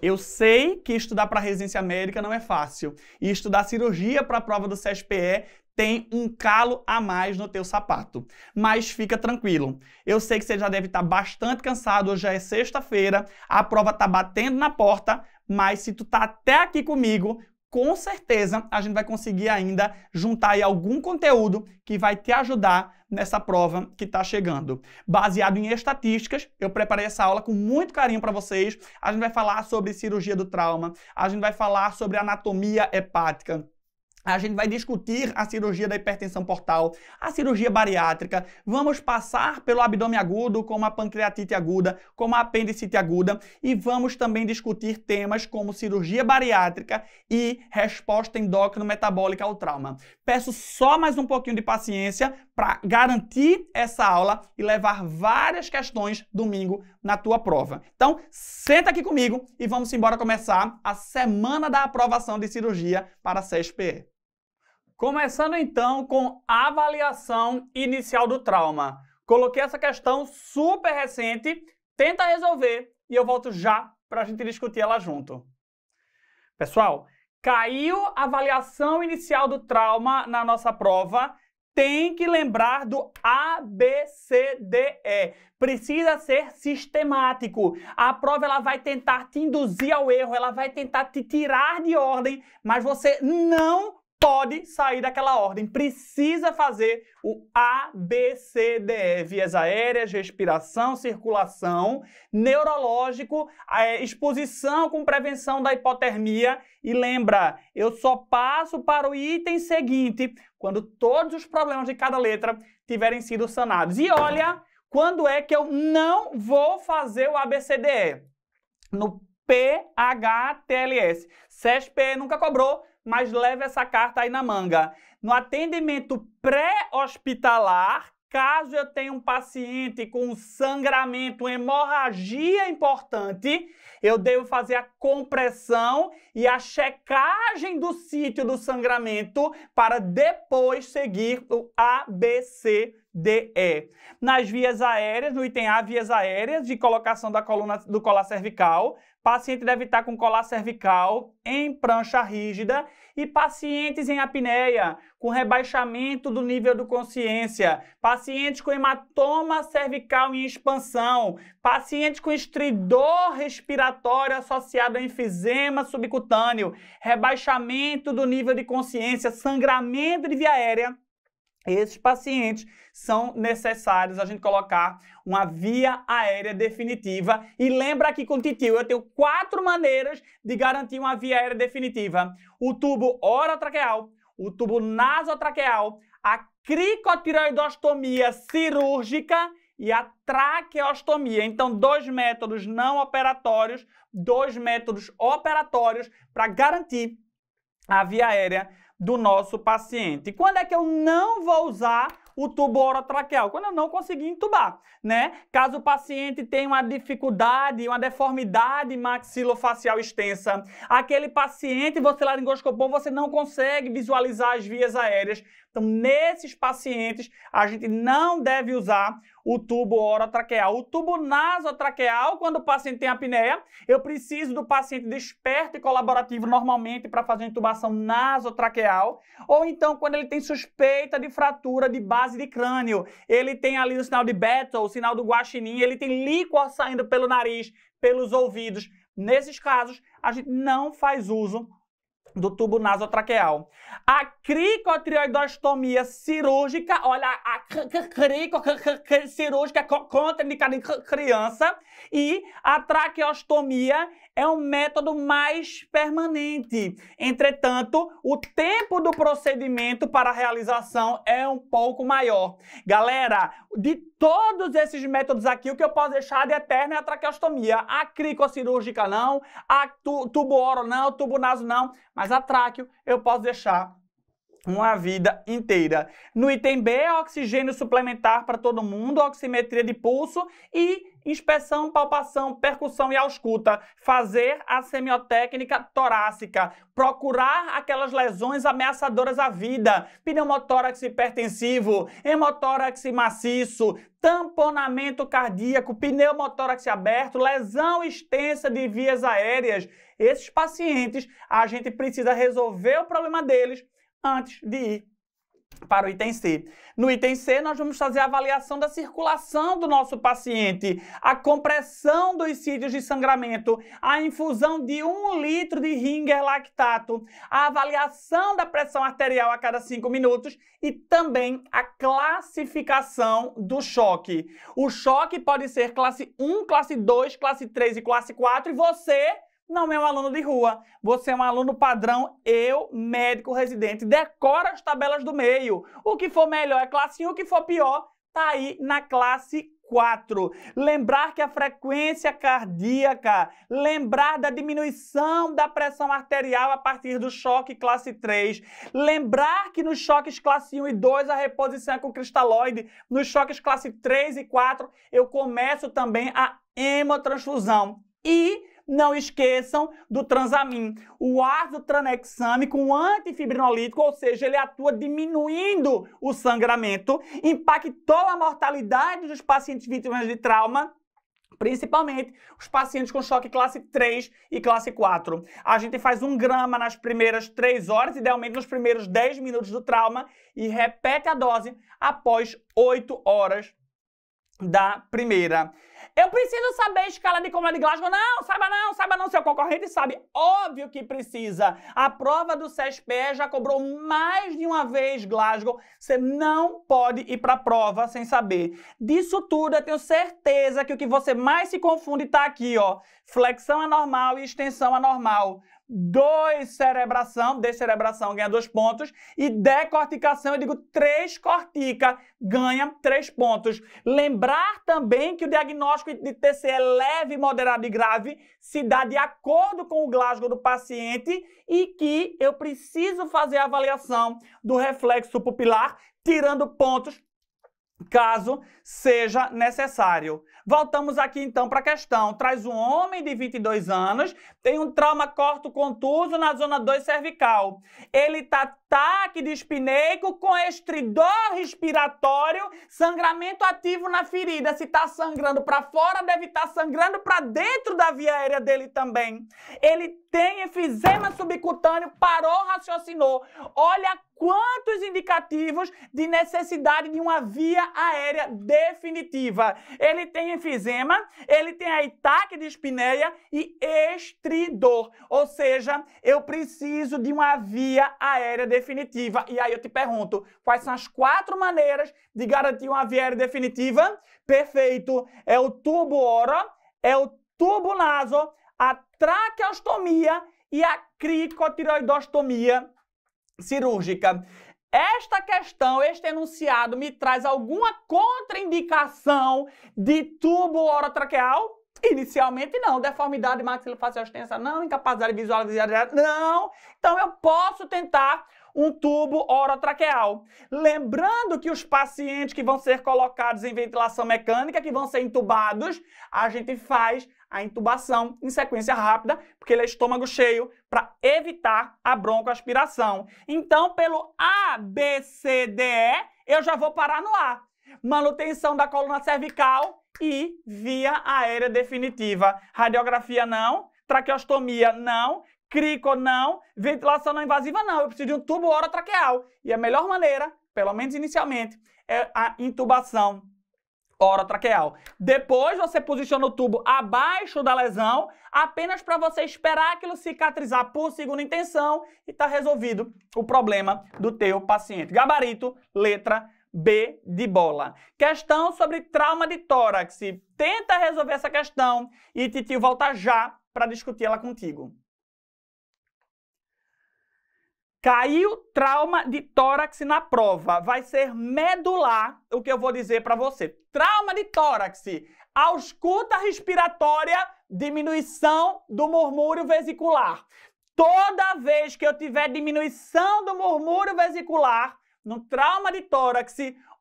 Eu sei que estudar para a residência médica não é fácil. E estudar cirurgia para a prova do CSPE tem um calo a mais no teu sapato. Mas fica tranquilo. Eu sei que você já deve estar tá bastante cansado, hoje já é sexta-feira, a prova tá batendo na porta, mas se tu tá até aqui comigo, com certeza a gente vai conseguir ainda juntar aí algum conteúdo que vai te ajudar nessa prova que está chegando. Baseado em estatísticas, eu preparei essa aula com muito carinho para vocês. A gente vai falar sobre cirurgia do trauma, a gente vai falar sobre anatomia hepática. A gente vai discutir a cirurgia da hipertensão portal, a cirurgia bariátrica, vamos passar pelo abdômen agudo, como a pancreatite aguda, como a apendicite aguda, e vamos também discutir temas como cirurgia bariátrica e resposta endócrino-metabólica ao trauma. Peço só mais um pouquinho de paciência para garantir essa aula e levar várias questões domingo na tua prova. Então, senta aqui comigo e vamos embora começar a semana da aprovação de cirurgia para a CSPE. Começando então com a avaliação inicial do trauma. Coloquei essa questão super recente, tenta resolver e eu volto já para a gente discutir ela junto. Pessoal, caiu a avaliação inicial do trauma na nossa prova, tem que lembrar do ABCDE. Precisa ser sistemático. A prova ela vai tentar te induzir ao erro, ela vai tentar te tirar de ordem, mas você não pode sair daquela ordem, precisa fazer o A, B, C, D, E, vias aéreas, respiração, circulação, neurológico, é, exposição com prevenção da hipotermia e lembra, eu só passo para o item seguinte quando todos os problemas de cada letra tiverem sido sanados. E olha, quando é que eu não vou fazer o ABCDE? No PHTLS. SESPE nunca cobrou, mas leve essa carta aí na manga. No atendimento pré-hospitalar, caso eu tenha um paciente com sangramento, hemorragia importante, eu devo fazer a compressão e a checagem do sítio do sangramento para depois seguir o ABC DE. Nas vias aéreas, no item A, vias aéreas de colocação da coluna do colar cervical, paciente deve estar com colar cervical, em prancha rígida, e pacientes em apneia, com rebaixamento do nível do consciência, pacientes com hematoma cervical em expansão, pacientes com estridor respiratório associado a enfisema subcutâneo, rebaixamento do nível de consciência, sangramento de via aérea. Esses pacientes são necessários a gente colocar uma via aérea definitiva. E lembra que com o Titio eu tenho quatro maneiras de garantir uma via aérea definitiva. O tubo orotraqueal, o tubo nasotraqueal, a cricotiroidostomia cirúrgica e a traqueostomia. Então, dois métodos não operatórios, dois métodos operatórios para garantir a via aérea do nosso paciente. Quando é que eu não vou usar o tubo orotraqueal, quando eu não consegui entubar, né? Caso o paciente tenha uma dificuldade, uma deformidade maxilofacial extensa, aquele paciente, você laringoscopou, você não consegue visualizar as vias aéreas, então, nesses pacientes, a gente não deve usar o tubo orotraqueal. O tubo nasotraqueal, quando o paciente tem apneia, eu preciso do paciente desperto e colaborativo normalmente para fazer uma intubação nasotraqueal, ou então quando ele tem suspeita de fratura de base de crânio, ele tem ali o sinal de Bettel, o sinal do guaxinim, ele tem líquor saindo pelo nariz, pelos ouvidos. Nesses casos, a gente não faz uso do tubo nasotraqueal. A cricotrioidostomia cirúrgica, olha, a crico cirúrgica contraindicada em criança e a traqueostomia é um método mais permanente. Entretanto, o tempo do procedimento para a realização é um pouco maior. Galera, de todos esses métodos aqui, o que eu posso deixar de eterna é a traqueostomia. A cricocirúrgica não, a tu, tubo oro não, tubo naso não, mas a tráqueo eu posso deixar uma vida inteira. No item B, oxigênio suplementar para todo mundo, oximetria de pulso e inspeção, palpação, percussão e ausculta, fazer a semiotécnica torácica, procurar aquelas lesões ameaçadoras à vida, pneumotórax hipertensivo, hemotórax maciço, tamponamento cardíaco, pneumotórax aberto, lesão extensa de vias aéreas. Esses pacientes, a gente precisa resolver o problema deles antes de ir para o item C. No item C, nós vamos fazer a avaliação da circulação do nosso paciente, a compressão dos cílios de sangramento, a infusão de um litro de ringer lactato, a avaliação da pressão arterial a cada cinco minutos e também a classificação do choque. O choque pode ser classe 1, classe 2, classe 3 e classe 4 e você não é um aluno de rua. Você é um aluno padrão, eu, médico residente. Decora as tabelas do meio. O que for melhor é classe 1, o que for pior tá aí na classe 4. Lembrar que a frequência cardíaca, lembrar da diminuição da pressão arterial a partir do choque classe 3, lembrar que nos choques classe 1 e 2 a reposição é com cristalóide, nos choques classe 3 e 4 eu começo também a hemotransfusão. E não esqueçam do transamin, o azotranexame com antifibrinolítico, ou seja, ele atua diminuindo o sangramento, impactou a mortalidade dos pacientes vítimas de trauma principalmente os pacientes com choque classe 3 e classe 4. A gente faz um grama nas primeiras 3 horas, idealmente nos primeiros 10 minutos do trauma, e repete a dose após 8 horas da primeira. Eu preciso saber escala de Coleman de Glasgow? Não, saiba não, saiba não, seu concorrente sabe. Óbvio que precisa. A prova do CESPE já cobrou mais de uma vez Glasgow. Você não pode ir para a prova sem saber. Disso tudo, eu tenho certeza que o que você mais se confunde está aqui, ó. Flexão anormal e extensão anormal descerebração, descerebração ganha dois pontos, e decorticação, eu digo três cortica, ganha três pontos. Lembrar também que o diagnóstico de TC é leve, moderado e grave se dá de acordo com o Glasgow do paciente e que eu preciso fazer a avaliação do reflexo pupilar, tirando pontos caso seja necessário. Voltamos aqui então para a questão. Traz um homem de 22 anos, tem um trauma corto contuso na zona 2 cervical. Ele está ataque espineico com estridor respiratório, sangramento ativo na ferida. Se está sangrando para fora, deve estar tá sangrando para dentro da via aérea dele também. Ele tem enfisema subcutâneo, parou, raciocinou. Olha quantos indicativos de necessidade de uma via aérea definitiva. Ele tem enfisema, ele tem a itaque de espineia e estridor. Ou seja, eu preciso de uma via aérea definitiva definitiva. E aí eu te pergunto, quais são as quatro maneiras de garantir uma viária definitiva? Perfeito. É o tubo-oro, é o tubo-naso, a traqueostomia e a cricotiroidostomia cirúrgica. Esta questão, este enunciado, me traz alguma contraindicação de tubo orotraqueal? Inicialmente não, deformidade maxilofacial extensa não, incapacidade visual não. Então eu posso tentar um tubo orotraqueal. Lembrando que os pacientes que vão ser colocados em ventilação mecânica, que vão ser intubados, a gente faz a intubação em sequência rápida, porque ele é estômago cheio, para evitar a broncoaspiração. Então, pelo ABCDE, eu já vou parar no A. Manutenção da coluna cervical e via aérea definitiva. Radiografia não, traqueostomia não, crico não, ventilação não invasiva não, eu preciso de um tubo orotraqueal. E a melhor maneira, pelo menos inicialmente, é a intubação orotraqueal. Depois você posiciona o tubo abaixo da lesão, apenas para você esperar aquilo cicatrizar por segunda intenção e está resolvido o problema do teu paciente. Gabarito, letra B de bola. Questão sobre trauma de tórax. Tenta resolver essa questão e tio volta já para discutir ela contigo. Caiu trauma de tórax na prova. Vai ser medular o que eu vou dizer para você. Trauma de tórax, ausculta respiratória, diminuição do murmúrio vesicular. Toda vez que eu tiver diminuição do murmúrio vesicular, no trauma de tórax,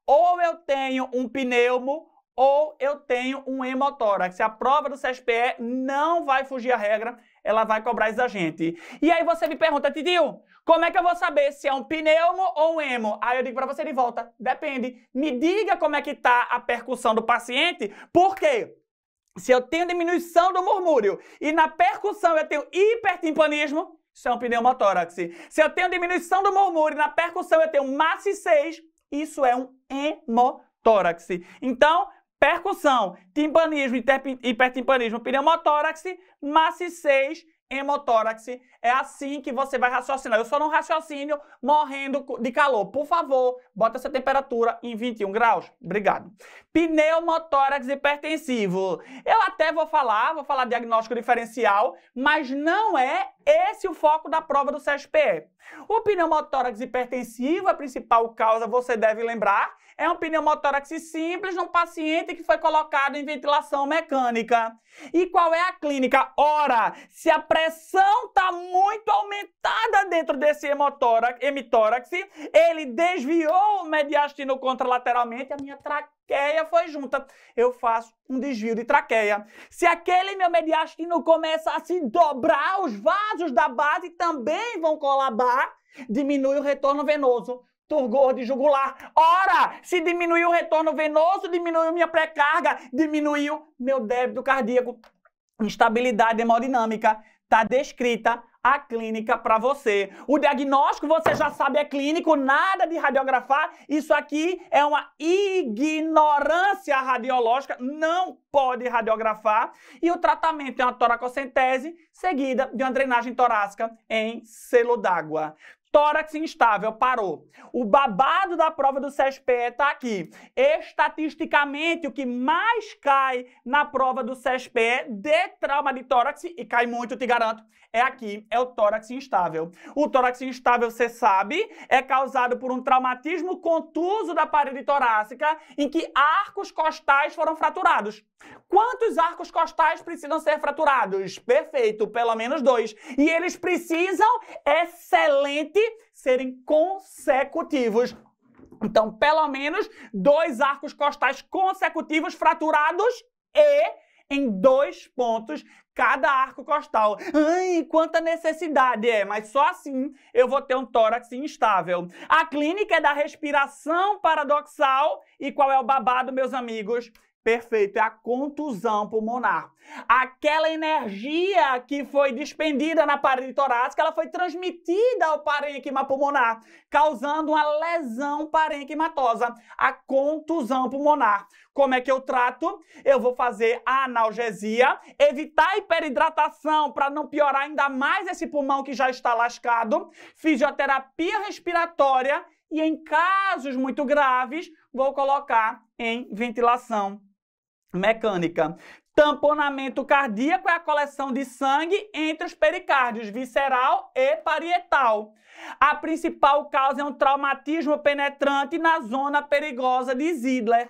ou eu tenho um pneumo ou eu tenho um hemotórax. A prova do CSPE não vai fugir a regra, ela vai cobrar isso da gente. E aí você me pergunta, Titio, como é que eu vou saber se é um pneumo ou um hemo? Aí eu digo para você de volta, depende. Me diga como é que tá a percussão do paciente, porque se eu tenho diminuição do murmúrio e na percussão eu tenho hipertimpanismo, isso é um pneumotórax. Se eu tenho diminuição do murmúrio e na percussão eu tenho MASSI 6, isso é um hemotórax. Então, percussão, timpanismo, hipertimpanismo, pneumotórax, MASSI 6 hemotórax. É assim que você vai raciocinar. Eu só não raciocínio morrendo de calor. Por favor, bota essa temperatura em 21 graus. Obrigado. Pneumotórax hipertensivo. Eu até vou falar, vou falar diagnóstico diferencial, mas não é esse o foco da prova do CSPE. O pneumotórax hipertensivo, é a principal causa, você deve lembrar, é um pneumotórax simples num paciente que foi colocado em ventilação mecânica. E qual é a clínica? Ora, se a pressão está muito aumentada dentro desse hemotórax, hemitórax, ele desviou o mediastino contralateralmente, a minha traqueia foi junta. Eu faço um desvio de traqueia. Se aquele meu mediastino começa a se dobrar, os vasos da base também vão colabar, diminui o retorno venoso turgor de jugular. Ora, se diminuiu o retorno venoso, diminuiu minha pré-carga, diminuiu meu débito cardíaco. Instabilidade hemodinâmica está descrita a clínica para você. O diagnóstico você já sabe é clínico, nada de radiografar. Isso aqui é uma ignorância radiológica, não pode radiografar. E o tratamento é uma toracocentese seguida de uma drenagem torácica em selo d'água. Tórax instável, parou. O babado da prova do CESPE está aqui. Estatisticamente, o que mais cai na prova do CESPE é de trauma de tórax, e cai muito, eu te garanto, é aqui, é o tórax instável. O tórax instável, você sabe, é causado por um traumatismo contuso da parede torácica em que arcos costais foram fraturados. Quantos arcos costais precisam ser fraturados? Perfeito, pelo menos dois. E eles precisam, excelente, serem consecutivos. Então, pelo menos dois arcos costais consecutivos fraturados e em dois pontos cada arco costal. Ai, quanta necessidade é, mas só assim eu vou ter um tórax instável. A clínica é da respiração paradoxal e qual é o babado, meus amigos? Perfeito, é a contusão pulmonar. Aquela energia que foi despendida na parede torácica, ela foi transmitida ao parênquima pulmonar, causando uma lesão parenquimatosa, a contusão pulmonar. Como é que eu trato? Eu vou fazer a analgesia, evitar a hiperidratação para não piorar ainda mais esse pulmão que já está lascado, fisioterapia respiratória e em casos muito graves, vou colocar em ventilação mecânica. Tamponamento cardíaco é a coleção de sangue entre os pericárdios visceral e parietal. A principal causa é um traumatismo penetrante na zona perigosa de Zidler.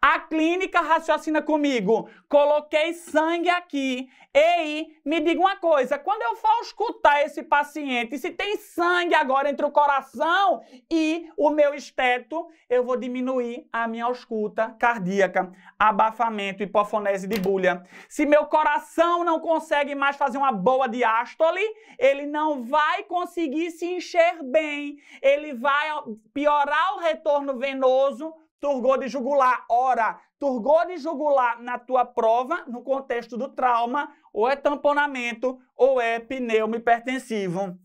A clínica raciocina comigo. Coloquei sangue aqui. Ei, me diga uma coisa: quando eu for escutar esse paciente, se tem sangue agora entre o coração e o meu esteto, eu vou diminuir a minha ausculta cardíaca, abafamento, hipofonese de bulha. Se meu coração não consegue mais fazer uma boa diástole, ele não vai conseguir se encher bem. Ele vai piorar o retorno venoso Turgou de jugular, ora, turgou de jugular na tua prova, no contexto do trauma, ou é tamponamento, ou é pneuma hipertensivo.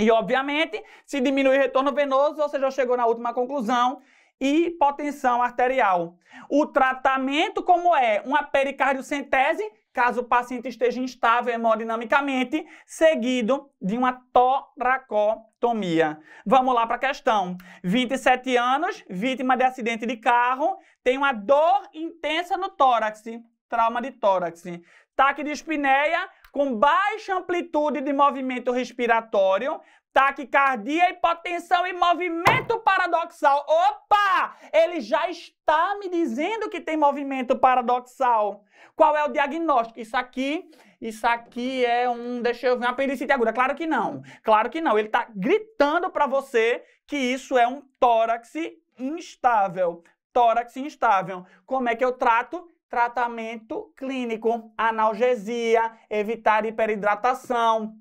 E, obviamente, se diminui o retorno venoso, você já chegou na última conclusão, hipotensão arterial. O tratamento, como é uma pericardiocentese, caso o paciente esteja instável hemodinamicamente, seguido de uma toracotomia. Vamos lá para a questão. 27 anos, vítima de acidente de carro, tem uma dor intensa no tórax, trauma de tórax. Taque de espineia com baixa amplitude de movimento respiratório, taquicardia, hipotensão e movimento paradoxal. Opa! Ele já está me dizendo que tem movimento paradoxal. Qual é o diagnóstico? Isso aqui, isso aqui é um, deixa eu ver, uma apendicite aguda. É claro que não. Claro que não. Ele está gritando para você que isso é um tórax instável. Tórax instável. Como é que eu trato? Tratamento clínico, analgesia, evitar hiperidratação,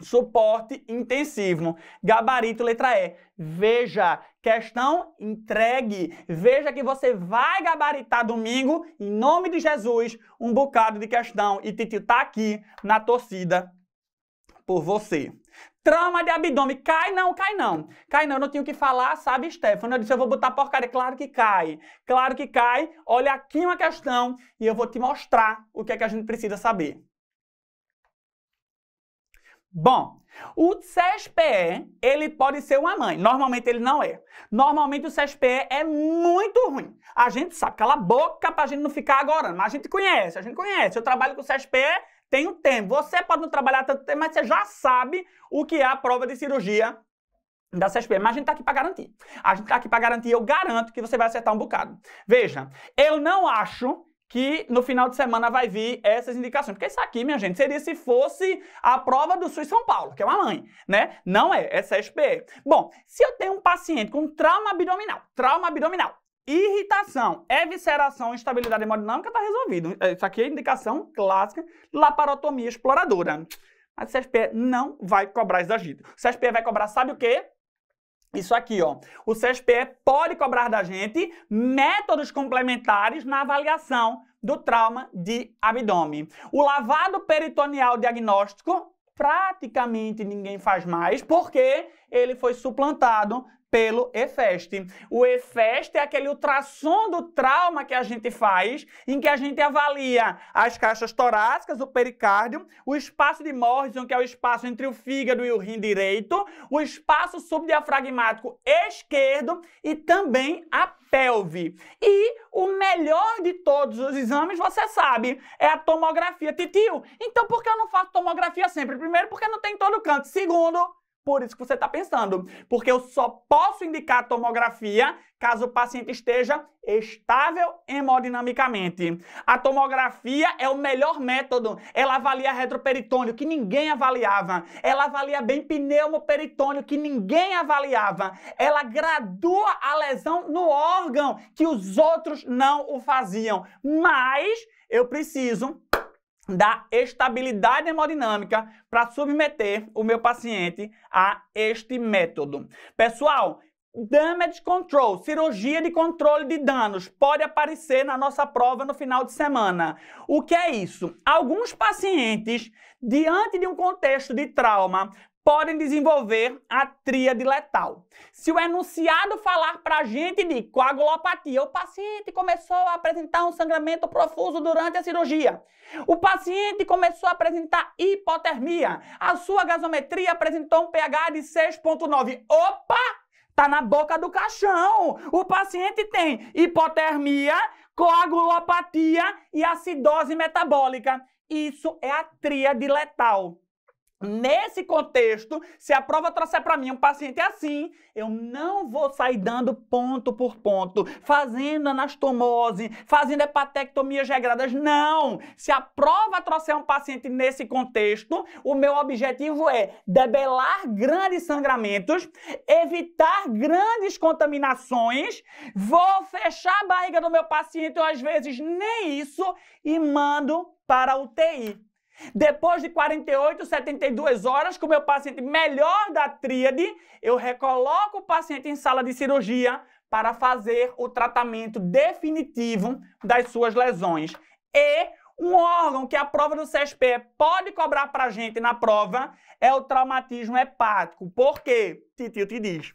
suporte intensivo. Gabarito, letra E. Veja, questão entregue. Veja que você vai gabaritar domingo, em nome de Jesus, um bocado de questão. E Titio tá aqui na torcida por você. Trama de abdômen. Cai não, cai não. Cai não, eu não tinha o que falar, sabe, Stefano? Eu disse, eu vou botar porcaria. Claro que cai. Claro que cai. Olha aqui uma questão e eu vou te mostrar o que é que a gente precisa saber. Bom, o CESPE, ele pode ser uma mãe. Normalmente ele não é. Normalmente o CESPE é muito ruim. A gente sabe, cala a boca pra gente não ficar agora, mas a gente conhece, a gente conhece. Eu trabalho com o CESPE tem um tempo. Você pode não trabalhar tanto tempo, mas você já sabe o que é a prova de cirurgia da CSP, mas a gente está aqui para garantir. A gente está aqui para garantir, eu garanto que você vai acertar um bocado. Veja, eu não acho que no final de semana vai vir essas indicações. Porque isso aqui, minha gente, seria se fosse a prova do SUS São Paulo, que é uma mãe, né? Não é, é SESPE. Bom, se eu tenho um paciente com trauma abdominal, trauma abdominal, irritação, evisceração, instabilidade hemodinâmica, tá resolvido. É, isso aqui é indicação clássica, laparotomia exploradora. Mas o CSP não vai cobrar exagero. O CSP vai cobrar, sabe o quê? Isso aqui, ó. O CSPE pode cobrar da gente métodos complementares na avaliação do trauma de abdômen. O lavado peritoneal diagnóstico praticamente ninguém faz mais, porque ele foi suplantado pelo EFEST. O EFEST é aquele ultrassom do trauma que a gente faz, em que a gente avalia as caixas torácicas, o pericárdio, o espaço de Morrison, que é o espaço entre o fígado e o rim direito, o espaço subdiafragmático esquerdo e também a pelve. E o melhor de todos os exames, você sabe, é a tomografia. Titio, então por que eu não faço tomografia sempre? Primeiro, porque não tem todo canto. Segundo, por isso que você está pensando. Porque eu só posso indicar tomografia caso o paciente esteja estável hemodinamicamente. A tomografia é o melhor método. Ela avalia retroperitônio, que ninguém avaliava. Ela avalia bem pneumoperitônio, que ninguém avaliava. Ela gradua a lesão no órgão, que os outros não o faziam. Mas eu preciso da estabilidade hemodinâmica para submeter o meu paciente a este método. Pessoal, Damage control, cirurgia de controle de danos, pode aparecer na nossa prova no final de semana. O que é isso? Alguns pacientes, diante de um contexto de trauma, podem desenvolver a tríade letal. Se o enunciado falar para a gente de coagulopatia, o paciente começou a apresentar um sangramento profuso durante a cirurgia, o paciente começou a apresentar hipotermia, a sua gasometria apresentou um pH de 6,9. Opa! Tá na boca do caixão. O paciente tem hipotermia, coagulopatia e acidose metabólica. Isso é a tríade letal. Nesse contexto, se a prova trouxer para mim um paciente assim, eu não vou sair dando ponto por ponto, fazendo anastomose, fazendo hepatectomias regradas, não! Se a prova trouxer um paciente nesse contexto, o meu objetivo é debelar grandes sangramentos, evitar grandes contaminações, vou fechar a barriga do meu paciente, ou às vezes nem isso, e mando para a UTI. Depois de 48, 72 horas, com o meu paciente melhor da tríade, eu recoloco o paciente em sala de cirurgia para fazer o tratamento definitivo das suas lesões. E um órgão que a prova do CSP pode cobrar para a gente na prova é o traumatismo hepático. Por quê? Titio te diz.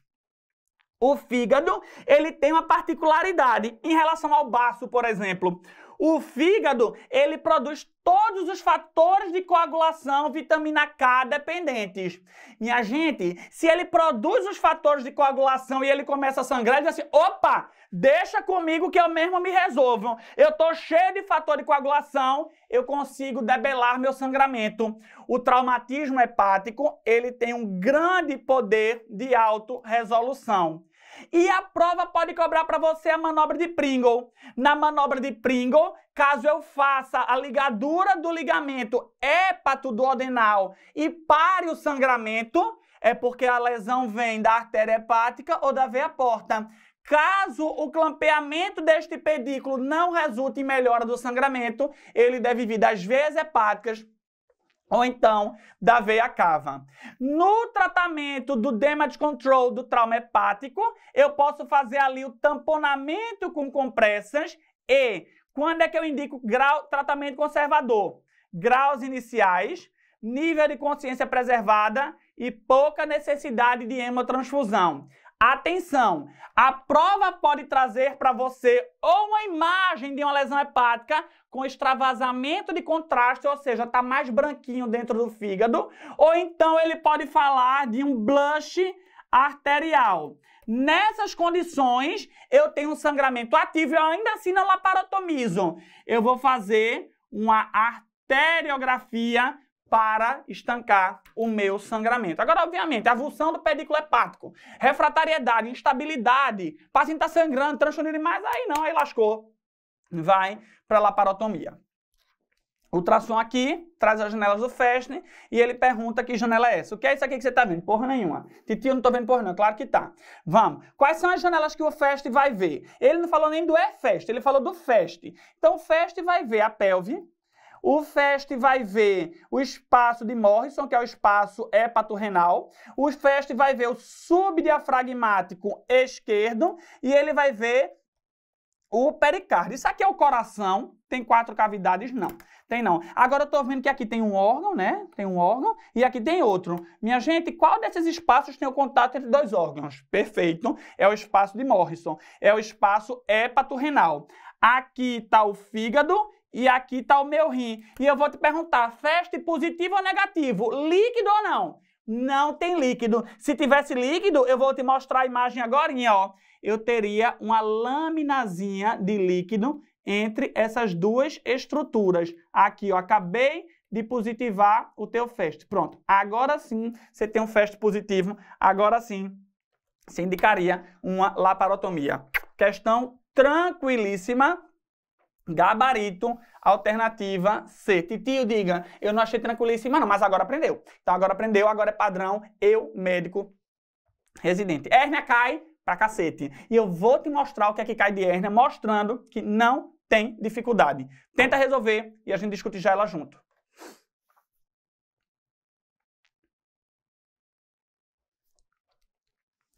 O fígado, ele tem uma particularidade em relação ao baço, por exemplo. O fígado, ele produz todos os fatores de coagulação vitamina K dependentes. Minha gente, se ele produz os fatores de coagulação e ele começa a sangrar, ele diz assim, opa, deixa comigo que eu mesmo me resolvo. Eu tô cheio de fator de coagulação, eu consigo debelar meu sangramento. O traumatismo hepático, ele tem um grande poder de autorresolução. E a prova pode cobrar para você a manobra de Pringle. Na manobra de Pringle, caso eu faça a ligadura do ligamento hepato duodenal e pare o sangramento, é porque a lesão vem da artéria hepática ou da veia porta. Caso o clampeamento deste pedículo não resulte em melhora do sangramento, ele deve vir das veias hepáticas ou então da veia cava. No tratamento do damage control do trauma hepático, eu posso fazer ali o tamponamento com compressas e quando é que eu indico grau, tratamento conservador? Graus iniciais, nível de consciência preservada e pouca necessidade de hemotransfusão. Atenção! A prova pode trazer para você ou uma imagem de uma lesão hepática com extravasamento de contraste, ou seja, está mais branquinho dentro do fígado, ou então ele pode falar de um blush arterial. Nessas condições, eu tenho um sangramento ativo e ainda assim não laparotomizo. Eu vou fazer uma arteriografia para estancar o meu sangramento. Agora, obviamente, avulsão do pedículo hepático, é refratariedade, instabilidade, paciente está sangrando, transtorno mais, aí não, aí lascou. Vai para a laparotomia. Ultrassom aqui, traz as janelas do Feste e ele pergunta que janela é essa. O que é isso aqui que você está vendo? Porra nenhuma. Titio, não estou vendo porra nenhuma. Claro que tá. Vamos. Quais são as janelas que o Feste vai ver? Ele não falou nem do E-Fest, ele falou do Feste. Então o Fest vai ver a pelve, o FEST vai ver o espaço de Morrison, que é o espaço hepatorrenal. O FEST vai ver o subdiafragmático esquerdo e ele vai ver o pericárdio. Isso aqui é o coração. Tem quatro cavidades? Não. Tem não. Agora eu tô vendo que aqui tem um órgão, né? Tem um órgão e aqui tem outro. Minha gente, qual desses espaços tem o contato entre dois órgãos? Perfeito. É o espaço de Morrison. É o espaço hepatorrenal. Aqui está o fígado e aqui está o meu rim. E eu vou te perguntar, feste positivo ou negativo? Líquido ou não? Não tem líquido. Se tivesse líquido, eu vou te mostrar a imagem agora, ó. Eu teria uma laminazinha de líquido entre essas duas estruturas. Aqui, eu acabei de positivar o teu FEST. Pronto, agora sim você tem um FEST positivo, agora sim você indicaria uma laparotomia. Questão tranquilíssima, Gabarito, alternativa C. Titio, diga, eu não achei tranquilíssimo, não, mas agora aprendeu. Então agora aprendeu, agora é padrão, eu, médico residente. Hérnia cai pra cacete. E eu vou te mostrar o que é que cai de hérnia, mostrando que não tem dificuldade. Tenta resolver e a gente discute já ela junto.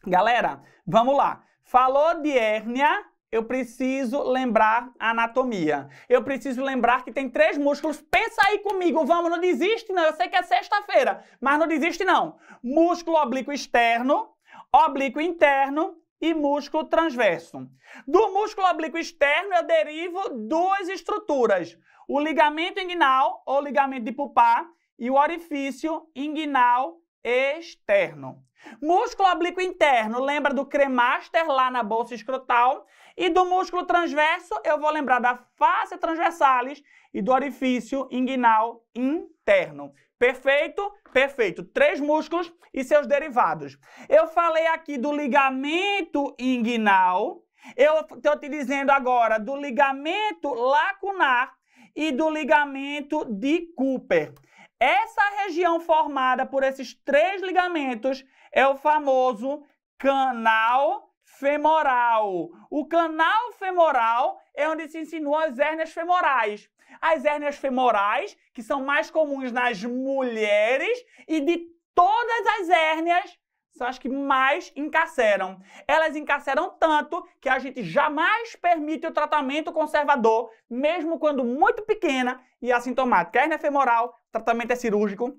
Galera, vamos lá. Falou de hérnia, eu preciso lembrar a anatomia. Eu preciso lembrar que tem três músculos. Pensa aí comigo, vamos, não desiste não. Eu sei que é sexta-feira, mas não desiste não. Músculo oblíquo externo, oblíquo interno e músculo transverso. Do músculo oblíquo externo eu derivo duas estruturas: o ligamento inguinal ou ligamento de pulpar e o orifício inguinal externo. Músculo oblíquo interno, lembra do cremaster lá na bolsa escrotal? E do músculo transverso, eu vou lembrar da face transversalis e do orifício inguinal interno. Perfeito? Perfeito. Três músculos e seus derivados. Eu falei aqui do ligamento inguinal. Eu estou te dizendo agora do ligamento lacunar e do ligamento de Cooper. Essa região formada por esses três ligamentos é o famoso canal femoral. O canal femoral é onde se insinuam as hérnias femorais. As hérnias femorais, que são mais comuns nas mulheres, e de todas as hérnias, são as que mais encarceram. Elas encarceram tanto que a gente jamais permite o tratamento conservador, mesmo quando muito pequena e assintomática. A femoral, tratamento é cirúrgico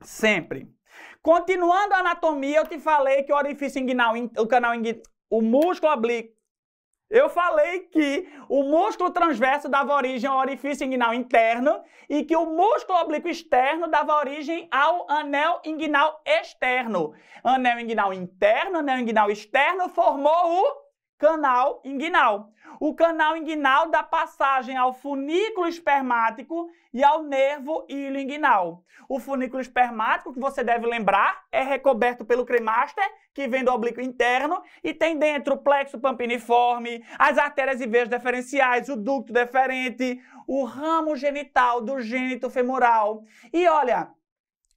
sempre. Continuando a anatomia, eu te falei que o orifício inguinal, o canal inguinal, o músculo oblíquo, eu falei que o músculo transverso dava origem ao orifício inguinal interno e que o músculo oblíquo externo dava origem ao anel inguinal externo. Anel inguinal interno, anel inguinal externo formou o canal inguinal o canal inguinal dá passagem ao funículo espermático e ao nervo ilioinguinal. O funículo espermático, que você deve lembrar, é recoberto pelo cremaster, que vem do oblíquo interno, e tem dentro o plexo pampiniforme, as artérias e veias deferenciais, o ducto deferente, o ramo genital do gênito femoral. E olha,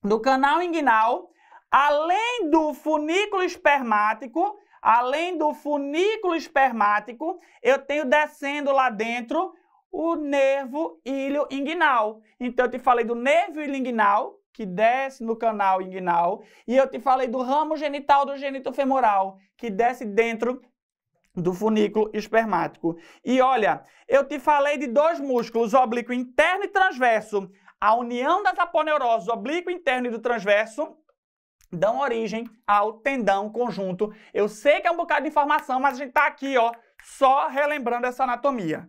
no canal inguinal, além do funículo espermático, Além do funículo espermático, eu tenho descendo lá dentro o nervo inguinal. Então, eu te falei do nervo inguinal que desce no canal inguinal, e eu te falei do ramo genital do gênito femoral, que desce dentro do funículo espermático. E olha, eu te falei de dois músculos, o oblíquo interno e transverso. A união das aponeuroses, oblíquo interno e do transverso, dão origem ao tendão conjunto. Eu sei que é um bocado de informação, mas a gente está aqui, ó, só relembrando essa anatomia.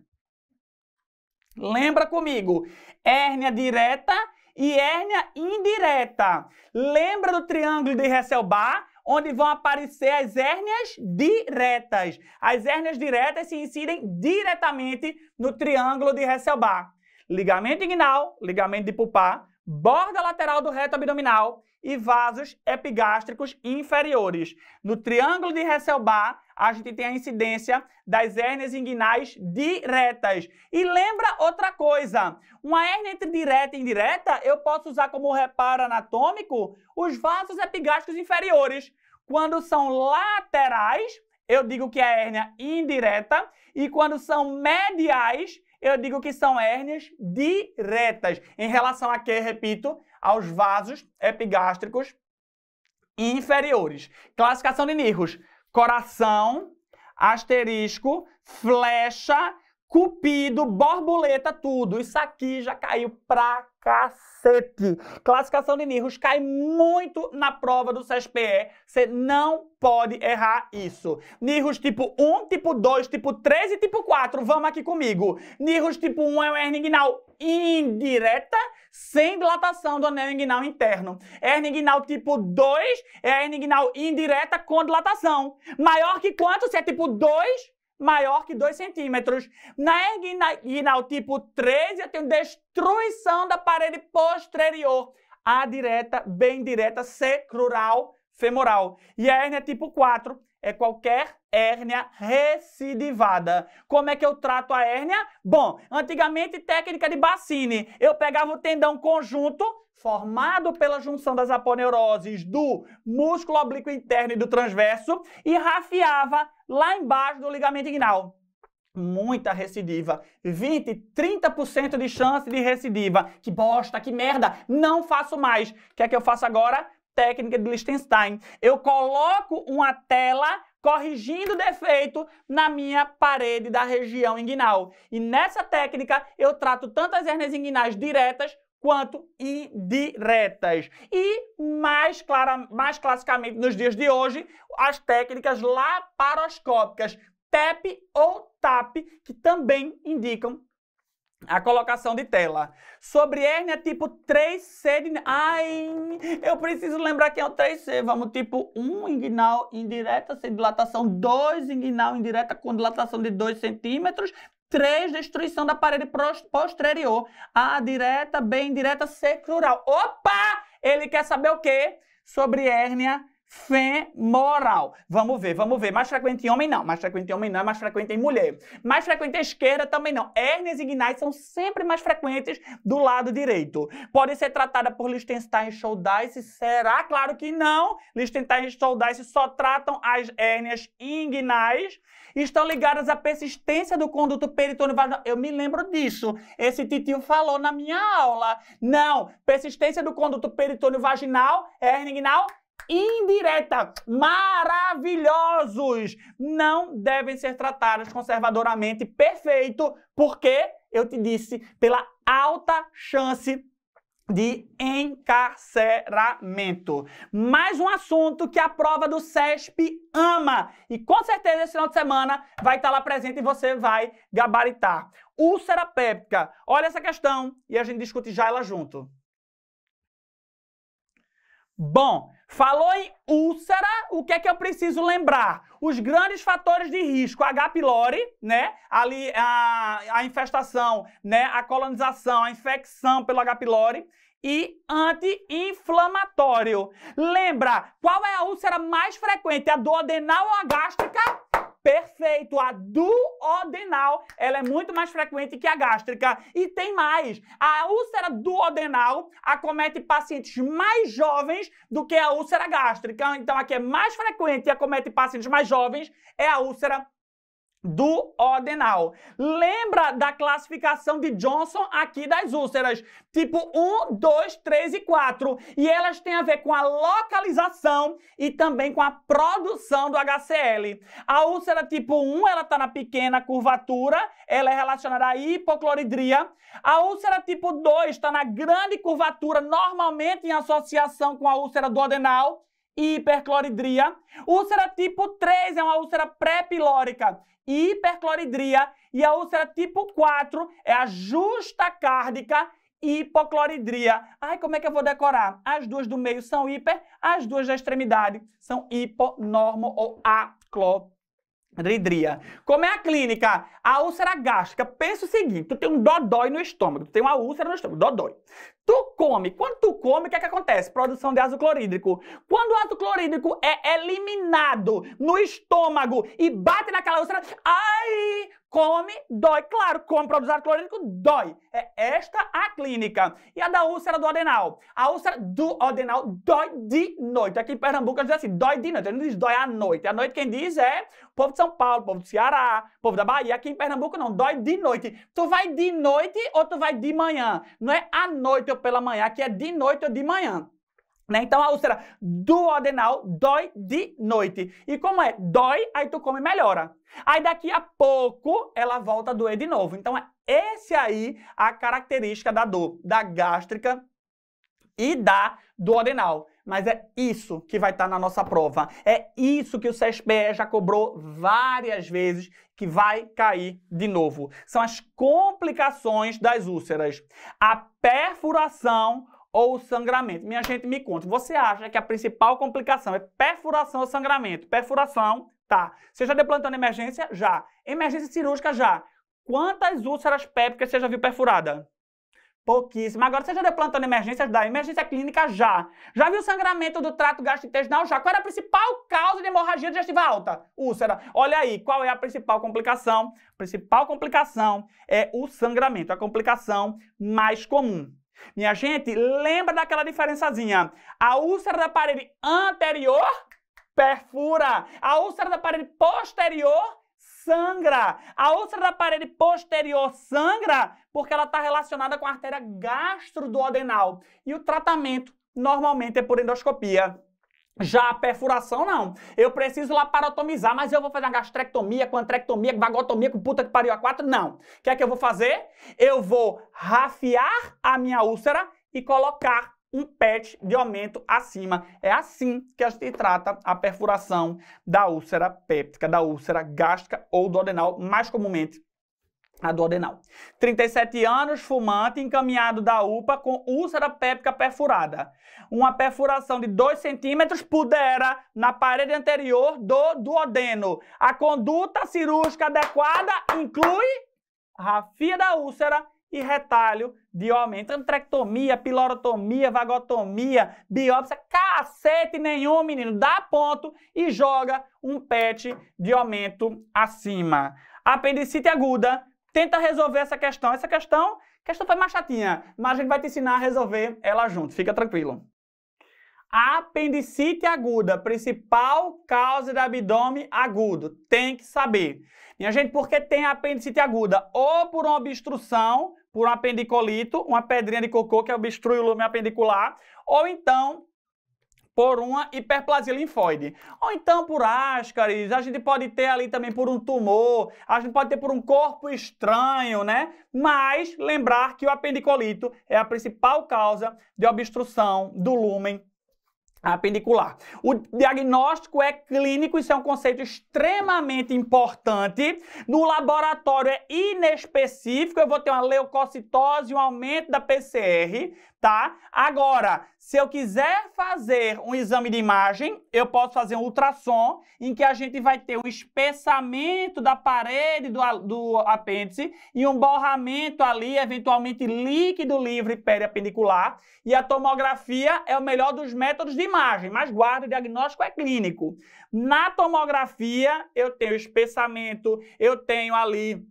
Lembra comigo, hérnia direta e hérnia indireta. Lembra do triângulo de Hesselbach? onde vão aparecer as hérnias diretas. As hérnias diretas se incidem diretamente no triângulo de Hesselbach. Ligamento inguinal, ligamento de pulpar, borda lateral do reto abdominal, e vasos epigástricos inferiores. No triângulo de Hesselbach, a gente tem a incidência das hérnias inguinais diretas. E lembra outra coisa, uma hérnia entre direta e indireta, eu posso usar como reparo anatômico os vasos epigástricos inferiores. Quando são laterais, eu digo que é a hérnia indireta, e quando são mediais, eu digo que são hérnias diretas. Em relação a que, repito, aos vasos epigástricos inferiores. Classificação de nirros: coração, asterisco, flecha, cupido, borboleta, tudo. Isso aqui já caiu pra cacete. Classificação de NIRROS cai muito na prova do SESPE. Você não pode errar isso. Nirros tipo 1, tipo 2, tipo 3 e tipo 4. Vamos aqui comigo. Nirros tipo 1 é uma hernia inguinal indireta, sem dilatação do anel inguinal interno. Hernia inguinal tipo 2 é a hernia inguinal indireta com dilatação. Maior que quanto se é tipo 2 maior que 2 centímetros. Na inguinal tipo 3, eu tenho destruição da parede posterior. A direta, bem direta, secrural, femoral. E a hérnia tipo 4 é qualquer hérnia recidivada. Como é que eu trato a hérnia? Bom, antigamente técnica de bacine. Eu pegava o tendão conjunto, formado pela junção das aponeuroses do músculo oblíquo interno e do transverso e rafiava lá embaixo do ligamento inguinal. Muita recidiva. 20, 30% de chance de recidiva. Que bosta, que merda, não faço mais. O que é que eu faço agora? Técnica de Liechtenstein. Eu coloco uma tela corrigindo defeito na minha parede da região inguinal. E nessa técnica eu trato tanto as hernias inguinais diretas quanto indiretas. E mais, clara, mais classicamente nos dias de hoje, as técnicas laparoscópicas, TEP ou TAP, que também indicam a colocação de tela. Sobre hérnia tipo 3C de... Ai, eu preciso lembrar que é o 3C. Vamos tipo 1 inguinal indireta sem dilatação, 2 inguinal indireta com dilatação de 2 centímetros, 3. Destruição da parede posterior. A direta, B indireta, C crural. Opa! Ele quer saber o quê? Sobre hérnia femoral. Vamos ver, vamos ver. Mais frequente em homem, não. Mais frequente em homem, não. É mais frequente em mulher. Mais frequente esquerda, também não. Hérnias inguinais são sempre mais frequentes do lado direito. Pode ser tratada por lichtenstein Scholdice? Será? Claro que não. lichtenstein Scholdice só tratam as hérnias inguinais. Estão ligadas à persistência do conduto peritônio vaginal. Eu me lembro disso. Esse titio falou na minha aula. Não. Persistência do conduto peritônio vaginal, hérnia inguinal, indireta, maravilhosos, não devem ser tratados conservadoramente perfeito, porque eu te disse, pela alta chance de encarceramento. Mais um assunto que a prova do CESP ama e com certeza esse final de semana vai estar tá lá presente e você vai gabaritar. Úlcera péptica. Olha essa questão e a gente discute já ela junto. Bom, falou em úlcera, o que é que eu preciso lembrar? Os grandes fatores de risco, H. pylori, né? Ali a, a infestação, né? A colonização, a infecção pelo H. pylori e anti-inflamatório. Lembra, qual é a úlcera mais frequente? A duodenal ou a gástrica? Perfeito! A duodenal, ela é muito mais frequente que a gástrica. E tem mais, a úlcera duodenal acomete pacientes mais jovens do que a úlcera gástrica. Então, a que é mais frequente e acomete pacientes mais jovens é a úlcera do ordenal. Lembra da classificação de Johnson aqui das úlceras? Tipo 1, 2, 3 e 4. E elas têm a ver com a localização e também com a produção do HCl. A úlcera tipo 1, ela está na pequena curvatura, ela é relacionada à hipocloridria. A úlcera tipo 2 está na grande curvatura, normalmente em associação com a úlcera do ordenal e hipercloridria. Úlcera tipo 3 é uma úlcera pré-pilórica hipercloridria. E a úlcera tipo 4 é a justa cárdica hipocloridria. Ai, como é que eu vou decorar? As duas do meio são hiper, as duas da extremidade são hiponormo ou acloridria. Como é a clínica? A úlcera gástrica. Pensa o seguinte: tu tem um dodói no estômago, tu tem uma úlcera no estômago, dodói. Tu come. Quando tu come, o que é que acontece? Produção de ácido clorídrico. Quando o ácido clorídrico é eliminado no estômago e bate naquela úlcera, ai, come, dói. Claro, come, produz ácido clorídrico, dói. É esta a clínica. E a da úlcera do adenal? A úlcera do adenal dói de noite. Aqui em Pernambuco, eles dizem assim, dói de noite. Eles dizem dói à noite. À noite quem diz é o povo de São Paulo, povo do Ceará, povo da Bahia. Aqui em Pernambuco não, dói de noite. Tu vai de noite ou tu vai de manhã? Não é à noite ou pela manhã, que é de noite ou de manhã. Né? Então a úlcera duodenal dói de noite. E como é dói, aí tu come e melhora. Aí daqui a pouco ela volta a doer de novo. Então é esse aí a característica da dor, da gástrica e da duodenal. Mas é isso que vai estar tá na nossa prova. É isso que o CESPE já cobrou várias vezes que vai cair de novo. São as complicações das úlceras. A perfuração ou sangramento. Minha gente, me conta, você acha que a principal complicação é perfuração ou sangramento? Perfuração, tá. Você já deu plantão de emergência? Já. Emergência cirúrgica? Já. Quantas úlceras pépticas você já viu perfurada? Pouquíssimo. Agora, você já deu plantão de emergência? Da emergência clínica, já. Já viu sangramento do trato gastrointestinal? Já. Qual era a principal causa de hemorragia digestiva alta? Úlcera. Olha aí, qual é a principal complicação? A principal complicação é o sangramento, a complicação mais comum. Minha gente, lembra daquela diferençazinha? A úlcera da parede anterior perfura. A úlcera da parede posterior sangra. A úlcera da parede posterior sangra porque ela está relacionada com a artéria gastroduodenal. E o tratamento normalmente é por endoscopia. Já a perfuração, não. Eu preciso laparotomizar, mas eu vou fazer uma gastrectomia, com antrectomia, com vagotomia, com puta que pariu a quatro? Não. O que é que eu vou fazer? Eu vou rafiar a minha úlcera e colocar um PET de aumento acima. É assim que a gente trata a perfuração da úlcera péptica, da úlcera gástrica ou do adenal, mais comumente a do adenal. 37 anos, fumante, encaminhado da UPA com úlcera péptica perfurada. Uma perfuração de 2 centímetros pudera na parede anterior do duodeno. A conduta cirúrgica adequada inclui rafia da úlcera e retalho de homem. Trantrectomia, pilorotomia, vagotomia, biópsia, cacete nenhum, menino. Dá ponto e joga um pet de aumento acima. Apendicite aguda, tenta resolver essa questão. Essa questão, questão foi mais chatinha, mas a gente vai te ensinar a resolver ela junto. Fica tranquilo. A apendicite aguda, principal causa do abdômen agudo. Tem que saber. Minha gente, por que tem apendicite aguda? Ou por uma obstrução, por um apendicolito, uma pedrinha de cocô que obstrui o lume apendicular, ou então por uma hiperplasia linfóide. Ou então por ascaris, a gente pode ter ali também por um tumor, a gente pode ter por um corpo estranho, né? Mas lembrar que o apendicolito é a principal causa de obstrução do lúmen apendicular. O diagnóstico é clínico, isso é um conceito extremamente importante. No laboratório é inespecífico, eu vou ter uma leucocitose, um aumento da PCR, tá? Agora, se eu quiser fazer um exame de imagem, eu posso fazer um ultrassom em que a gente vai ter um espessamento da parede do, do apêndice e um borramento ali, eventualmente líquido livre periapendicular. E a tomografia é o melhor dos métodos de imagem, mas guarda, o diagnóstico é clínico. Na tomografia, eu tenho espessamento, eu tenho ali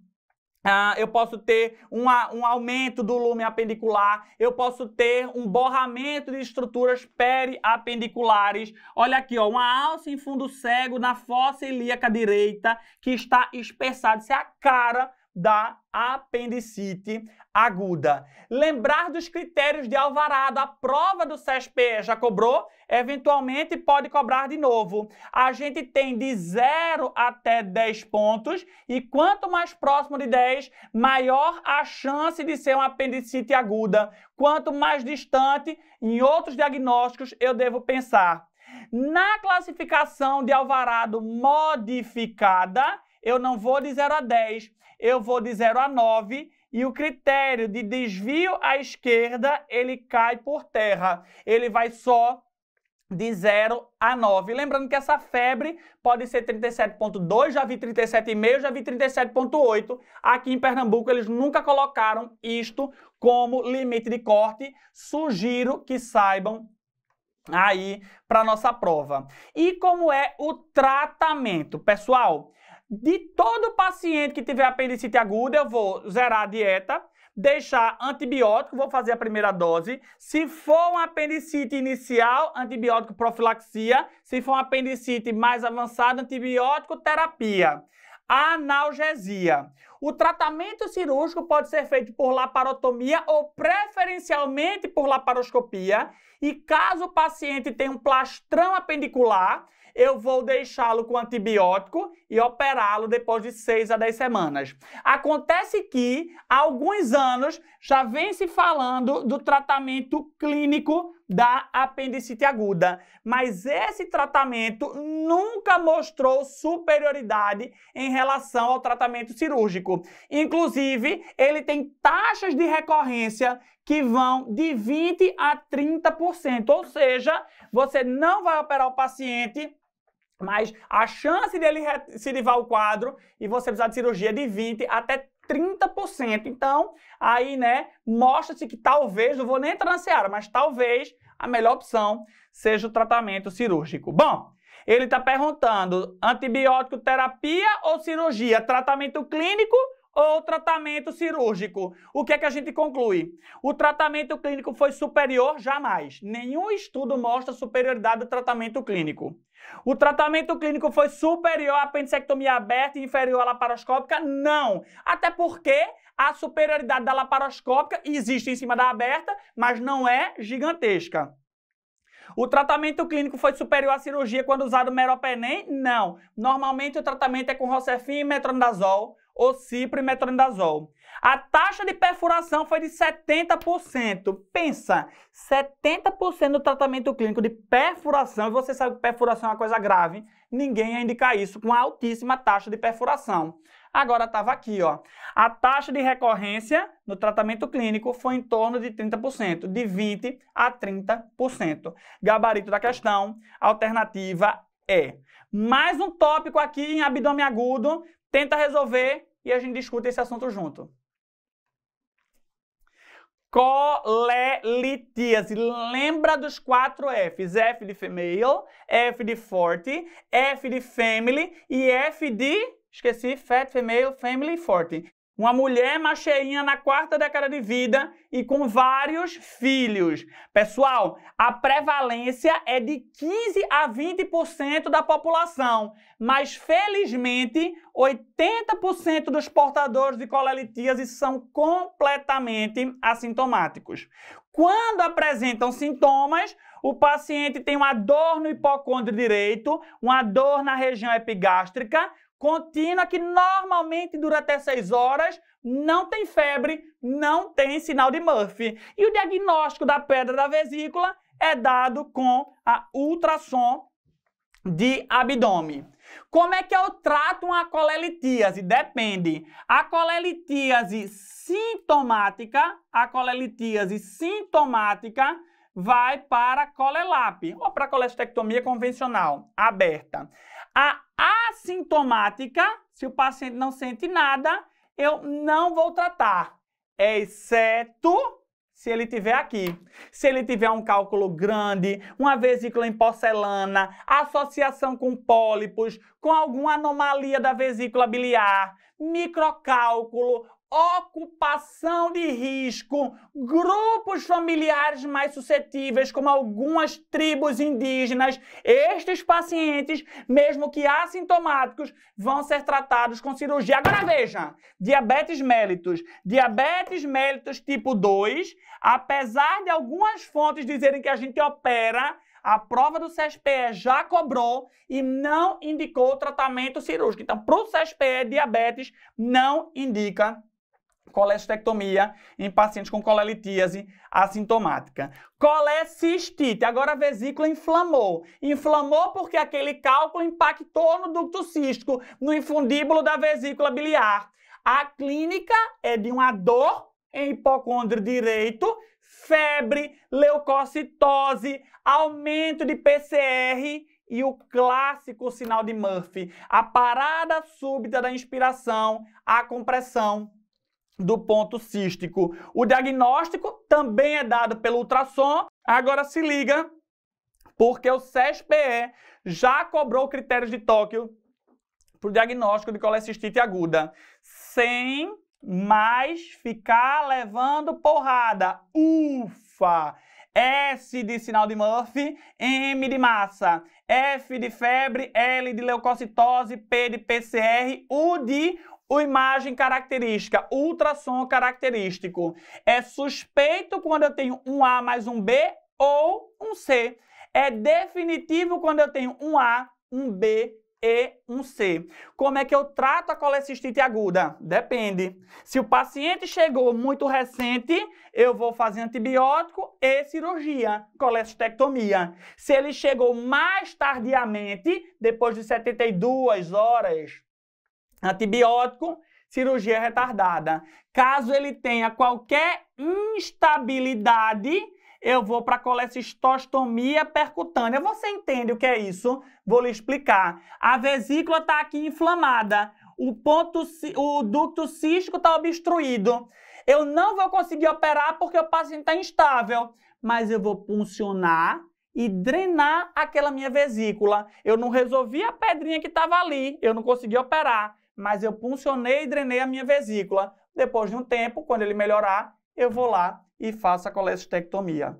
ah, eu posso ter um aumento do lume apendicular, eu posso ter um borramento de estruturas periapendiculares. Olha aqui, ó, uma alça em fundo cego na fossa ilíaca direita que está espessada. Isso é a cara da apendicite aguda. Lembrar dos critérios de alvarado. A prova do SESPE já cobrou? Eventualmente pode cobrar de novo. A gente tem de 0 até 10 pontos e quanto mais próximo de 10, maior a chance de ser uma apendicite aguda. Quanto mais distante, em outros diagnósticos eu devo pensar. Na classificação de alvarado modificada, eu não vou de 0 a 10 eu vou de 0 a 9 e o critério de desvio à esquerda, ele cai por terra. Ele vai só de 0 a 9. Lembrando que essa febre pode ser 37.2, já vi 37,5, já vi 37.8. Aqui em Pernambuco eles nunca colocaram isto como limite de corte. Sugiro que saibam aí para nossa prova. E como é o tratamento? Pessoal, de todo paciente que tiver apendicite aguda, eu vou zerar a dieta, deixar antibiótico, vou fazer a primeira dose. Se for uma apendicite inicial, antibiótico profilaxia. Se for uma apendicite mais avançada, antibiótico terapia. Analgesia. O tratamento cirúrgico pode ser feito por laparotomia ou preferencialmente por laparoscopia. E caso o paciente tenha um plastrão apendicular, eu vou deixá-lo com antibiótico e operá-lo depois de 6 a 10 semanas. Acontece que há alguns anos já vem se falando do tratamento clínico da apendicite aguda, mas esse tratamento nunca mostrou superioridade em relação ao tratamento cirúrgico. Inclusive, ele tem taxas de recorrência que vão de 20 a 30%, ou seja, você não vai operar o paciente mas a chance dele recidivar o quadro e você precisar de cirurgia é de 20 até 30%. Então, aí, né, mostra-se que talvez, não vou nem entrar na seara, mas talvez a melhor opção seja o tratamento cirúrgico. Bom, ele está perguntando: antibiótico terapia ou cirurgia? Tratamento clínico ou tratamento cirúrgico. O que é que a gente conclui? O tratamento clínico foi superior jamais. Nenhum estudo mostra superioridade do tratamento clínico. O tratamento clínico foi superior à apendicectomia aberta e inferior à laparoscópica? Não. Até porque a superioridade da laparoscópica existe em cima da aberta, mas não é gigantesca. O tratamento clínico foi superior à cirurgia quando usado meropenem? Não. Normalmente o tratamento é com rocefin e metronidazol ou cipro e metronidazol. A taxa de perfuração foi de 70%. Pensa, 70% do tratamento clínico de perfuração, e você sabe que perfuração é uma coisa grave, ninguém indicar isso com altíssima taxa de perfuração. Agora estava aqui, ó. A taxa de recorrência no tratamento clínico foi em torno de 30%, de 20 a 30%. Gabarito da questão, alternativa é. Mais um tópico aqui em abdômen agudo, tenta resolver e a gente discute esse assunto junto colelitíase. Lembra dos quatro Fs: F de female, F de forte, F de family e F de Esqueci, fat, female, family, forte. Uma mulher macheinha na quarta década de vida e com vários filhos. Pessoal, a prevalência é de 15 a 20% da população, mas felizmente 80% dos portadores de colelitíase são completamente assintomáticos. Quando apresentam sintomas, o paciente tem uma dor no hipocôndrio direito, uma dor na região epigástrica, contínua que normalmente dura até 6 horas, não tem febre, não tem sinal de Murphy. E o diagnóstico da pedra da vesícula é dado com a ultrassom de abdômen. Como é que eu trato uma colelitíase? Depende. A colelitíase sintomática, a colelitíase sintomática vai para a colelap, ou para a colestectomia convencional aberta. A assintomática, se o paciente não sente nada, eu não vou tratar, exceto se ele tiver aqui. Se ele tiver um cálculo grande, uma vesícula em porcelana, associação com pólipos, com alguma anomalia da vesícula biliar, microcálculo ocupação de risco, grupos familiares mais suscetíveis, como algumas tribos indígenas, estes pacientes, mesmo que assintomáticos, vão ser tratados com cirurgia. Agora veja, diabetes mellitus. Diabetes mellitus tipo 2, apesar de algumas fontes dizerem que a gente opera, a prova do CESPE já cobrou e não indicou tratamento cirúrgico. Então, para o CESPE, diabetes não indica colestectomia em pacientes com colelitíase assintomática. Colecistite, agora a vesícula inflamou. Inflamou porque aquele cálculo impactou no ducto cístico, no infundíbulo da vesícula biliar. A clínica é de uma dor em hipocôndrio direito, febre, leucocitose, aumento de PCR e o clássico sinal de Murphy, a parada súbita da inspiração, a compressão do ponto cístico. O diagnóstico também é dado pelo ultrassom. Agora se liga, porque o SESPE já cobrou critérios de Tóquio para o diagnóstico de colecistite aguda, sem mais ficar levando porrada. Ufa! S de sinal de Murphy, M de massa, F de febre, L de leucocitose, P de PCR, U de o imagem característica, ultrassom característico. É suspeito quando eu tenho um A mais um B ou um C. É definitivo quando eu tenho um A, um B e um C. Como é que eu trato a colecistite aguda? Depende. Se o paciente chegou muito recente, eu vou fazer antibiótico e cirurgia, colecistectomia. Se ele chegou mais tardiamente, depois de 72 horas, antibiótico, cirurgia retardada. Caso ele tenha qualquer instabilidade, eu vou para colecistostomia percutânea. Você entende o que é isso? Vou lhe explicar. A vesícula está aqui inflamada, o, ponto, o ducto cístico está obstruído. Eu não vou conseguir operar porque o paciente está instável, mas eu vou puncionar e drenar aquela minha vesícula. Eu não resolvi a pedrinha que estava ali, eu não consegui operar mas eu puncionei e drenei a minha vesícula. Depois de um tempo, quando ele melhorar, eu vou lá e faço a colestectomia.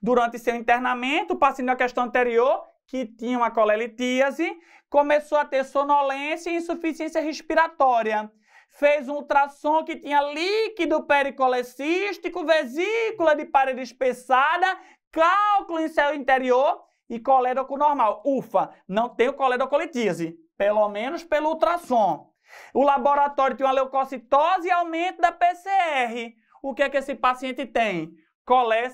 Durante seu internamento, passando na questão anterior, que tinha uma colelitíase, começou a ter sonolência e insuficiência respiratória. Fez um ultrassom que tinha líquido pericolecístico, vesícula de parede espessada, cálculo em seu interior e colédoco normal. Ufa, não tenho colédocoletíase. Pelo menos pelo ultrassom. O laboratório tem uma leucocitose e aumento da PCR. O que é que esse paciente tem? colé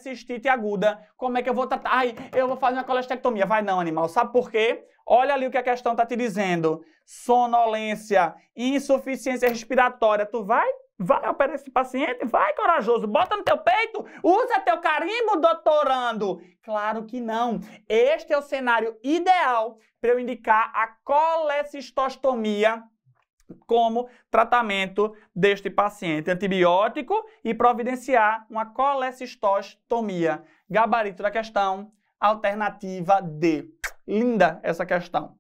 aguda. Como é que eu vou tratar? Ai, eu vou fazer uma colestectomia. Vai não, animal. Sabe por quê? Olha ali o que a questão está te dizendo. Sonolência, insuficiência respiratória. Tu vai? Vai operar esse paciente? Vai, corajoso. Bota no teu peito. Usa teu carimbo, doutorando. Claro que não. Este é o cenário ideal para eu indicar a colecistostomia como tratamento deste paciente antibiótico e providenciar uma colecistostomia. Gabarito da questão, alternativa D. Linda essa questão.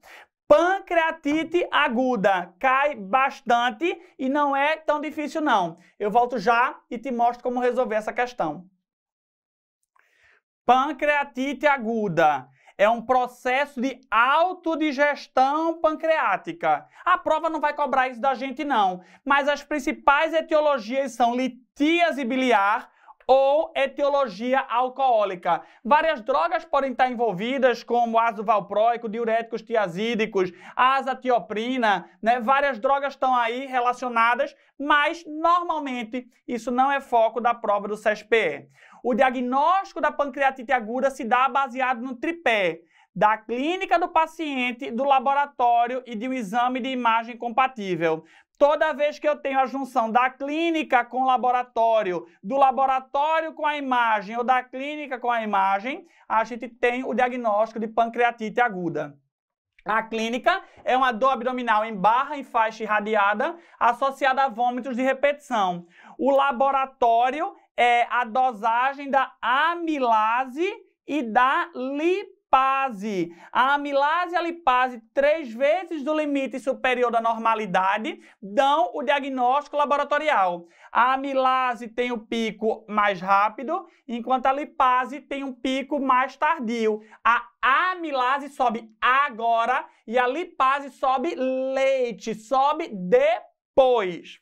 Pancreatite aguda cai bastante e não é tão difícil não. Eu volto já e te mostro como resolver essa questão. Pancreatite aguda é um processo de autodigestão pancreática. A prova não vai cobrar isso da gente, não. Mas as principais etiologias são litíase biliar, ou etiologia alcoólica. Várias drogas podem estar envolvidas, como ácido valproico, diuréticos tiazídicos, azatioprina, né? Várias drogas estão aí relacionadas, mas normalmente isso não é foco da prova do CESPE. O diagnóstico da pancreatite aguda se dá baseado no tripé da clínica do paciente, do laboratório e de um exame de imagem compatível. Toda vez que eu tenho a junção da clínica com o laboratório, do laboratório com a imagem ou da clínica com a imagem, a gente tem o diagnóstico de pancreatite aguda. A clínica é uma dor abdominal em barra em faixa irradiada associada a vômitos de repetição. O laboratório é, a dosagem da amilase e da lipase. A amilase e a lipase, três vezes do limite superior da normalidade, dão o diagnóstico laboratorial. A amilase tem o pico mais rápido, enquanto a lipase tem um pico mais tardio. A amilase sobe agora e a lipase sobe leite, sobe depois.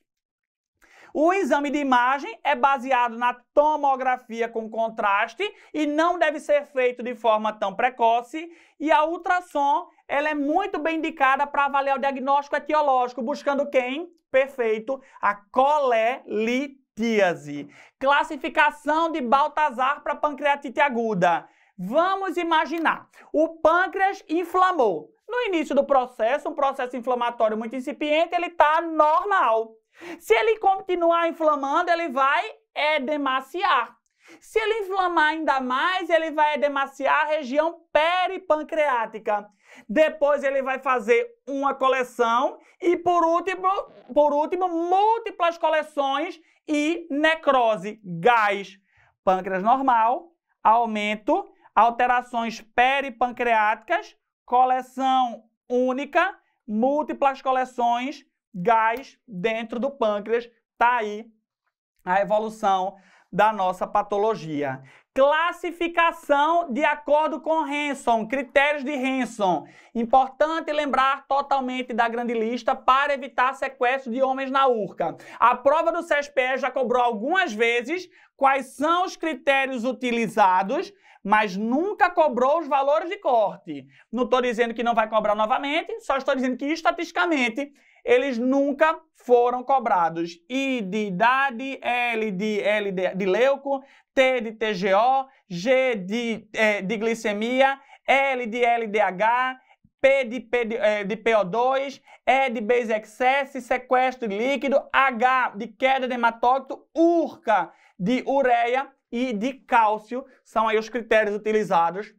O exame de imagem é baseado na tomografia com contraste e não deve ser feito de forma tão precoce. E a ultrassom, ela é muito bem indicada para avaliar o diagnóstico etiológico, buscando quem? Perfeito, a colelitíase. Classificação de Baltazar para pancreatite aguda. Vamos imaginar, o pâncreas inflamou. No início do processo, um processo inflamatório muito incipiente, ele está normal. Se ele continuar inflamando, ele vai edemaciar. Se ele inflamar ainda mais, ele vai edemaciar a região peripancreática. Depois ele vai fazer uma coleção e por último, por último múltiplas coleções e necrose, gás. Pâncreas normal, aumento, alterações peripancreáticas, coleção única, múltiplas coleções gás dentro do pâncreas. Tá aí a evolução da nossa patologia. Classificação de acordo com Hanson, critérios de Hanson. Importante lembrar totalmente da grande lista para evitar sequestro de homens na urca. A prova do CESPE já cobrou algumas vezes quais são os critérios utilizados, mas nunca cobrou os valores de corte. Não estou dizendo que não vai cobrar novamente, só estou dizendo que estatisticamente eles nunca foram cobrados. I de idade, L de L de, de leuco, T de TGO, G de, é, de glicemia, L de LDH, P de, P de, é, de PO2, E de base excess, sequestro de líquido, H de queda de hematócrito, URCA de ureia e de cálcio são aí os critérios utilizados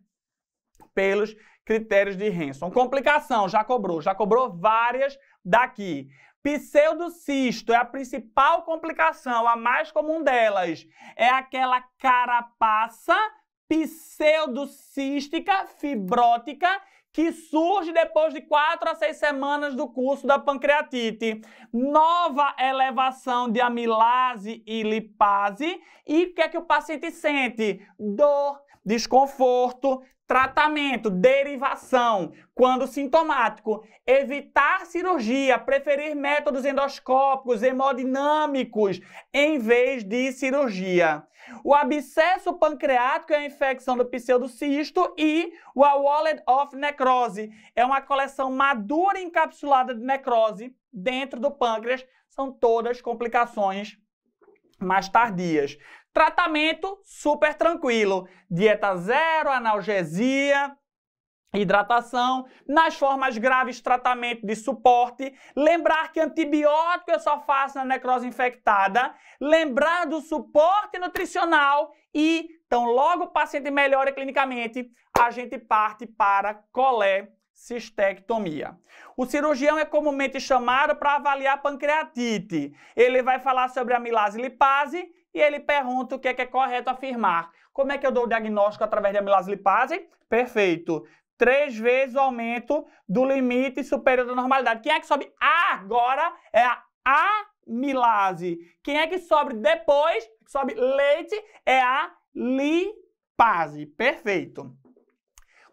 pelos critérios de Henson. Complicação, já cobrou, já cobrou várias daqui. Pseudocisto é a principal complicação, a mais comum delas. É aquela carapaça pseudocística fibrótica que surge depois de 4 a 6 semanas do curso da pancreatite. Nova elevação de amilase e lipase. E o que é que o paciente sente? Dor, desconforto, tratamento, derivação, quando sintomático, evitar cirurgia, preferir métodos endoscópicos, hemodinâmicos, em vez de cirurgia. O abscesso pancreático é a infecção do pseudocisto e o A Wallet of Necrose é uma coleção madura encapsulada de necrose dentro do pâncreas, são todas complicações mais tardias. Tratamento super tranquilo. Dieta zero, analgesia, hidratação. Nas formas graves, tratamento de suporte. Lembrar que antibiótico eu só faço na necrose infectada. Lembrar do suporte nutricional e, então, logo o paciente melhora clinicamente, a gente parte para colé cistectomia. O cirurgião é comumente chamado para avaliar pancreatite. Ele vai falar sobre a milase lipase e ele pergunta o que é, que é correto afirmar. Como é que eu dou o diagnóstico através da amilase lipase? Perfeito. Três vezes o aumento do limite superior da normalidade. Quem é que sobe agora é a amilase. Quem é que sobe depois, sobe leite, é a lipase. Perfeito.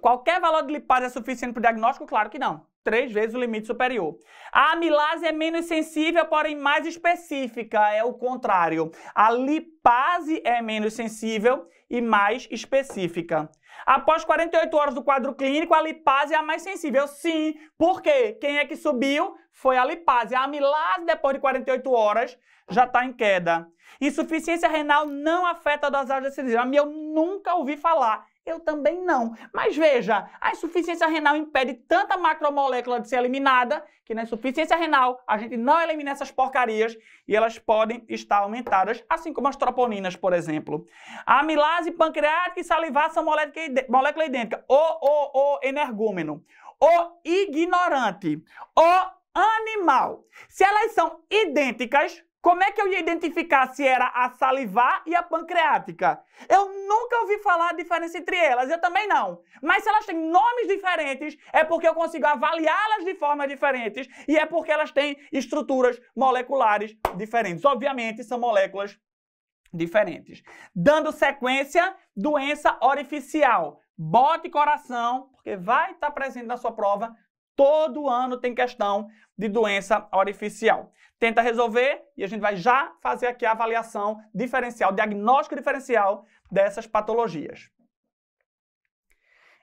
Qualquer valor de lipase é suficiente para o diagnóstico? Claro que não três vezes o limite superior. A amilase é menos sensível, porém mais específica, é o contrário. A lipase é menos sensível e mais específica. Após 48 horas do quadro clínico, a lipase é a mais sensível. Sim, porque quem é que subiu foi a lipase. A amilase, depois de 48 horas, já está em queda. Insuficiência renal não afeta a dosagem de cirurgia. Eu nunca ouvi falar eu também não. Mas veja, a insuficiência renal impede tanta macromolécula de ser eliminada que na insuficiência renal a gente não elimina essas porcarias e elas podem estar aumentadas, assim como as troponinas, por exemplo. A amilase pancreática e salivar são molécula idêntica. O, o, o energúmeno. O ignorante. O animal. Se elas são idênticas, como é que eu ia identificar se era a salivar e a pancreática? Eu nunca ouvi falar a diferença entre elas, eu também não. Mas se elas têm nomes diferentes, é porque eu consigo avaliá-las de formas diferentes e é porque elas têm estruturas moleculares diferentes. Obviamente, são moléculas diferentes. Dando sequência, doença orificial. Bote coração, porque vai estar presente na sua prova. Todo ano tem questão de doença orificial tenta resolver e a gente vai já fazer aqui a avaliação diferencial, diagnóstico diferencial dessas patologias.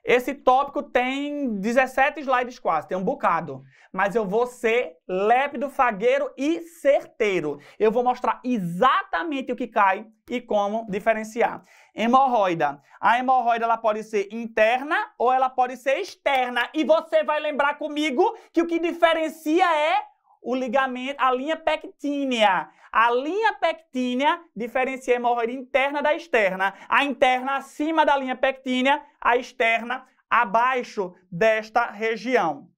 Esse tópico tem 17 slides quase, tem um bocado. Mas eu vou ser lépido, fagueiro e certeiro. Eu vou mostrar exatamente o que cai e como diferenciar. Hemorroida. A hemorroida ela pode ser interna ou ela pode ser externa. E você vai lembrar comigo que o que diferencia é o ligamento, a linha pectínea. A linha pectínea diferencia a hemorroida interna da externa. A interna acima da linha pectínea, a externa abaixo desta região.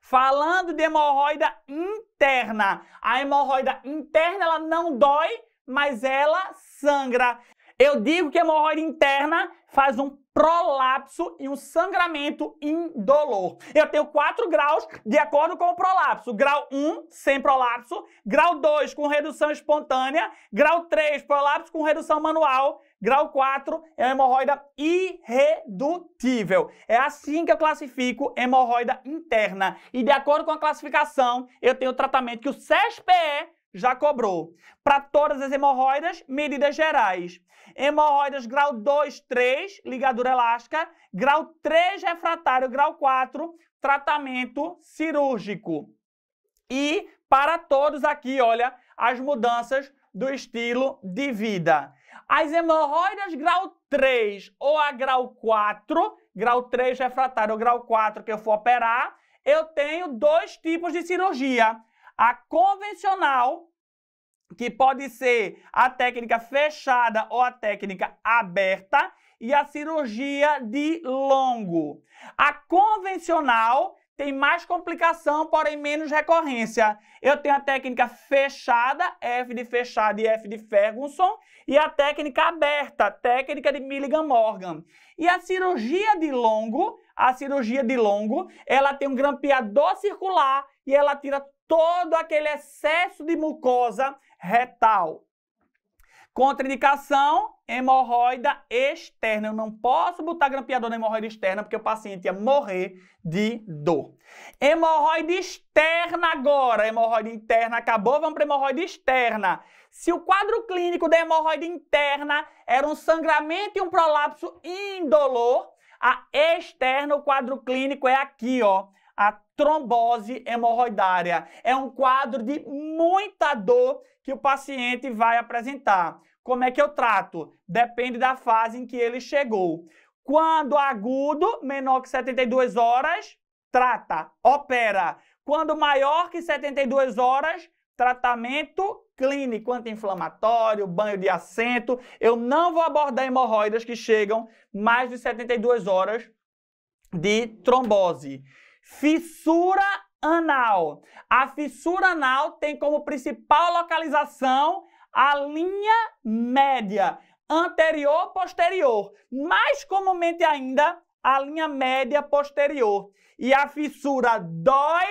Falando de hemorroida interna, a hemorroida interna ela não dói, mas ela sangra. Eu digo que a hemorroida interna faz um prolapso e um sangramento indolor. Eu tenho quatro graus de acordo com o prolapso. Grau 1, sem prolapso. Grau 2, com redução espontânea. Grau 3, prolapso com redução manual. Grau 4 é uma hemorroida irredutível. É assim que eu classifico hemorroida interna. E de acordo com a classificação, eu tenho o tratamento que o CESPE já cobrou. Para todas as hemorroidas, medidas gerais. Hemorroidas grau 2, 3, ligadura elástica. Grau 3, refratário. Grau 4, tratamento cirúrgico. E para todos aqui, olha, as mudanças do estilo de vida. As hemorroidas grau 3 ou a grau 4, grau 3 refratário ou grau 4 que eu for operar, eu tenho dois tipos de cirurgia a convencional, que pode ser a técnica fechada ou a técnica aberta, e a cirurgia de longo. A convencional tem mais complicação, porém menos recorrência. Eu tenho a técnica fechada, F de fechado e F de Ferguson, e a técnica aberta, técnica de Milligan Morgan. E a cirurgia de longo, a cirurgia de longo, ela tem um grampeador circular e ela tira todo aquele excesso de mucosa retal. Contraindicação, hemorroida externa. Eu não posso botar grampeador na hemorroida externa porque o paciente ia morrer de dor. Hemorroida externa agora. Hemorroida interna acabou, vamos para hemorroida externa. Se o quadro clínico da hemorroida interna era um sangramento e um prolapso indolor, a externa, o quadro clínico é aqui, ó, a trombose hemorroidária. É um quadro de muita dor que o paciente vai apresentar. Como é que eu trato? Depende da fase em que ele chegou. Quando agudo, menor que 72 horas, trata, opera. Quando maior que 72 horas, tratamento clínico anti-inflamatório, banho de assento. Eu não vou abordar hemorroidas que chegam mais de 72 horas de trombose. Fissura anal. A fissura anal tem como principal localização a linha média, anterior posterior, mais comumente ainda a linha média posterior. E a fissura dói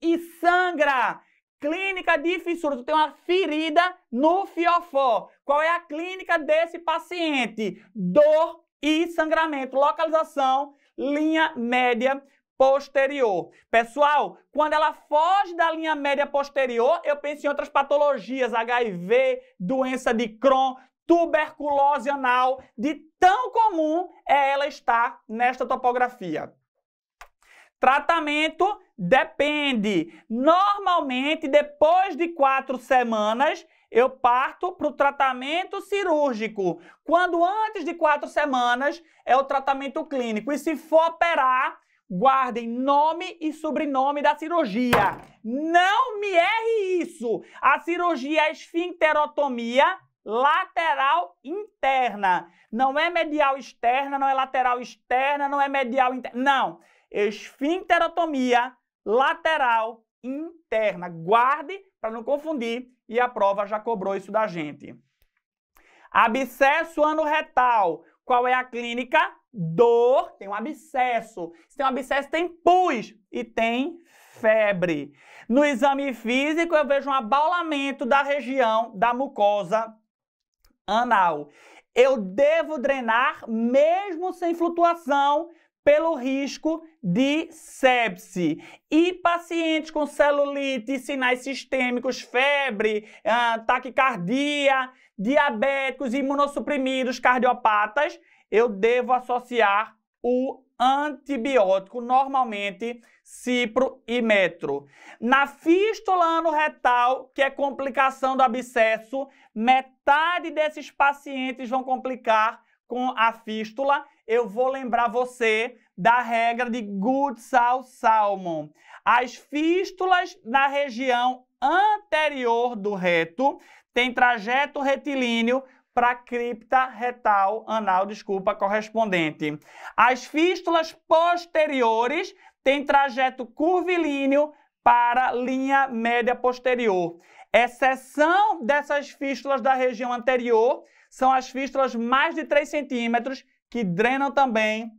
e sangra. Clínica de fissura, tu tem uma ferida no fiofó. Qual é a clínica desse paciente? Dor e sangramento. Localização, linha média posterior. Pessoal, quando ela foge da linha média posterior, eu penso em outras patologias, HIV, doença de Crohn, tuberculose anal, de tão comum é ela estar nesta topografia. Tratamento depende. Normalmente, depois de quatro semanas, eu parto para o tratamento cirúrgico. Quando antes de quatro semanas é o tratamento clínico. E se for operar, Guardem nome e sobrenome da cirurgia. Não me erre isso. A cirurgia é esfinterotomia lateral interna. Não é medial externa, não é lateral externa, não é medial interna. Não. Esfinterotomia lateral interna. Guarde para não confundir e a prova já cobrou isso da gente. Abscesso ano retal. Qual é a clínica? dor, tem um abscesso. Se tem um abscesso, tem pus e tem febre. No exame físico, eu vejo um abaulamento da região da mucosa anal. Eu devo drenar mesmo sem flutuação pelo risco de sepse. E pacientes com celulite, sinais sistêmicos, febre, ah, taquicardia, diabéticos, imunossuprimidos, cardiopatas, eu devo associar o antibiótico, normalmente cipro e metro. Na fístula anorretal, que é complicação do abscesso, metade desses pacientes vão complicar com a fístula. Eu vou lembrar você da regra de goodsal Salmon. As fístulas na região anterior do reto têm trajeto retilíneo para a cripta retal anal, desculpa, correspondente. As fístulas posteriores têm trajeto curvilíneo para linha média posterior. Exceção dessas fístulas da região anterior são as fístulas mais de 3 centímetros que drenam também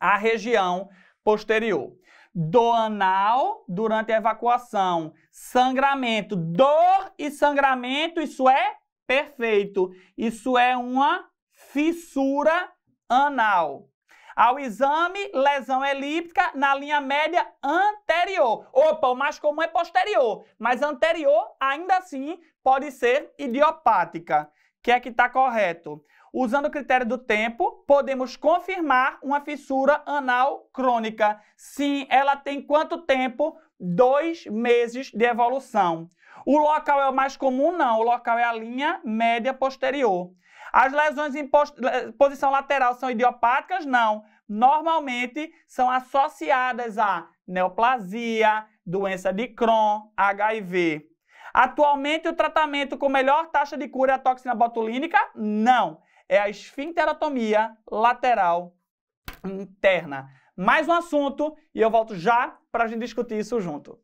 a região posterior. Do anal, durante a evacuação, sangramento, dor e sangramento, isso é Perfeito. Isso é uma fissura anal. Ao exame, lesão elíptica na linha média anterior. Opa, o mais comum é posterior, mas anterior, ainda assim, pode ser idiopática. Que é que está correto? Usando o critério do tempo, podemos confirmar uma fissura anal crônica. Sim, ela tem quanto tempo? Dois meses de evolução. O local é o mais comum? Não, o local é a linha média posterior. As lesões em posição lateral são idiopáticas? Não. Normalmente são associadas a neoplasia, doença de Crohn, HIV. Atualmente o tratamento com melhor taxa de cura é a toxina botulínica? Não. É a esfinterotomia lateral interna. Mais um assunto e eu volto já para a gente discutir isso junto.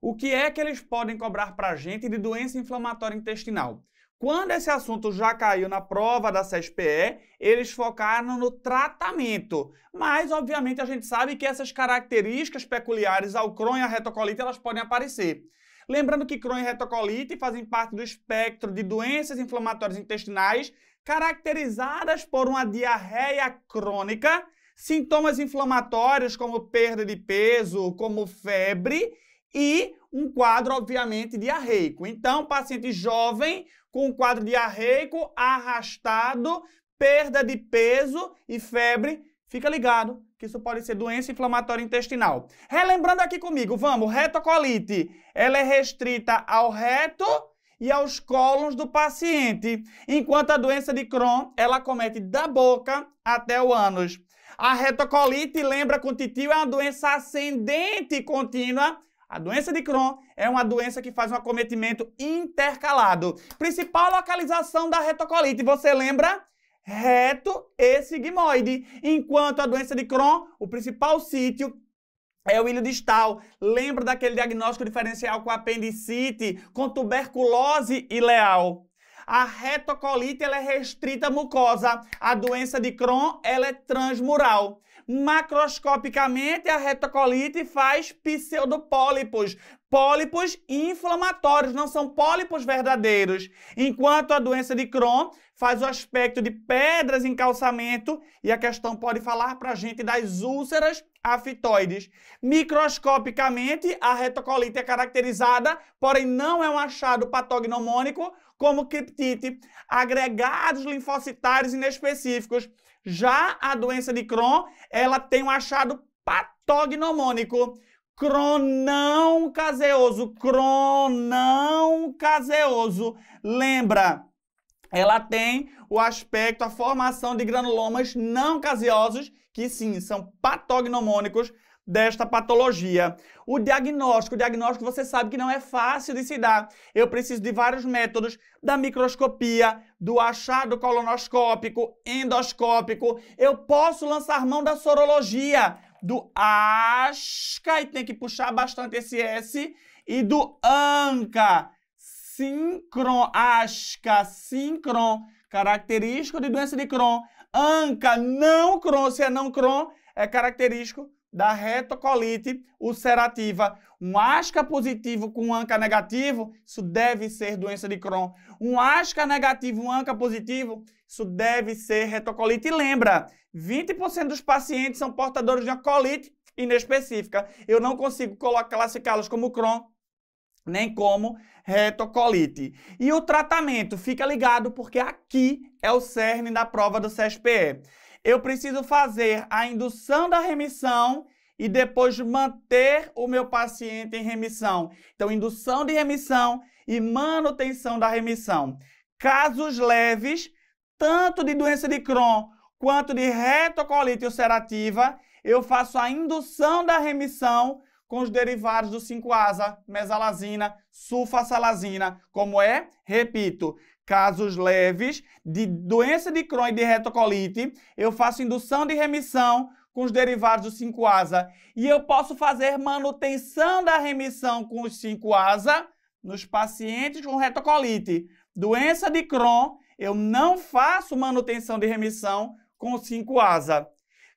O que é que eles podem cobrar para a gente de doença inflamatória intestinal? Quando esse assunto já caiu na prova da CESPE, eles focaram no tratamento. Mas, obviamente, a gente sabe que essas características peculiares ao Crohn e à retocolite, elas podem aparecer. Lembrando que Crohn e retocolite fazem parte do espectro de doenças inflamatórias intestinais caracterizadas por uma diarreia crônica, sintomas inflamatórios como perda de peso, como febre e um quadro, obviamente, diarreico. Então, paciente jovem com um quadro diarreico, arrastado, perda de peso e febre, fica ligado que isso pode ser doença inflamatória intestinal. Relembrando aqui comigo, vamos, retocolite, ela é restrita ao reto e aos cólons do paciente, enquanto a doença de Crohn, ela comete da boca até o ânus. A retocolite, lembra com o titio, é uma doença ascendente e contínua a doença de Crohn é uma doença que faz um acometimento intercalado. Principal localização da retocolite, você lembra? Reto e sigmoide. Enquanto a doença de Crohn, o principal sítio é o ilho distal. Lembra daquele diagnóstico diferencial com apendicite, com tuberculose ileal? A retocolite ela é restrita à mucosa. A doença de Crohn ela é transmural macroscopicamente a retocolite faz pseudopólipos, pólipos inflamatórios, não são pólipos verdadeiros, enquanto a doença de Crohn faz o aspecto de pedras em calçamento e a questão pode falar para a gente das úlceras afitoides. Microscopicamente, a retocolite é caracterizada, porém não é um achado patognomônico como criptite, agregados linfocitários inespecíficos. Já a doença de Crohn, ela tem um achado patognomônico. não caseoso, cronão caseoso. Lembra, ela tem o aspecto, a formação de granulomas não caseosos, que sim, são patognomônicos, desta patologia. O diagnóstico, o diagnóstico você sabe que não é fácil de se dar. Eu preciso de vários métodos, da microscopia, do achado colonoscópico, endoscópico. Eu posso lançar mão da sorologia, do ASCA, e tem que puxar bastante esse S, e do ANCA, sincron, ASCA, sincron, característico de doença de Crohn. ANCA, não Crohn, se é não Crohn, é característico da retocolite ulcerativa. Um asca positivo com um anca negativo, isso deve ser doença de Crohn. Um asca negativo, um anca positivo, isso deve ser retocolite. E lembra, 20% dos pacientes são portadores de uma colite inespecífica. Eu não consigo classificá-los como Crohn, nem como retocolite. E o tratamento, fica ligado, porque aqui é o cerne da prova do CSPE eu preciso fazer a indução da remissão e depois manter o meu paciente em remissão. Então, indução de remissão e manutenção da remissão. Casos leves, tanto de doença de Crohn quanto de retocolite ulcerativa, eu faço a indução da remissão com os derivados do 5-asa, mesalazina, sulfasalazina, como é? Repito, casos leves de doença de Crohn e de retocolite, eu faço indução de remissão com os derivados do 5-asa e eu posso fazer manutenção da remissão com os 5-asa nos pacientes com retocolite. Doença de Crohn, eu não faço manutenção de remissão com o 5-asa.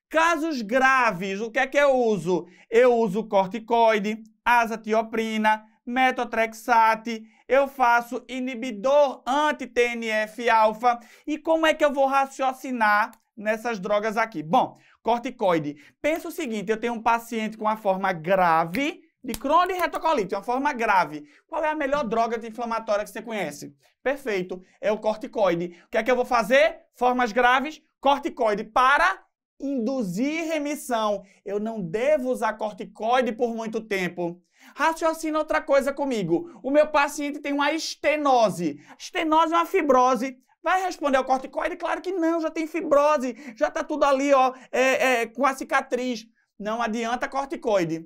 Casos graves, o que é que eu uso? Eu uso corticoide, azatioprina, metotrexate, eu faço inibidor anti-TNF-alfa. E como é que eu vou raciocinar nessas drogas aqui? Bom, corticoide. Pensa o seguinte, eu tenho um paciente com uma forma grave de Crohn e retocolite, uma forma grave. Qual é a melhor droga anti-inflamatória que você conhece? Perfeito, é o corticoide. O que é que eu vou fazer? Formas graves, corticoide para induzir remissão. Eu não devo usar corticoide por muito tempo. Raciocina outra coisa comigo. O meu paciente tem uma estenose. Estenose é uma fibrose Vai responder ao corticoide? Claro que não, já tem fibrose, já está tudo ali, ó, é, é, com a cicatriz. Não adianta corticoide.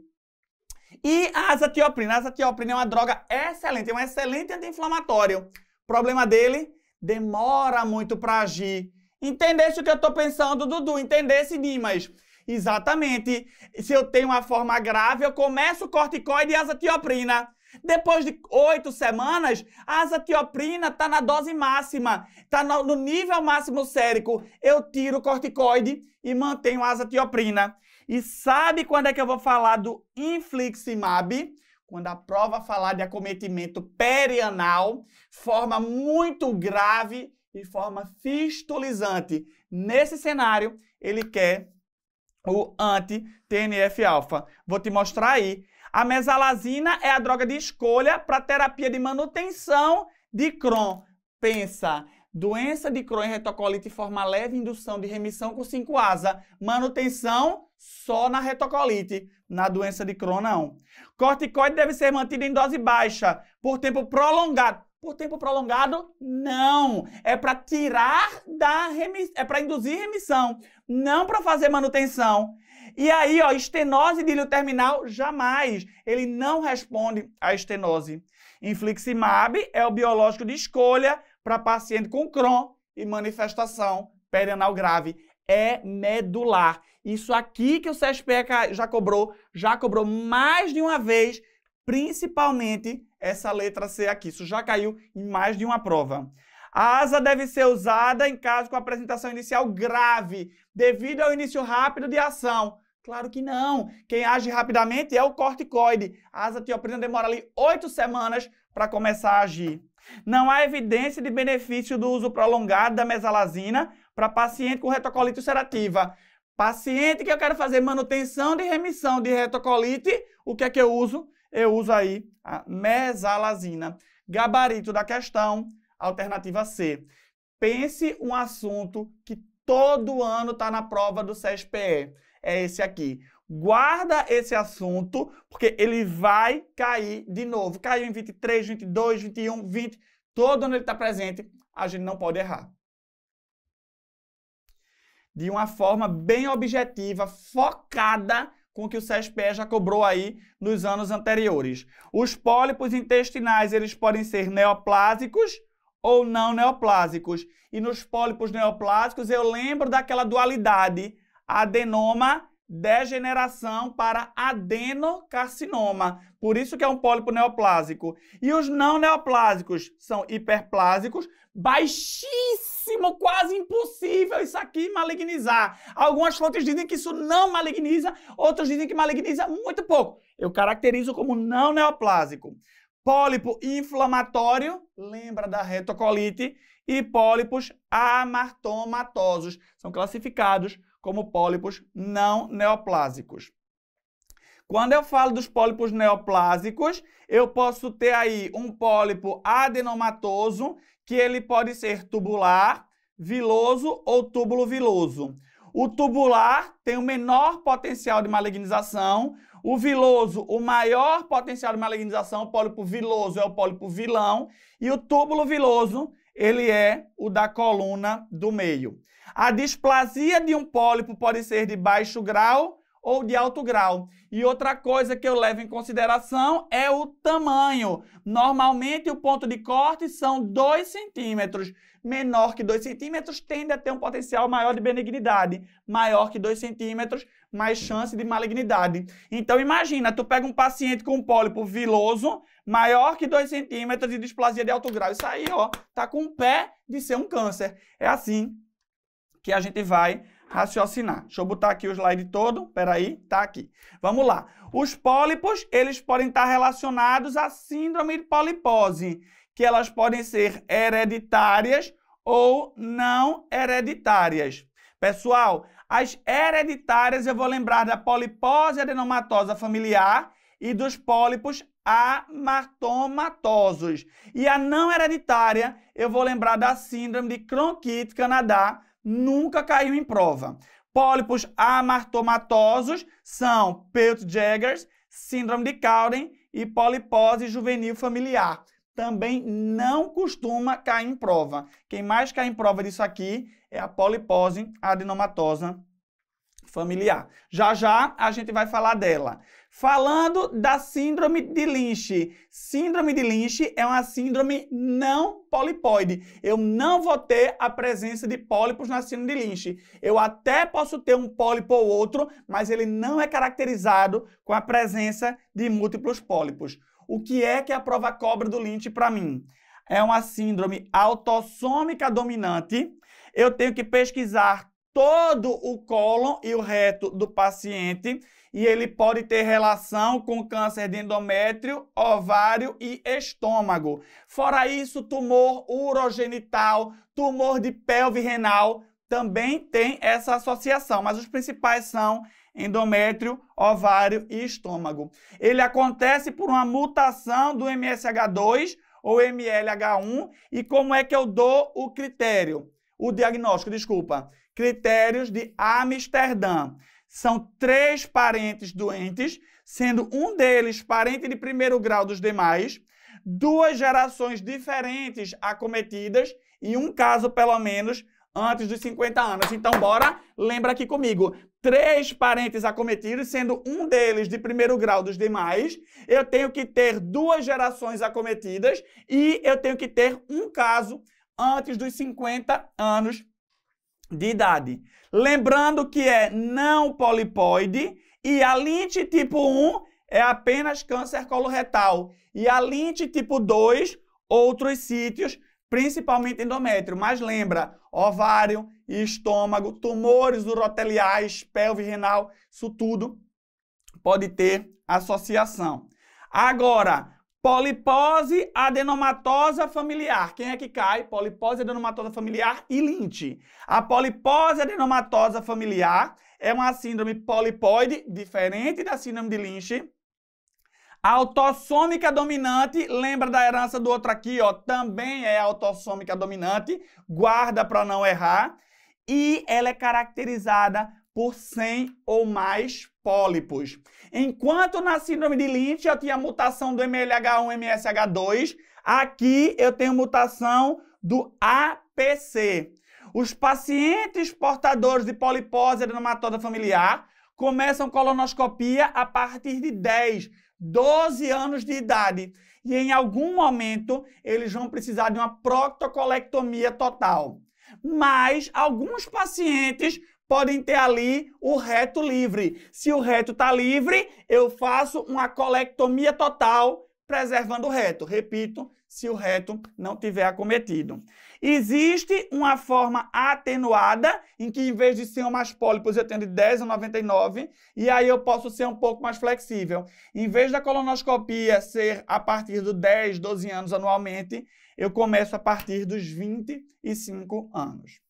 E a azatioprina? A azatioprina é uma droga excelente, é um excelente anti-inflamatório. Problema dele? Demora muito para agir. Entendesse o que eu estou pensando, Dudu? Entendesse, Dimas? Exatamente. Se eu tenho uma forma grave, eu começo o corticoide e azatioprina. Depois de oito semanas, a azatioprina está na dose máxima, está no nível máximo sérico. Eu tiro o corticoide e mantenho a azatioprina. E sabe quando é que eu vou falar do infliximab? Quando a prova falar de acometimento perianal, forma muito grave e forma fistulizante. Nesse cenário, ele quer o anti-TNF-alfa. Vou te mostrar aí. A mesalazina é a droga de escolha para terapia de manutenção de Crohn. Pensa, doença de Crohn e retocolite forma leve, indução de remissão com 5 asa. Manutenção só na retocolite, na doença de Crohn não. Corticoide deve ser mantido em dose baixa por tempo prolongado. Por tempo prolongado, não. É para tirar da remissão, é para induzir remissão, não para fazer manutenção. E aí, ó, estenose de ilho terminal, jamais. Ele não responde à estenose. Infliximab é o biológico de escolha para paciente com Crohn e manifestação perianal grave. É medular. Isso aqui que o CSPE já cobrou, já cobrou mais de uma vez, principalmente essa letra C aqui. Isso já caiu em mais de uma prova. A asa deve ser usada em caso com apresentação inicial grave, devido ao início rápido de ação. Claro que não. Quem age rapidamente é o corticoide. A asa tioprina demora ali oito semanas para começar a agir. Não há evidência de benefício do uso prolongado da mesalazina para paciente com retocolite ulcerativa. Paciente que eu quero fazer manutenção de remissão de retocolite, o que é que eu uso? eu uso aí a mesalazina. Gabarito da questão, alternativa C. Pense um assunto que todo ano está na prova do CESPE. É esse aqui. Guarda esse assunto, porque ele vai cair de novo. Caiu em 23, 22, 21, 20. Todo ano ele está presente. A gente não pode errar de uma forma bem objetiva, focada com que o CESPE já cobrou aí nos anos anteriores. Os pólipos intestinais, eles podem ser neoplásicos ou não neoplásicos. E nos pólipos neoplásicos, eu lembro daquela dualidade adenoma degeneração para adenocarcinoma. Por isso que é um pólipo neoplásico. E os não neoplásicos são hiperplásicos, baixíssimo, quase impossível isso aqui malignizar. Algumas fontes dizem que isso não maligniza, outros dizem que maligniza muito pouco. Eu caracterizo como não neoplásico. Pólipo inflamatório, lembra da retocolite, e pólipos amartomatosos, são classificados como pólipos não neoplásicos. Quando eu falo dos pólipos neoplásicos, eu posso ter aí um pólipo adenomatoso, que ele pode ser tubular, viloso ou túbulo viloso. O tubular tem o menor potencial de malignização, o viloso, o maior potencial de malignização, o pólipo viloso é o pólipo vilão, e o túbulo viloso, ele é o da coluna do meio. A displasia de um pólipo pode ser de baixo grau ou de alto grau. E outra coisa que eu levo em consideração é o tamanho. Normalmente o ponto de corte são 2 centímetros. Menor que 2 centímetros tende a ter um potencial maior de benignidade. Maior que 2 centímetros, mais chance de malignidade. Então imagina, tu pega um paciente com um pólipo viloso, maior que 2 centímetros de displasia de alto grau. Isso aí, ó, tá com o pé de ser um câncer. É assim que a gente vai raciocinar. Deixa eu botar aqui o slide todo, peraí, tá aqui. Vamos lá. Os pólipos, eles podem estar relacionados à síndrome de polipose, que elas podem ser hereditárias ou não hereditárias. Pessoal, as hereditárias eu vou lembrar da polipose adenomatosa familiar e dos pólipos amartomatosos. E a não hereditária eu vou lembrar da síndrome de Cronkite Canadá, nunca caiu em prova. Pólipos amartomatosos são Peutz-Jeghers, síndrome de Cowden e polipose juvenil familiar. Também não costuma cair em prova. Quem mais cai em prova disso aqui é a polipose adenomatosa familiar. Já já a gente vai falar dela. Falando da síndrome de Lynch. Síndrome de Lynch é uma síndrome não polipoide. Eu não vou ter a presença de pólipos na síndrome de Lynch. Eu até posso ter um pólipo ou outro, mas ele não é caracterizado com a presença de múltiplos pólipos. O que é que é a prova cobra do Lynch para mim? É uma síndrome autossômica dominante. Eu tenho que pesquisar todo o cólon e o reto do paciente e ele pode ter relação com câncer de endométrio, ovário e estômago. Fora isso, tumor urogenital, tumor de pelve renal também tem essa associação, mas os principais são endométrio, ovário e estômago. Ele acontece por uma mutação do MSH2 ou MLH1 e como é que eu dou o critério? O diagnóstico, desculpa critérios de Amsterdã. São três parentes doentes, sendo um deles parente de primeiro grau dos demais, duas gerações diferentes acometidas e um caso, pelo menos, antes dos 50 anos. Então, bora, lembra aqui comigo. Três parentes acometidos, sendo um deles de primeiro grau dos demais, eu tenho que ter duas gerações acometidas e eu tenho que ter um caso antes dos 50 anos de idade. Lembrando que é não polipoide e a linte tipo 1 é apenas câncer coloretal. E a linte tipo 2, outros sítios, principalmente endométrio. Mas lembra, ovário, estômago, tumores uroteliais, pelve renal, isso tudo pode ter associação. Agora, Polipose adenomatosa familiar. Quem é que cai? Polipose adenomatosa familiar e linte. A polipose adenomatosa familiar é uma síndrome polipoide, diferente da síndrome de Lynch. A autossômica dominante, lembra da herança do outro aqui, ó, também é autossômica dominante, guarda para não errar. E ela é caracterizada por 100 ou mais pólipos. Enquanto na síndrome de Lynch eu tinha mutação do MLH1 MSH2, aqui eu tenho mutação do APC. Os pacientes portadores de polipose adenomatosa familiar começam colonoscopia a partir de 10, 12 anos de idade. E em algum momento eles vão precisar de uma proctocolectomia total. Mas alguns pacientes podem ter ali o reto livre. Se o reto está livre, eu faço uma colectomia total, preservando o reto. Repito, se o reto não tiver acometido. Existe uma forma atenuada, em que em vez de ser umas pólipos, eu tenho de 10 a 99, e aí eu posso ser um pouco mais flexível. Em vez da colonoscopia ser a partir dos 10, 12 anos anualmente, eu começo a partir dos 25 anos.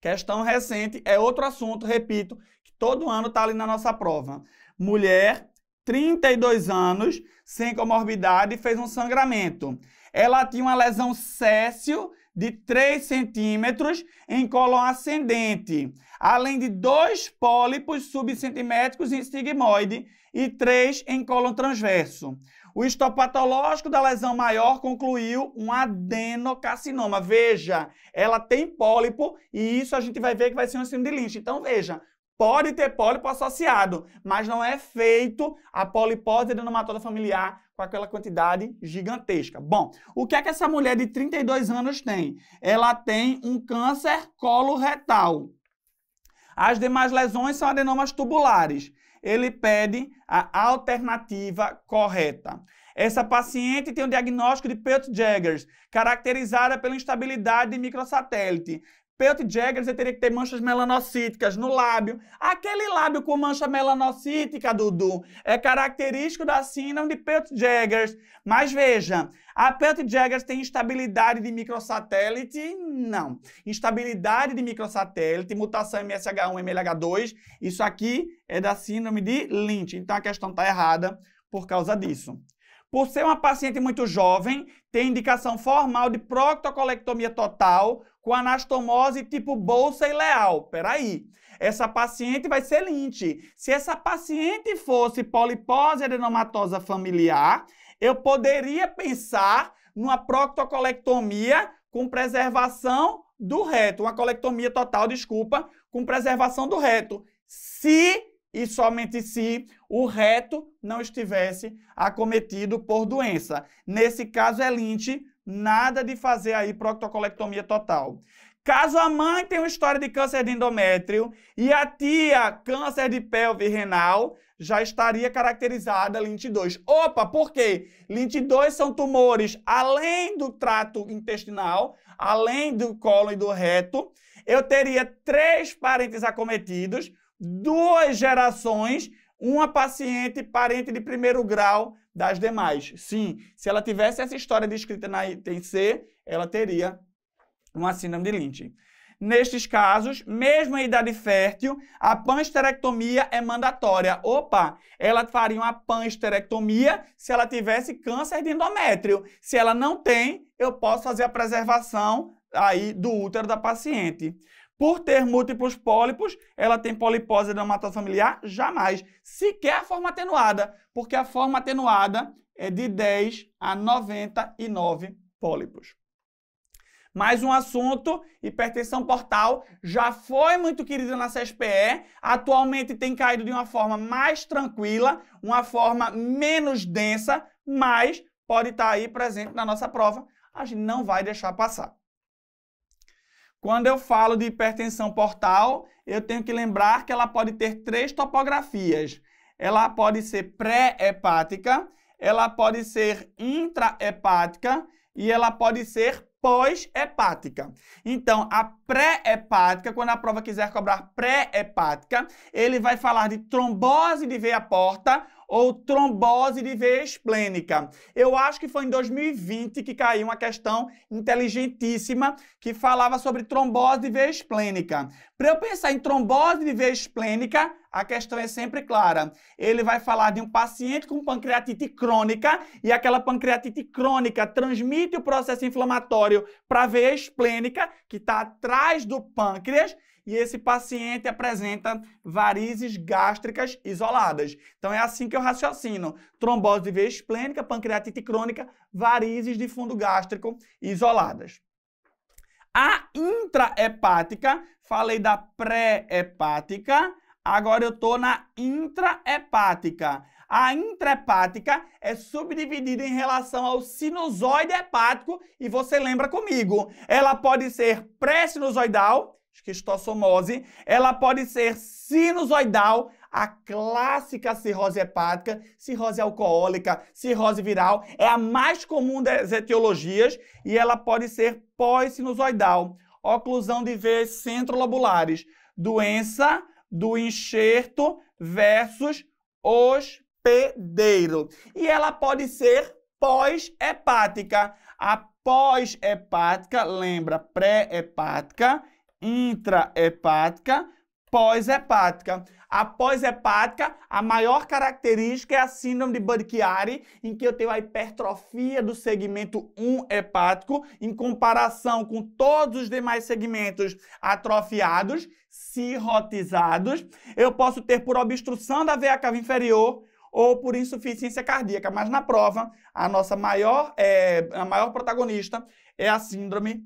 Questão recente é outro assunto, repito, que todo ano está ali na nossa prova. Mulher, 32 anos, sem comorbidade, fez um sangramento. Ela tinha uma lesão céssio de 3 centímetros em colo ascendente, além de dois pólipos subcentimétricos em estigmoide e três em colo transverso. O histopatológico da lesão maior concluiu um adenocarcinoma. Veja, ela tem pólipo e isso a gente vai ver que vai ser um síndrome de Lynch. Então veja, pode ter pólipo associado, mas não é feito a polipose adenomatosa familiar com aquela quantidade gigantesca. Bom, o que é que essa mulher de 32 anos tem? Ela tem um câncer coloretal. As demais lesões são adenomas tubulares ele pede a alternativa correta. Essa paciente tem o um diagnóstico de Peutz-Jeghers, caracterizada pela instabilidade de microsatélite. Peutz-Jeghers teria que ter manchas melanocíticas no lábio. Aquele lábio com mancha melanocítica, Dudu, é característico da síndrome de Peutz-Jeghers. Mas veja, a Pelt Jaggers tem instabilidade de microsatélite? Não. Instabilidade de microsatélite, mutação MSH1, MLH2, isso aqui é da síndrome de Lynch. Então a questão está errada por causa disso. Por ser uma paciente muito jovem, tem indicação formal de proctocolectomia total com anastomose tipo bolsa e leal. Peraí, essa paciente vai ser linte. Se essa paciente fosse polipose adenomatosa familiar, eu poderia pensar numa proctocolectomia com preservação do reto, uma colectomia total, desculpa, com preservação do reto, se e somente se o reto não estivesse acometido por doença. Nesse caso é linte, nada de fazer aí proctocolectomia total. Caso a mãe tenha uma história de câncer de endométrio e a tia câncer de pelve renal, já estaria caracterizada lint linte 2. Opa, por quê? Linte 2 são tumores além do trato intestinal, além do colo e do reto. Eu teria três parentes acometidos, duas gerações, uma paciente parente de primeiro grau das demais. Sim, se ela tivesse essa história descrita na item C, ela teria uma síndrome de LINT. Nestes casos, mesmo em idade fértil, a panesterectomia é mandatória. Opa, ela faria uma panesterectomia se ela tivesse câncer de endométrio. Se ela não tem, eu posso fazer a preservação aí do útero da paciente. Por ter múltiplos pólipos, ela tem polipose dermatose familiar? Jamais. Sequer a forma atenuada, porque a forma atenuada é de 10 a 99 pólipos. Mais um assunto, hipertensão portal já foi muito querida na CSPE, atualmente tem caído de uma forma mais tranquila, uma forma menos densa, mas pode estar tá aí presente na nossa prova, a gente não vai deixar passar. Quando eu falo de hipertensão portal, eu tenho que lembrar que ela pode ter três topografias. Ela pode ser pré-hepática, ela pode ser intra intra-hepática e ela pode ser pós-hepática. Então, a pré-hepática, quando a prova quiser cobrar pré-hepática, ele vai falar de trombose de veia porta ou trombose de veia esplênica. Eu acho que foi em 2020 que caiu uma questão inteligentíssima que falava sobre trombose de veia esplênica. Para eu pensar em trombose de veia esplênica, a questão é sempre clara. Ele vai falar de um paciente com pancreatite crônica e aquela pancreatite crônica transmite o processo inflamatório para a veia esplênica, que está atrás do pâncreas, e esse paciente apresenta varizes gástricas isoladas. Então é assim que eu raciocino: trombose de veia esplênica, pancreatite crônica, varizes de fundo gástrico isoladas. A intrahepática, falei da pré-hepática, agora eu estou na intrahepática. A intrahepática é subdividida em relação ao sinusoide hepático e você lembra comigo, ela pode ser pré-sinusoidal esquistossomose, ela pode ser sinusoidal, a clássica cirrose hepática, cirrose alcoólica, cirrose viral, é a mais comum das etiologias e ela pode ser pós-sinusoidal, oclusão de veias centrolobulares, doença do enxerto versus hospedeiro. E ela pode ser pós-hepática. A pós-hepática, lembra, pré-hepática, intrahepática, pós-hepática. A pós-hepática, a maior característica é a síndrome de Budd-Chiari, em que eu tenho a hipertrofia do segmento 1 hepático em comparação com todos os demais segmentos atrofiados, cirrotizados. Eu posso ter por obstrução da veia cava inferior ou por insuficiência cardíaca, mas na prova, a nossa maior, é, a maior protagonista é a síndrome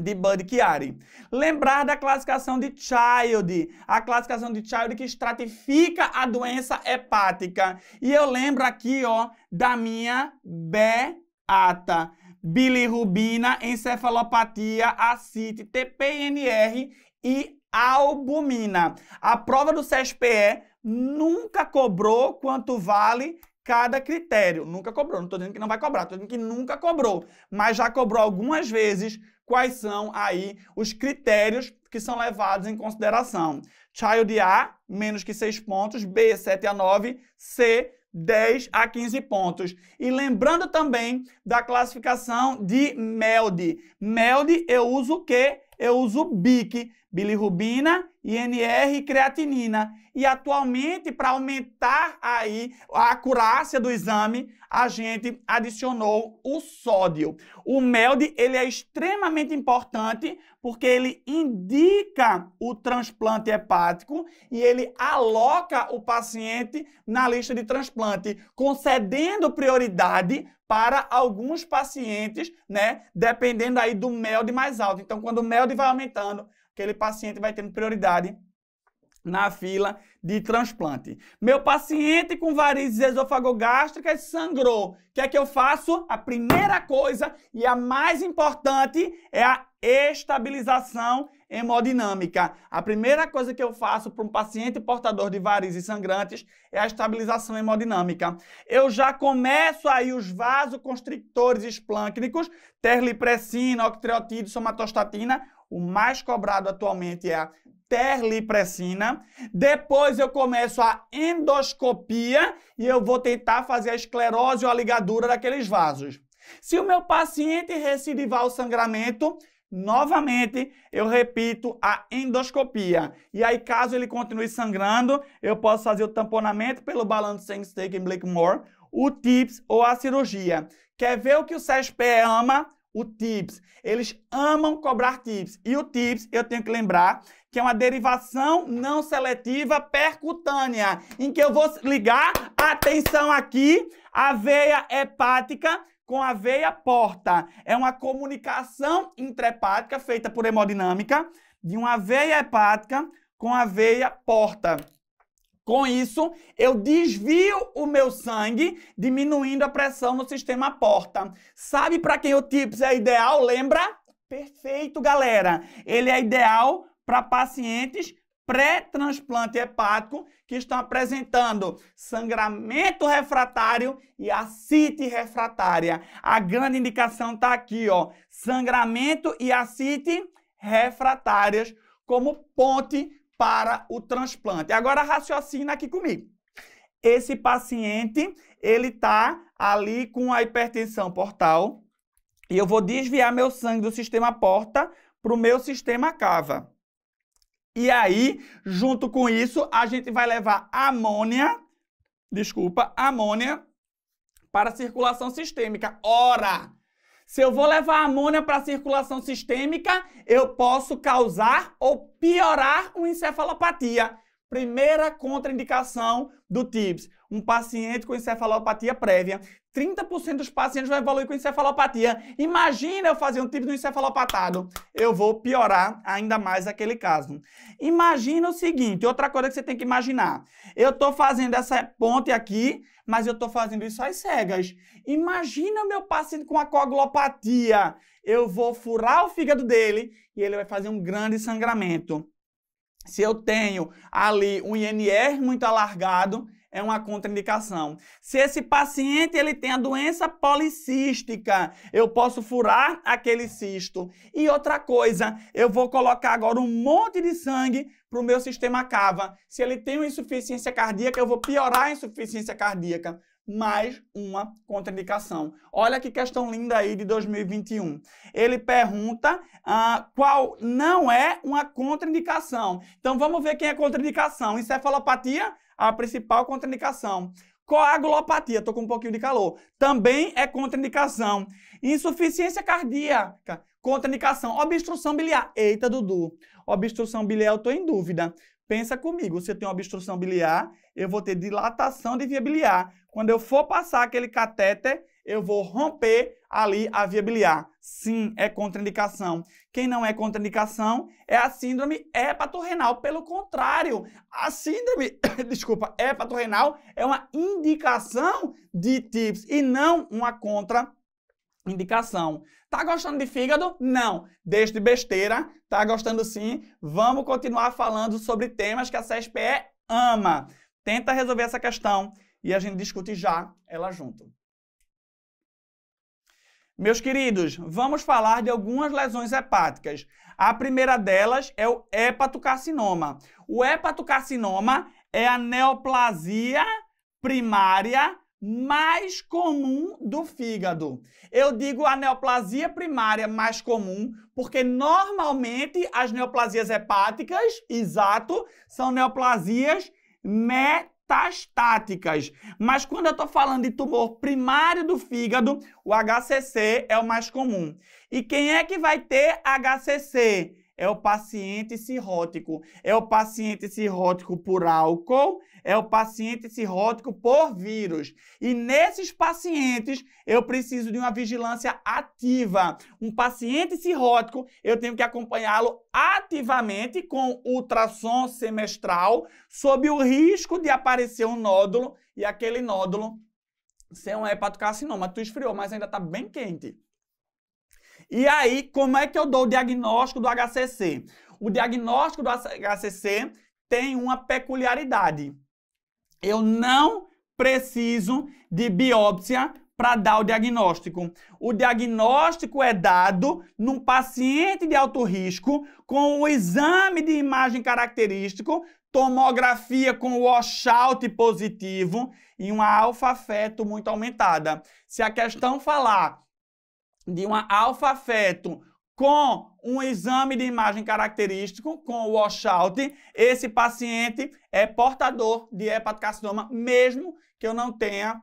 de Bud Chiari. Lembrar da classificação de Child, a classificação de Child que estratifica a doença hepática. E eu lembro aqui, ó, da minha Beata, bilirrubina, encefalopatia, acite, TPNR e albumina. A prova do CESPE nunca cobrou quanto vale cada critério. Nunca cobrou, não estou dizendo que não vai cobrar, estou dizendo que nunca cobrou, mas já cobrou algumas vezes quais são aí os critérios que são levados em consideração. Child A, menos que 6 pontos, B, 7 a 9, C, 10 a 15 pontos. E lembrando também da classificação de MELD. MELD eu uso o quê? Eu uso o BIC bilirrubina, INR e creatinina. E atualmente, para aumentar aí a acurácia do exame, a gente adicionou o sódio. O MELD, ele é extremamente importante porque ele indica o transplante hepático e ele aloca o paciente na lista de transplante, concedendo prioridade para alguns pacientes, né, dependendo aí do MELD mais alto. Então, quando o MELD vai aumentando, aquele paciente vai tendo prioridade na fila de transplante. Meu paciente com varizes esofagogástricas sangrou. O que é que eu faço? A primeira coisa e a mais importante é a estabilização hemodinâmica. A primeira coisa que eu faço para um paciente portador de varizes sangrantes é a estabilização hemodinâmica. Eu já começo aí os vasoconstrictores esplâncnicos, terlipressina, octreotide, somatostatina, o mais cobrado atualmente é a terlipressina. Depois eu começo a endoscopia e eu vou tentar fazer a esclerose ou a ligadura daqueles vasos. Se o meu paciente recidivar o sangramento, novamente eu repito a endoscopia. E aí, caso ele continue sangrando, eu posso fazer o tamponamento pelo balanço sem stake em Blackmore, o TIPS ou a cirurgia. Quer ver o que o CESPE ama? o TIPS. Eles amam cobrar TIPS. E o TIPS, eu tenho que lembrar, que é uma derivação não seletiva percutânea, em que eu vou ligar, atenção aqui, a veia hepática com a veia porta. É uma comunicação intrahepática feita por hemodinâmica de uma veia hepática com a veia porta. Com isso, eu desvio o meu sangue, diminuindo a pressão no sistema porta. Sabe para quem o TIPS é ideal? Lembra? Perfeito, galera. Ele é ideal para pacientes pré-transplante hepático que estão apresentando sangramento refratário e acite refratária. A grande indicação está aqui, ó, sangramento e acite refratárias como ponte para o transplante. Agora raciocina aqui comigo. Esse paciente, ele tá ali com a hipertensão portal e eu vou desviar meu sangue do sistema porta para o meu sistema cava. E aí, junto com isso, a gente vai levar amônia, desculpa, amônia para a circulação sistêmica. Ora, se eu vou levar amônia para a circulação sistêmica, eu posso causar ou piorar uma encefalopatia. Primeira contraindicação do TIBS um paciente com encefalopatia prévia. 30% dos pacientes vão evoluir com encefalopatia. Imagina eu fazer um tipo de encefalopatado. Eu vou piorar ainda mais aquele caso. Imagina o seguinte, outra coisa que você tem que imaginar. Eu estou fazendo essa ponte aqui, mas eu estou fazendo isso às cegas. Imagina o meu paciente com a coagulopatia. Eu vou furar o fígado dele e ele vai fazer um grande sangramento. Se eu tenho ali um INR muito alargado, é uma contraindicação. Se esse paciente ele tem a doença policística, eu posso furar aquele cisto. E outra coisa, eu vou colocar agora um monte de sangue para o meu sistema cava. Se ele tem uma insuficiência cardíaca, eu vou piorar a insuficiência cardíaca mais uma contraindicação. Olha que questão linda aí de 2021. Ele pergunta ah, qual não é uma contraindicação. Então vamos ver quem é contraindicação. Encefalopatia? a principal contraindicação. Coagulopatia, é estou com um pouquinho de calor, também é contraindicação. Insuficiência cardíaca, contraindicação. Obstrução biliar, eita Dudu, obstrução biliar eu estou em dúvida. Pensa comigo, se eu tenho obstrução biliar, eu vou ter dilatação de via biliar. Quando eu for passar aquele catéter, eu vou romper ali a via biliar. Sim, é contraindicação. Quem não é contraindicação é a síndrome hepatorrenal. Pelo contrário, a síndrome, desculpa, hepatorrenal é uma indicação de TIPS e não uma contraindicação. Tá gostando de fígado? Não. Deixa de besteira, tá gostando sim. Vamos continuar falando sobre temas que a CSPE ama. Tenta resolver essa questão e a gente discute já ela junto. Meus queridos, vamos falar de algumas lesões hepáticas. A primeira delas é o hepatocarcinoma. O hepatocarcinoma é a neoplasia primária mais comum do fígado. Eu digo a neoplasia primária mais comum porque normalmente as neoplasias hepáticas, exato, são neoplasias metabólicas tais táticas. Mas quando eu estou falando de tumor primário do fígado, o HCC é o mais comum. E quem é que vai ter HCC? É o paciente cirrótico. É o paciente cirrótico por álcool, é o paciente cirrótico por vírus. E nesses pacientes, eu preciso de uma vigilância ativa. Um paciente cirrótico, eu tenho que acompanhá-lo ativamente com ultrassom semestral, sob o risco de aparecer um nódulo e aquele nódulo ser é um hepatocarcinoma. Tu esfriou, mas ainda está bem quente. E aí, como é que eu dou o diagnóstico do HCC? O diagnóstico do HCC tem uma peculiaridade. Eu não preciso de biópsia para dar o diagnóstico. O diagnóstico é dado num paciente de alto risco com o exame de imagem característico, tomografia com o washout positivo e uma alfa-feto muito aumentada. Se a questão falar de uma alfa-feto com um exame de imagem característico, com o washout, esse paciente é portador de hepatocarcinoma, mesmo que eu não tenha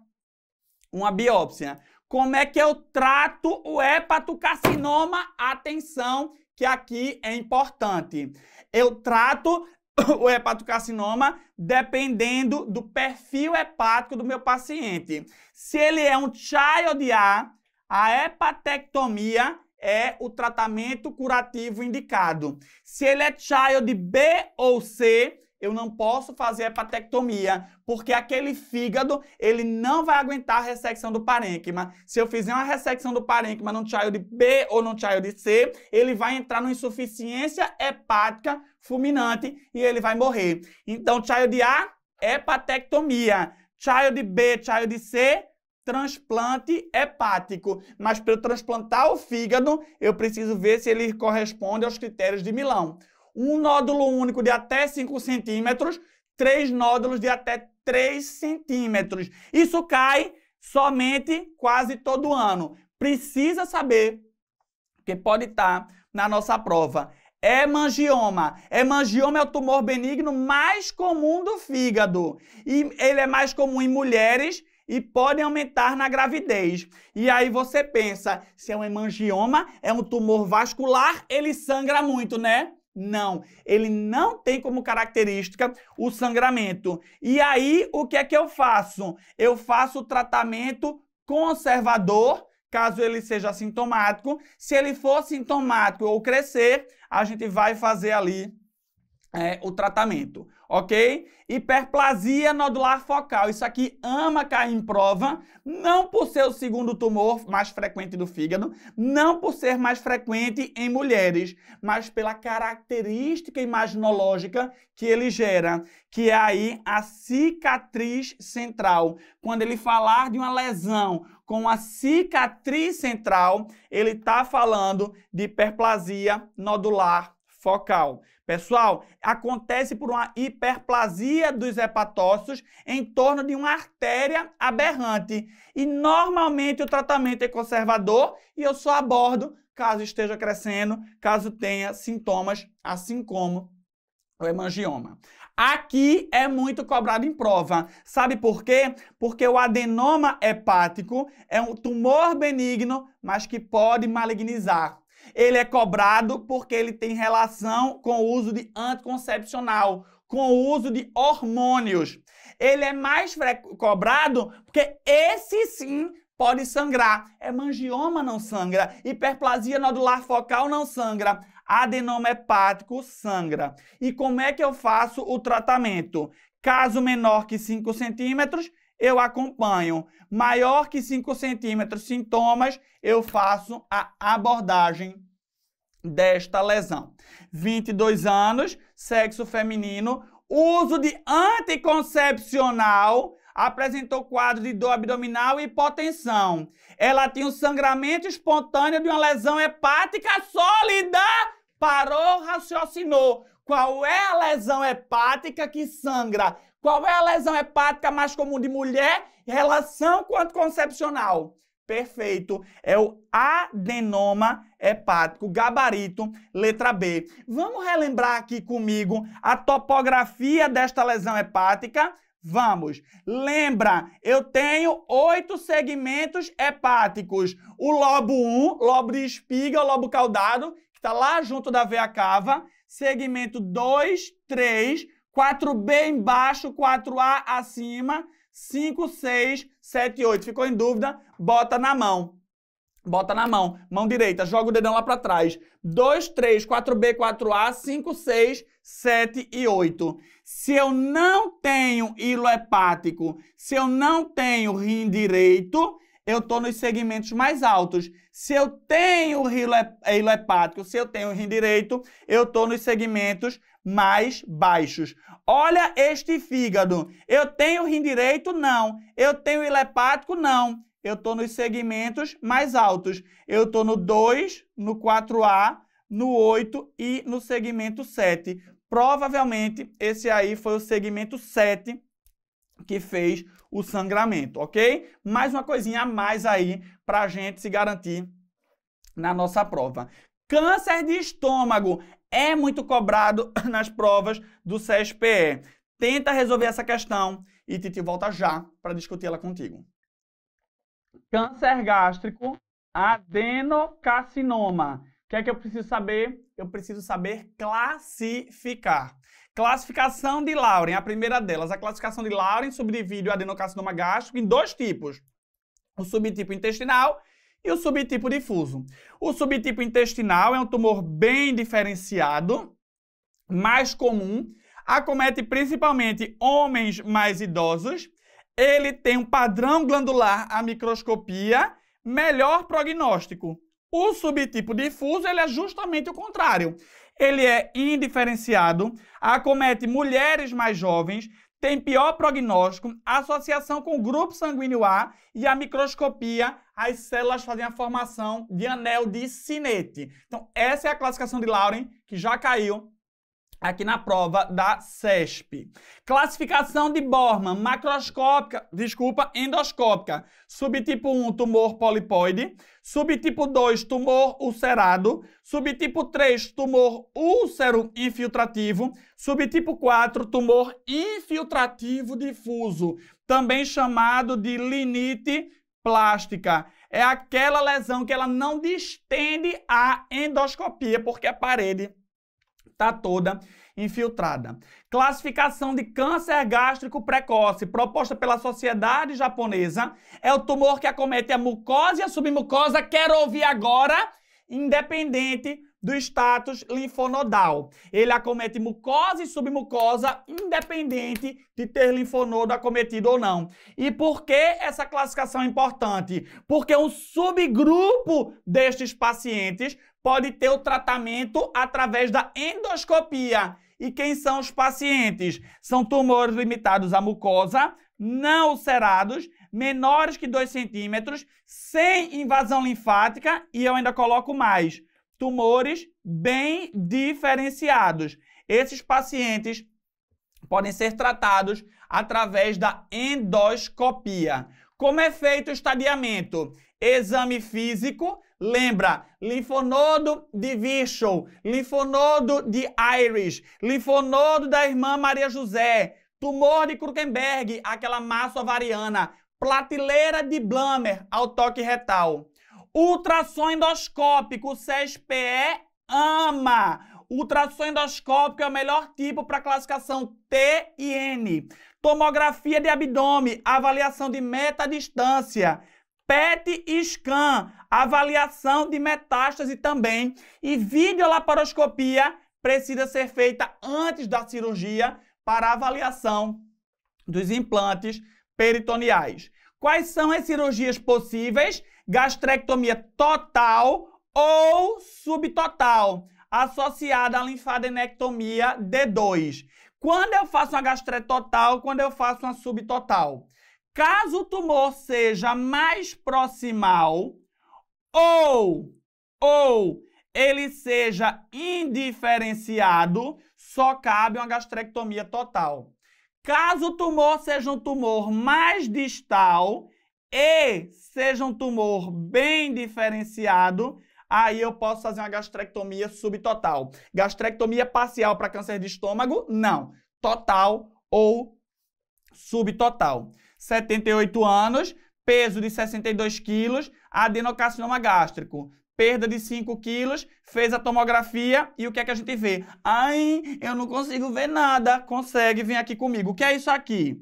uma biópsia. Como é que eu trato o hepatocarcinoma? Atenção, que aqui é importante. Eu trato o hepatocarcinoma dependendo do perfil hepático do meu paciente. Se ele é um child A, a hepatectomia é o tratamento curativo indicado. Se ele é child B ou C, eu não posso fazer hepatectomia, porque aquele fígado, ele não vai aguentar a ressecção do parênquima. Se eu fizer uma ressecção do parênquima num child B ou num child C, ele vai entrar numa insuficiência hepática fulminante e ele vai morrer. Então, child A, hepatectomia. Child B, child C, transplante hepático. Mas para eu transplantar o fígado, eu preciso ver se ele corresponde aos critérios de Milão. Um nódulo único de até 5 centímetros, três nódulos de até 3 centímetros. Isso cai somente quase todo ano. Precisa saber, que pode estar na nossa prova. Hemangioma. Hemangioma é o tumor benigno mais comum do fígado. E ele é mais comum em mulheres e podem aumentar na gravidez. E aí você pensa, se é um hemangioma, é um tumor vascular, ele sangra muito, né? Não, ele não tem como característica o sangramento. E aí, o que é que eu faço? Eu faço o tratamento conservador, caso ele seja sintomático. Se ele for sintomático ou crescer, a gente vai fazer ali é, o tratamento ok? Hiperplasia nodular focal. Isso aqui ama cair em prova, não por ser o segundo tumor mais frequente do fígado, não por ser mais frequente em mulheres, mas pela característica imaginológica que ele gera, que é aí a cicatriz central. Quando ele falar de uma lesão com a cicatriz central, ele está falando de hiperplasia nodular focal. Pessoal, acontece por uma hiperplasia dos hepatócitos em torno de uma artéria aberrante. E normalmente o tratamento é conservador e eu só abordo caso esteja crescendo, caso tenha sintomas, assim como o hemangioma. Aqui é muito cobrado em prova. Sabe por quê? Porque o adenoma hepático é um tumor benigno, mas que pode malignizar ele é cobrado porque ele tem relação com o uso de anticoncepcional, com o uso de hormônios. Ele é mais cobrado porque esse sim pode sangrar. mangioma não sangra, hiperplasia nodular focal não sangra, adenoma hepático sangra. E como é que eu faço o tratamento? Caso menor que 5 centímetros, eu acompanho. Maior que 5 centímetros sintomas, eu faço a abordagem desta lesão. 22 anos, sexo feminino, uso de anticoncepcional, apresentou quadro de dor abdominal e hipotensão. Ela tinha um sangramento espontâneo de uma lesão hepática sólida. Parou, raciocinou. Qual é a lesão hepática que sangra? Qual é a lesão hepática mais comum de mulher? em Relação com anticoncepcional. Perfeito. É o adenoma hepático, gabarito, letra B. Vamos relembrar aqui comigo a topografia desta lesão hepática? Vamos. Lembra, eu tenho oito segmentos hepáticos. O lobo 1, lobo de espiga, o lobo caudado, que está lá junto da veia cava. Segmento 2, 3, 4B embaixo, 4A acima, 5, 6, 7, 8. Ficou em dúvida? bota na mão. Bota na mão, mão direita, joga o dedão lá para trás. 2, 3, 4B, 4A, 5, 6, 7 e 8. Se eu não tenho hilo hepático, se eu não tenho rim direito, eu estou nos segmentos mais altos. Se eu tenho hilo hepático, se eu tenho rim direito, eu estou nos segmentos mais baixos. Olha este fígado. Eu tenho rim direito? Não. Eu tenho hilo hepático? Não eu estou nos segmentos mais altos. Eu estou no 2, no 4A, no 8 e no segmento 7. Provavelmente esse aí foi o segmento 7 que fez o sangramento, ok? Mais uma coisinha a mais aí para a gente se garantir na nossa prova. Câncer de estômago é muito cobrado nas provas do CSPE. Tenta resolver essa questão e Titi volta já para discuti-la contigo câncer gástrico, adenocarcinoma. O que é que eu preciso saber? Eu preciso saber classificar. Classificação de Lauren, a primeira delas. A classificação de Lauren subdivide o adenocarcinoma gástrico em dois tipos. O subtipo intestinal e o subtipo difuso. O subtipo intestinal é um tumor bem diferenciado, mais comum, acomete principalmente homens mais idosos ele tem um padrão glandular à microscopia melhor prognóstico. O subtipo difuso ele é justamente o contrário. Ele é indiferenciado, acomete mulheres mais jovens, tem pior prognóstico, associação com o grupo sanguíneo A e a microscopia, as células fazem a formação de anel de sinete. Então, essa é a classificação de Lauren, que já caiu aqui na prova da CESP. Classificação de Borman macroscópica, desculpa, endoscópica. Subtipo 1, tumor polipoide. Subtipo 2, tumor ulcerado. Subtipo 3, tumor úlcero infiltrativo. Subtipo 4, tumor infiltrativo difuso, também chamado de linite plástica. É aquela lesão que ela não distende a endoscopia, porque a parede está toda infiltrada. Classificação de câncer gástrico precoce proposta pela Sociedade Japonesa é o tumor que acomete a mucosa e a submucosa. Quero ouvir agora, independente do status linfonodal. Ele acomete mucosa e submucosa, independente de ter linfonodo acometido ou não. E por que essa classificação é importante? Porque um subgrupo destes pacientes pode ter o tratamento através da endoscopia. E quem são os pacientes? São tumores limitados à mucosa, não ulcerados, menores que 2 centímetros, sem invasão linfática e eu ainda coloco mais, tumores bem diferenciados. Esses pacientes podem ser tratados através da endoscopia. Como é feito o estadiamento? Exame físico, lembra, linfonodo de Virchow, linfonodo de Irish, linfonodo da irmã Maria José, tumor de Krukenberg, aquela massa ovariana, platileira de Blumer ao toque retal. Ultrassom endoscópico, CESPE ama. Ultrassom endoscópico é o melhor tipo para classificação T e N. Tomografia de abdômen, avaliação de metadistância. distância PET scan, avaliação de metástase também e videolaparoscopia precisa ser feita antes da cirurgia para avaliação dos implantes peritoneais. Quais são as cirurgias possíveis? Gastrectomia total ou subtotal, associada à linfadenectomia D2. Quando eu faço uma gastrectomia total, quando eu faço uma subtotal? Caso o tumor seja mais proximal ou ou ele seja indiferenciado, só cabe uma gastrectomia total. Caso o tumor seja um tumor mais distal e seja um tumor bem diferenciado, aí eu posso fazer uma gastrectomia subtotal. Gastrectomia parcial para câncer de estômago? Não. Total ou subtotal. 78 anos, peso de 62 quilos, adenocarcinoma gástrico. Perda de 5 quilos, fez a tomografia e o que é que a gente vê? Ai, eu não consigo ver nada. Consegue, vem aqui comigo. O que é isso aqui?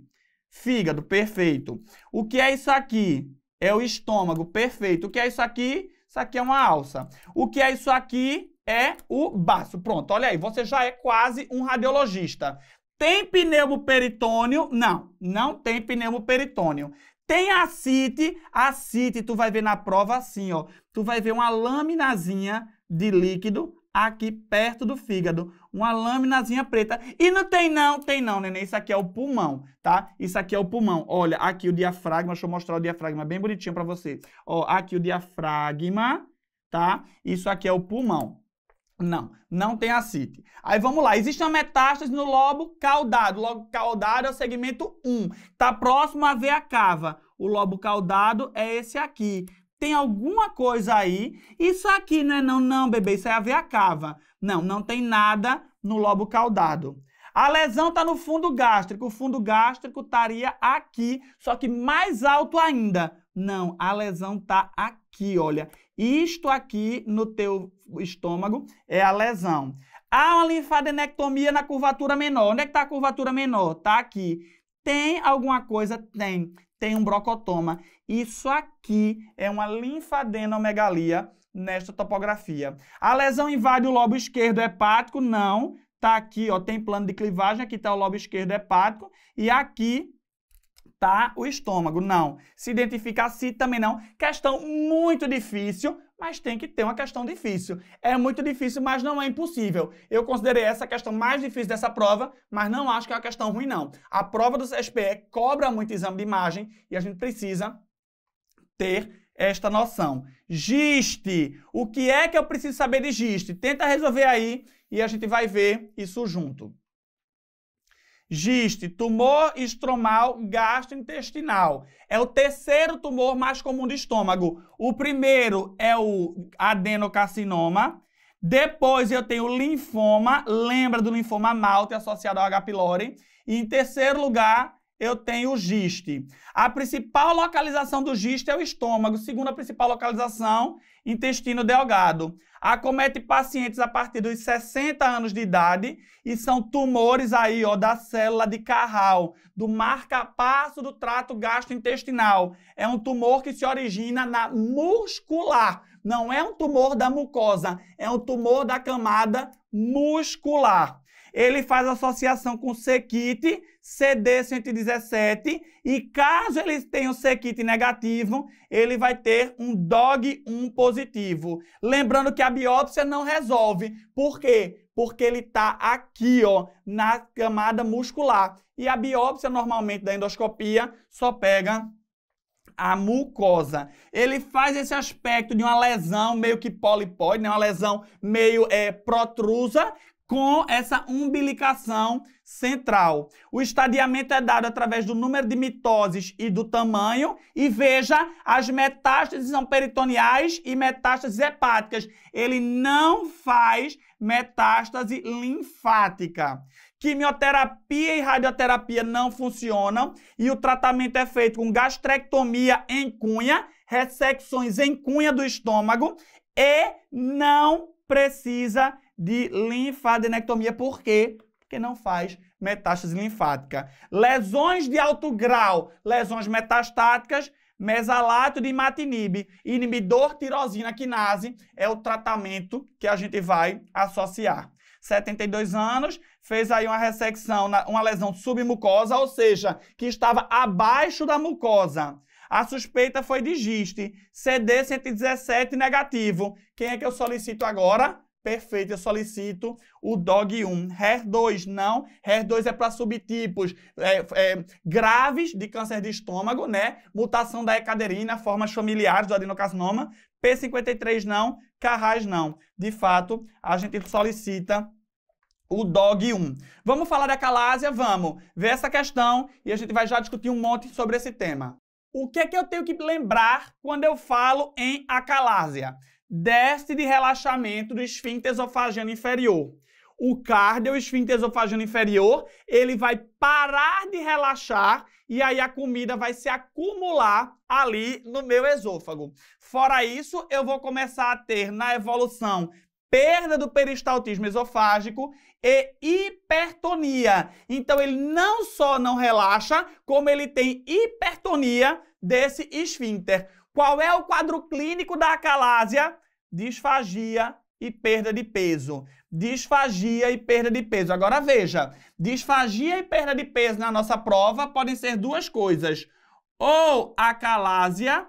Fígado, perfeito. O que é isso aqui? É o estômago, perfeito. O que é isso aqui? Isso aqui é uma alça. O que é isso aqui? É o baço. Pronto, olha aí, você já é quase um radiologista. Tem pneumoperitônio? Não, não tem pneumoperitônio. Tem acite? Acite, tu vai ver na prova assim, ó. Tu vai ver uma laminazinha de líquido aqui perto do fígado, uma laminazinha preta. E não tem não, tem não, neném, isso aqui é o pulmão, tá? Isso aqui é o pulmão. Olha, aqui o diafragma, deixa eu mostrar o diafragma bem bonitinho para você. Ó, aqui o diafragma, tá? Isso aqui é o pulmão. Não, não tem a Aí vamos lá, existe uma metástase no lobo caudado. O lobo caudado é o segmento 1. Está próximo à veia cava. O lobo caudado é esse aqui. Tem alguma coisa aí. Isso aqui não é não, não, bebê, isso é a veia cava. Não, não tem nada no lobo caudado. A lesão está no fundo gástrico. O fundo gástrico estaria aqui, só que mais alto ainda. Não, a lesão está aqui, olha. Isto aqui no teu estômago é a lesão. Há uma linfadenectomia na curvatura menor. Onde é que está a curvatura menor? Está aqui. Tem alguma coisa? Tem. Tem um brocotoma. Isso aqui é uma linfadenomegalia nesta topografia. A lesão invade o lobo esquerdo hepático? Não. Está aqui, ó, tem plano de clivagem. Aqui está o lobo esquerdo hepático. E aqui escutar o estômago, não. Se identificar se também não. Questão muito difícil, mas tem que ter uma questão difícil. É muito difícil, mas não é impossível. Eu considerei essa a questão mais difícil dessa prova, mas não acho que é uma questão ruim, não. A prova do CSPE cobra muito exame de imagem e a gente precisa ter esta noção. Giste. O que é que eu preciso saber de giste? Tenta resolver aí e a gente vai ver isso junto. Giste, tumor estromal gastrointestinal. É o terceiro tumor mais comum de estômago. O primeiro é o adenocarcinoma. Depois eu tenho linfoma, lembra do linfoma malte associado ao H. pylori. E em terceiro lugar, eu tenho o giste. A principal localização do giste é o estômago, segunda principal localização, intestino delgado. Acomete pacientes a partir dos 60 anos de idade e são tumores aí, ó, da célula de Carral, do marca-passo do trato gastrointestinal. É um tumor que se origina na muscular, não é um tumor da mucosa, é um tumor da camada muscular ele faz associação com o CD117, e caso ele tenha um CKIT negativo, ele vai ter um DOG1 positivo. Lembrando que a biópsia não resolve. Por quê? Porque ele está aqui, ó, na camada muscular. E a biópsia, normalmente, da endoscopia, só pega a mucosa. Ele faz esse aspecto de uma lesão meio que polipóide, né? uma lesão meio é, protrusa, com essa umbilicação central. O estadiamento é dado através do número de mitoses e do tamanho, e veja, as metástases são peritoneais e metástases hepáticas. Ele não faz metástase linfática. Quimioterapia e radioterapia não funcionam e o tratamento é feito com gastrectomia em cunha, ressecções em cunha do estômago e não precisa de linfadenectomia. Por quê? Porque não faz metástase linfática. Lesões de alto grau, lesões metastáticas, mesalato de imatinib, inibidor tirosina quinase, é o tratamento que a gente vai associar. 72 anos, fez aí uma ressecção, uma lesão submucosa, ou seja, que estava abaixo da mucosa. A suspeita foi de giste, CD117 negativo. Quem é que eu solicito agora? Perfeito, eu solicito o DOG1. HER2, não. HER2 é para subtipos é, é, graves de câncer de estômago, né? Mutação da ecaderina, formas familiares do adenocarcinoma. P53, não. Carrais, não. De fato, a gente solicita o DOG1. Vamos falar da calásia? Vamos. Ver essa questão e a gente vai já discutir um monte sobre esse tema. O que é que eu tenho que lembrar quando eu falo em acalásia? déficit de relaxamento do esfíncter esofagiano inferior. O cardio, esfíncter esofagiano inferior, ele vai parar de relaxar e aí a comida vai se acumular ali no meu esôfago. Fora isso, eu vou começar a ter na evolução perda do peristaltismo esofágico e hipertonia. Então ele não só não relaxa, como ele tem hipertonia desse esfíncter. Qual é o quadro clínico da acalásia? disfagia e perda de peso. Disfagia e perda de peso. Agora veja, disfagia e perda de peso na nossa prova podem ser duas coisas: ou acalásia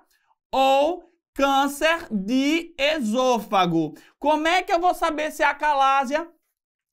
ou câncer de esôfago. Como é que eu vou saber se é acalásia,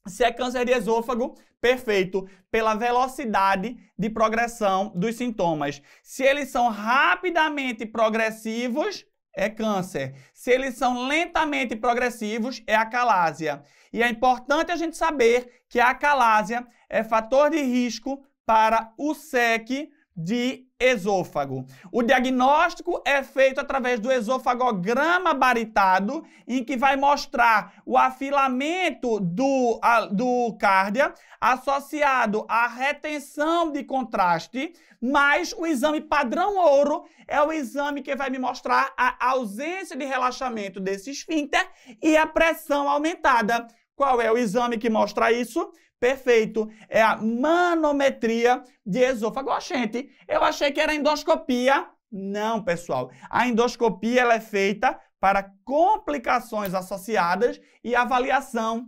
se é câncer de esôfago? Perfeito, pela velocidade de progressão dos sintomas. Se eles são rapidamente progressivos, é câncer. Se eles são lentamente progressivos, é acalásia. E é importante a gente saber que a acalásia é fator de risco para o SEC de esôfago. O diagnóstico é feito através do esofagograma baritado, em que vai mostrar o afilamento do, a, do cárdia associado à retenção de contraste, mas o exame padrão ouro é o exame que vai me mostrar a ausência de relaxamento desse esfíncter e a pressão aumentada. Qual é o exame que mostra isso? Perfeito. É a manometria de esôfago. gente, eu achei que era endoscopia. Não, pessoal. A endoscopia ela é feita para complicações associadas e avaliação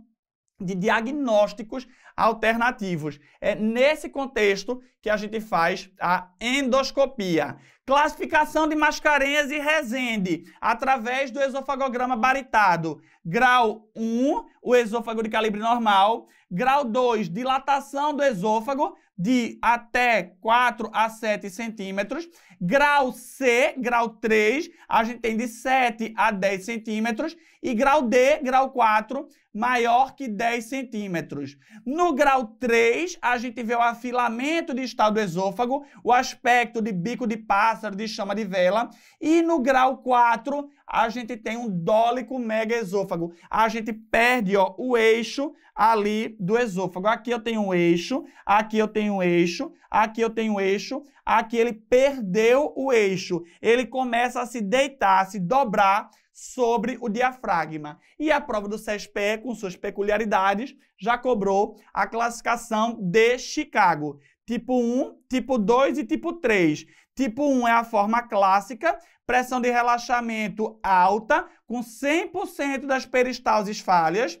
de diagnósticos alternativos. É nesse contexto que a gente faz a endoscopia. Classificação de Mascarenhas e Resende através do esofagograma baritado. Grau 1, o esôfago de calibre normal. Grau 2, dilatação do esôfago de até 4 a 7 centímetros. Grau C, grau 3, a gente tem de 7 a 10 centímetros. E grau D, grau 4, maior que 10 centímetros. No grau 3, a gente vê o afilamento de estado do esôfago, o aspecto de bico de pássaro, de chama de vela. E no grau 4, a gente tem um dólico mega esôfago. A gente perde ó, o eixo ali do esôfago. Aqui eu tenho um eixo, aqui eu tenho um eixo, aqui eu tenho um eixo, aqui ele perdeu o eixo. Ele começa a se deitar, a se dobrar sobre o diafragma. E a prova do CESPE, com suas peculiaridades, já cobrou a classificação de Chicago. Tipo 1, tipo 2 e tipo 3. Tipo 1 é a forma clássica, pressão de relaxamento alta, com 100% das peristalses falhas.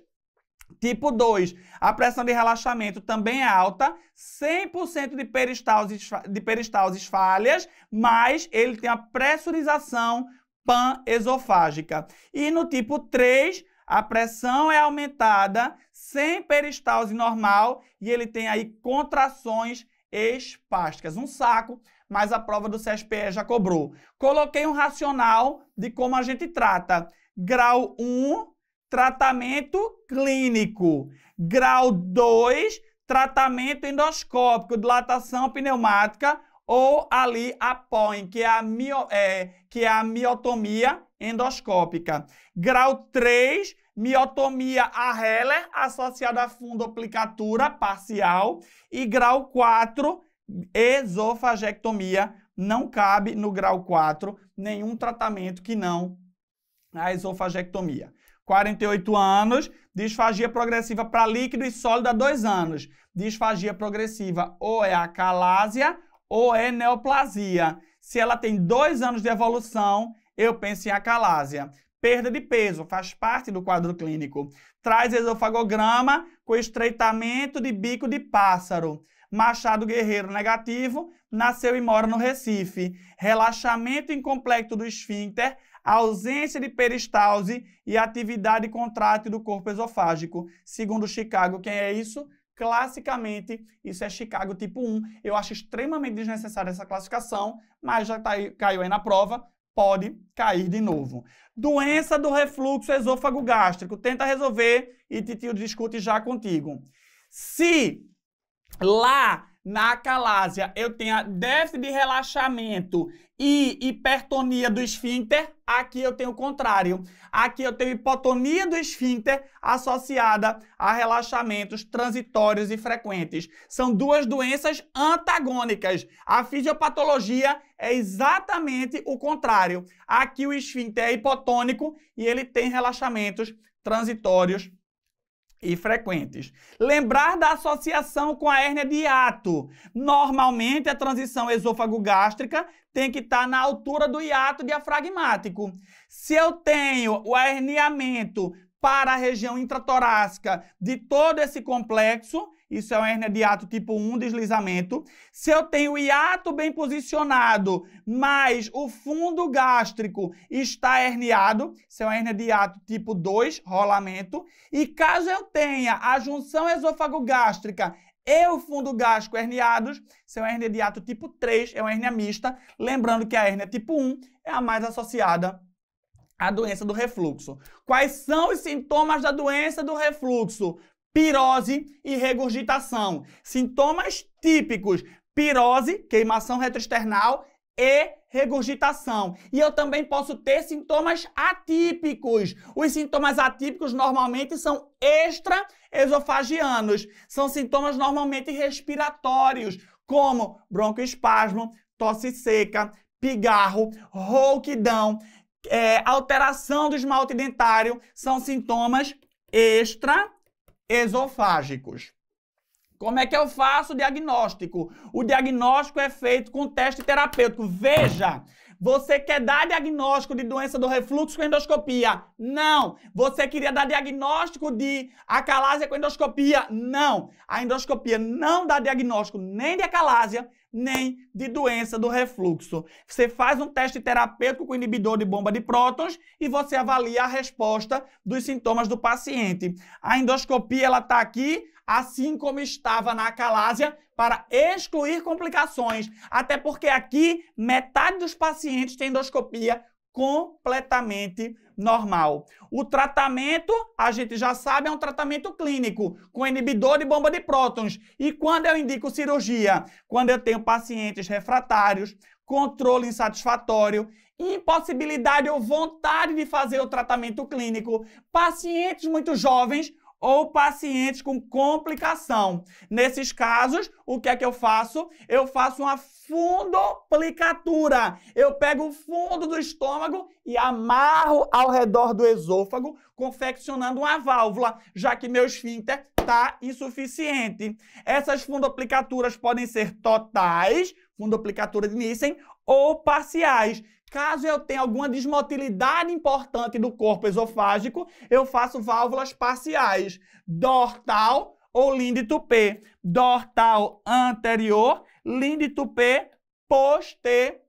Tipo 2, a pressão de relaxamento também é alta, 100% de peristalses, de peristalses falhas, mas ele tem a pressurização pan-esofágica. E no tipo 3, a pressão é aumentada, sem peristalse normal, e ele tem aí contrações espásticas. Um saco mas a prova do CSPE já cobrou. Coloquei um racional de como a gente trata. Grau 1, tratamento clínico. Grau 2, tratamento endoscópico, dilatação pneumática ou ali a POIN, que é a, mio, é, que é a miotomia endoscópica. Grau 3, miotomia a Heller, associada a fundoplicatura parcial. E grau 4, esofagectomia não cabe no grau 4 nenhum tratamento que não a esofagectomia. 48 anos, disfagia progressiva para líquido e sólido há 2 anos. Disfagia progressiva ou é a calásia ou é neoplasia. Se ela tem 2 anos de evolução, eu penso em acalásia. Perda de peso faz parte do quadro clínico. Traz esofagograma com estreitamento de bico de pássaro. Machado Guerreiro negativo, nasceu e mora no Recife. Relaxamento incompleto do esfíncter, ausência de peristalse e atividade contrátil do corpo esofágico. Segundo Chicago, quem é isso? Classicamente, isso é Chicago tipo 1. Eu acho extremamente desnecessária essa classificação, mas já tá aí, caiu aí na prova, pode cair de novo. Doença do refluxo esôfago gástrico. Tenta resolver e Titio discute já contigo. Se lá na calásia eu tenho déficit de relaxamento e hipertonia do esfíncter, aqui eu tenho o contrário. Aqui eu tenho hipotonia do esfíncter associada a relaxamentos transitórios e frequentes. São duas doenças antagônicas. A fisiopatologia é exatamente o contrário. Aqui o esfíncter é hipotônico e ele tem relaxamentos transitórios e frequentes. Lembrar da associação com a hérnia de hiato. Normalmente, a transição esôfago-gástrica tem que estar tá na altura do hiato diafragmático. Se eu tenho o herniamento para a região intratorácica de todo esse complexo, isso é uma hérnia de hiato tipo 1, deslizamento. Se eu tenho o hiato bem posicionado, mas o fundo gástrico está herniado, isso é uma hérnia de hiato tipo 2, rolamento. E caso eu tenha a junção esôfago-gástrica e o fundo gástrico herniados, isso é uma hérnia de hiato tipo 3, é uma hérnia mista. Lembrando que a hérnia tipo 1 é a mais associada a doença do refluxo. Quais são os sintomas da doença do refluxo? pirose e regurgitação. Sintomas típicos: pirose, queimação retroesternal e regurgitação. E eu também posso ter sintomas atípicos. Os sintomas atípicos normalmente são extraesofagianos. São sintomas normalmente respiratórios, como broncoespasmo, tosse seca, pigarro, rouquidão, é, alteração do esmalte dentário, são sintomas extra esofágicos. Como é que eu faço o diagnóstico? O diagnóstico é feito com teste terapêutico. Veja, você quer dar diagnóstico de doença do refluxo com endoscopia? Não. Você queria dar diagnóstico de acalásia com endoscopia? Não. A endoscopia não dá diagnóstico nem de acalásia, nem de doença do refluxo. Você faz um teste terapêutico com inibidor de bomba de prótons e você avalia a resposta dos sintomas do paciente. A endoscopia ela está aqui, assim como estava na calásia, para excluir complicações, até porque aqui metade dos pacientes tem endoscopia completamente normal. O tratamento, a gente já sabe, é um tratamento clínico com inibidor de bomba de prótons. E quando eu indico cirurgia? Quando eu tenho pacientes refratários, controle insatisfatório, impossibilidade ou vontade de fazer o tratamento clínico, pacientes muito jovens ou pacientes com complicação. Nesses casos, o que é que eu faço? Eu faço uma fundoplicatura. Eu pego o fundo do estômago e amarro ao redor do esôfago, confeccionando uma válvula, já que meu esfíncter está insuficiente. Essas fundoplicaturas podem ser totais, fundoplicatura de Nissen, ou parciais. Caso eu tenha alguma desmotilidade importante do corpo esofágico, eu faço válvulas parciais, dortal ou tupê Dortal anterior, tupê posterior.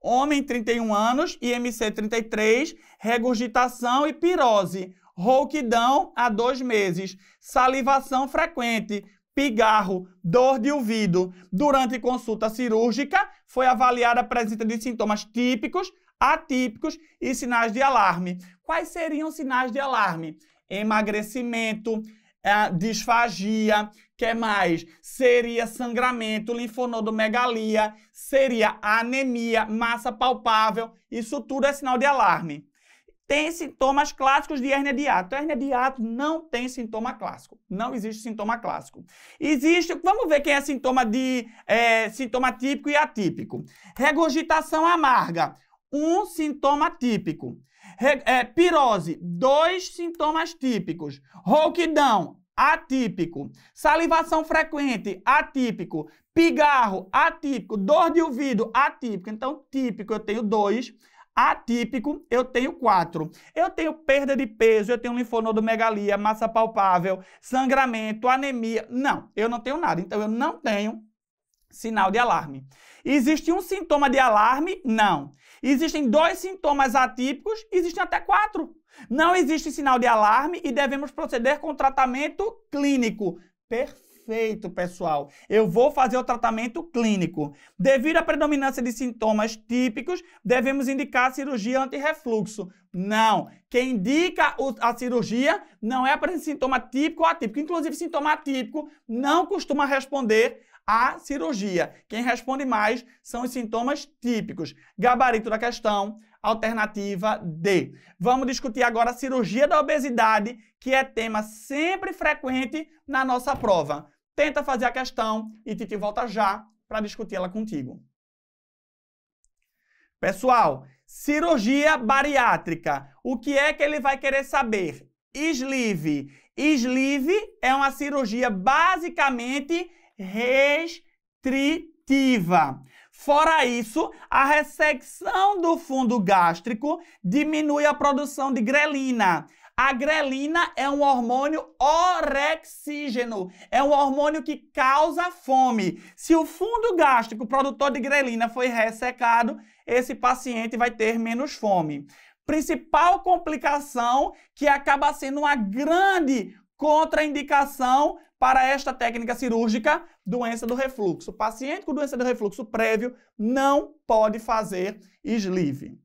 Homem 31 anos, IMC 33, regurgitação e pirose, rouquidão a dois meses, salivação frequente, pigarro, dor de ouvido. Durante consulta cirúrgica, foi avaliada a presença de sintomas típicos, atípicos e sinais de alarme. Quais seriam sinais de alarme? Emagrecimento, é, disfagia, que mais? Seria sangramento, linfonodomegalia, seria anemia, massa palpável, isso tudo é sinal de alarme tem sintomas clássicos de hernia de ato. A hernia de ato não tem sintoma clássico. Não existe sintoma clássico. Existe, vamos ver quem é sintoma de é, sintoma típico e atípico. Regurgitação amarga, um sintoma típico. Re, é, pirose, dois sintomas típicos. Rouquidão, atípico. Salivação frequente, atípico. Pigarro, atípico. Dor de ouvido, atípico. Então, típico eu tenho dois atípico, eu tenho quatro. Eu tenho perda de peso, eu tenho linfonodomegalia, massa palpável, sangramento, anemia. Não, eu não tenho nada. Então eu não tenho sinal de alarme. Existe um sintoma de alarme? Não. Existem dois sintomas atípicos, existem até quatro. Não existe sinal de alarme e devemos proceder com tratamento clínico. Perfeito. Perfeito, pessoal. Eu vou fazer o tratamento clínico. Devido à predominância de sintomas típicos, devemos indicar a cirurgia anti-refluxo. Não. Quem indica a cirurgia não é para sintoma típico ou atípico. Inclusive, sintoma atípico não costuma responder à cirurgia. Quem responde mais são os sintomas típicos. Gabarito da questão, alternativa D. Vamos discutir agora a cirurgia da obesidade, que é tema sempre frequente na nossa prova. Tenta fazer a questão e Titi volta já para discutir ela contigo. Pessoal, cirurgia bariátrica. O que é que ele vai querer saber? Sleeve. Sleeve é uma cirurgia basicamente restritiva. Fora isso, a ressecção do fundo gástrico diminui a produção de grelina. A grelina é um hormônio orexígeno, é um hormônio que causa fome. Se o fundo gástrico produtor de grelina foi ressecado, esse paciente vai ter menos fome. Principal complicação que acaba sendo uma grande contraindicação para esta técnica cirúrgica, doença do refluxo. O paciente com doença do refluxo prévio não pode fazer sleeve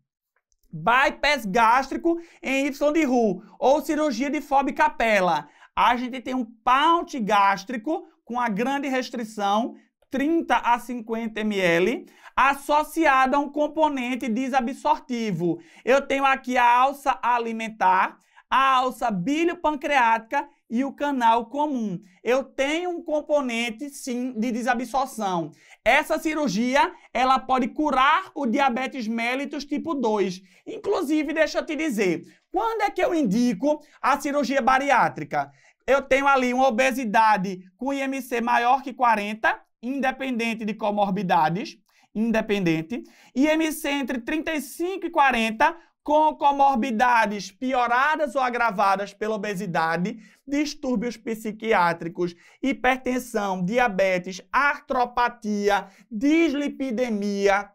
bypass gástrico em Y de Ru, ou cirurgia de Fob Capella. A gente tem um pout gástrico com a grande restrição, 30 a 50 ml, associada a um componente desabsortivo. Eu tenho aqui a alça alimentar, a alça biliopancreática e o canal comum. Eu tenho um componente, sim, de desabsorção. Essa cirurgia, ela pode curar o diabetes mellitus tipo 2. Inclusive, deixa eu te dizer, quando é que eu indico a cirurgia bariátrica? Eu tenho ali uma obesidade com IMC maior que 40, independente de comorbidades, independente, IMC entre 35 e 40 com comorbidades pioradas ou agravadas pela obesidade, distúrbios psiquiátricos, hipertensão, diabetes, artropatia, dislipidemia,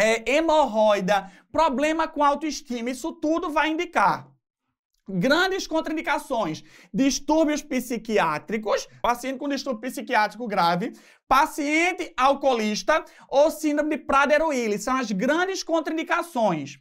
é, hemorroida, problema com autoestima, isso tudo vai indicar. Grandes contraindicações, distúrbios psiquiátricos, paciente com distúrbio psiquiátrico grave, paciente alcoolista ou síndrome de Prader-Willi, são as grandes contraindicações.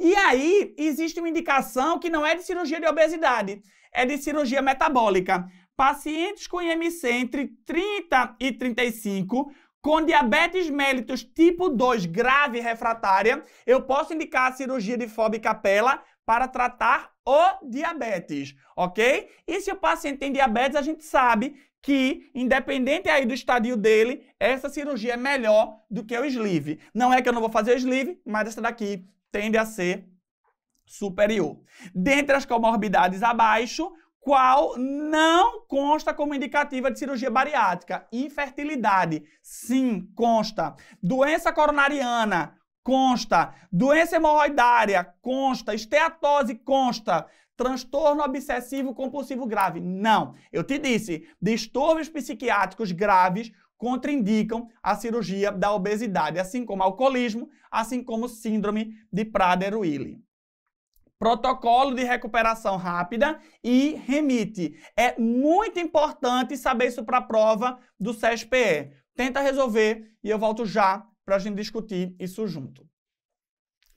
E aí existe uma indicação que não é de cirurgia de obesidade, é de cirurgia metabólica. Pacientes com IMC entre 30 e 35 com diabetes mellitus tipo 2 grave refratária, eu posso indicar a cirurgia de FOB capela para tratar o diabetes, ok? E se o paciente tem diabetes, a gente sabe que, independente aí do estadio dele, essa cirurgia é melhor do que o sleeve. Não é que eu não vou fazer o sleeve, mas essa daqui tende a ser superior. Dentre as comorbidades abaixo, qual não consta como indicativa de cirurgia bariátrica? Infertilidade, sim, consta. Doença coronariana, consta. Doença hemorroidária, consta. Esteatose, consta. Transtorno obsessivo compulsivo grave, não. Eu te disse, distúrbios psiquiátricos graves contraindicam a cirurgia da obesidade, assim como alcoolismo, assim como síndrome de Prader-Willi. Protocolo de recuperação rápida e remite. É muito importante saber isso para a prova do SESPE. Tenta resolver e eu volto já para a gente discutir isso junto.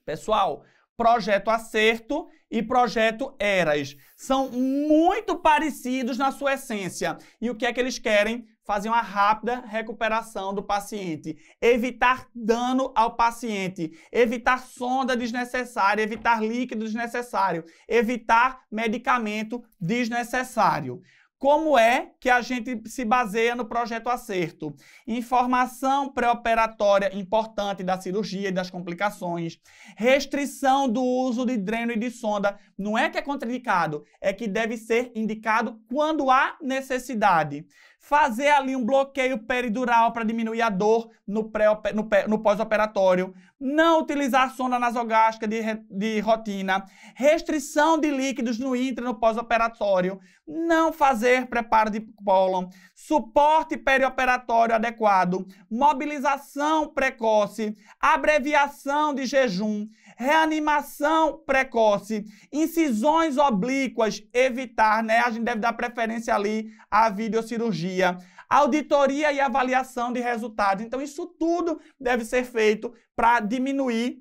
Pessoal, projeto Acerto e projeto Eras. São muito parecidos na sua essência. E o que é que eles querem? fazer uma rápida recuperação do paciente, evitar dano ao paciente, evitar sonda desnecessária, evitar líquido desnecessário, evitar medicamento desnecessário. Como é que a gente se baseia no projeto acerto? Informação pré-operatória importante da cirurgia e das complicações, restrição do uso de dreno e de sonda. Não é que é contraindicado, é que deve ser indicado quando há necessidade fazer ali um bloqueio peridural para diminuir a dor no, pré no, no pós-operatório, não utilizar sonda nasogástrica de, de rotina, restrição de líquidos no intra no pós-operatório, não fazer preparo de pólen, suporte perioperatório adequado, mobilização precoce, abreviação de jejum, reanimação precoce, incisões oblíquas, evitar, né? A gente deve dar preferência ali à videocirurgia, auditoria e avaliação de resultados. Então, isso tudo deve ser feito para diminuir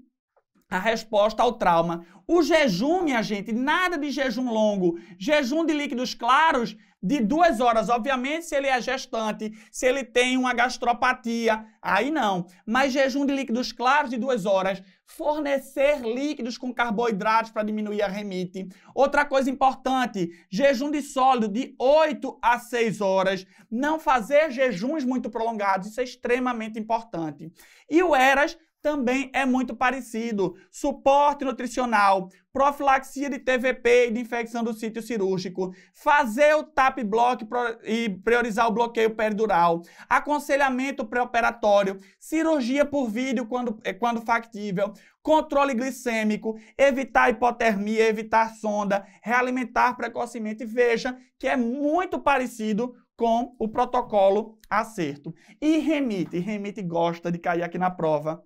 a resposta ao trauma. O jejum, minha gente, nada de jejum longo. Jejum de líquidos claros de duas horas. Obviamente, se ele é gestante, se ele tem uma gastropatia, aí não. Mas jejum de líquidos claros de duas horas. Fornecer líquidos com carboidratos para diminuir a remite. Outra coisa importante, jejum de sólido de 8 a 6 horas. Não fazer jejuns muito prolongados. Isso é extremamente importante. E o ERAS também é muito parecido. Suporte nutricional, profilaxia de TVP e de infecção do sítio cirúrgico, fazer o TAP block e priorizar o bloqueio peridural, aconselhamento pré-operatório, cirurgia por vídeo quando, é, quando factível, controle glicêmico, evitar hipotermia, evitar sonda, realimentar precocemente. Veja que é muito parecido com o protocolo acerto. E remite, remite gosta de cair aqui na prova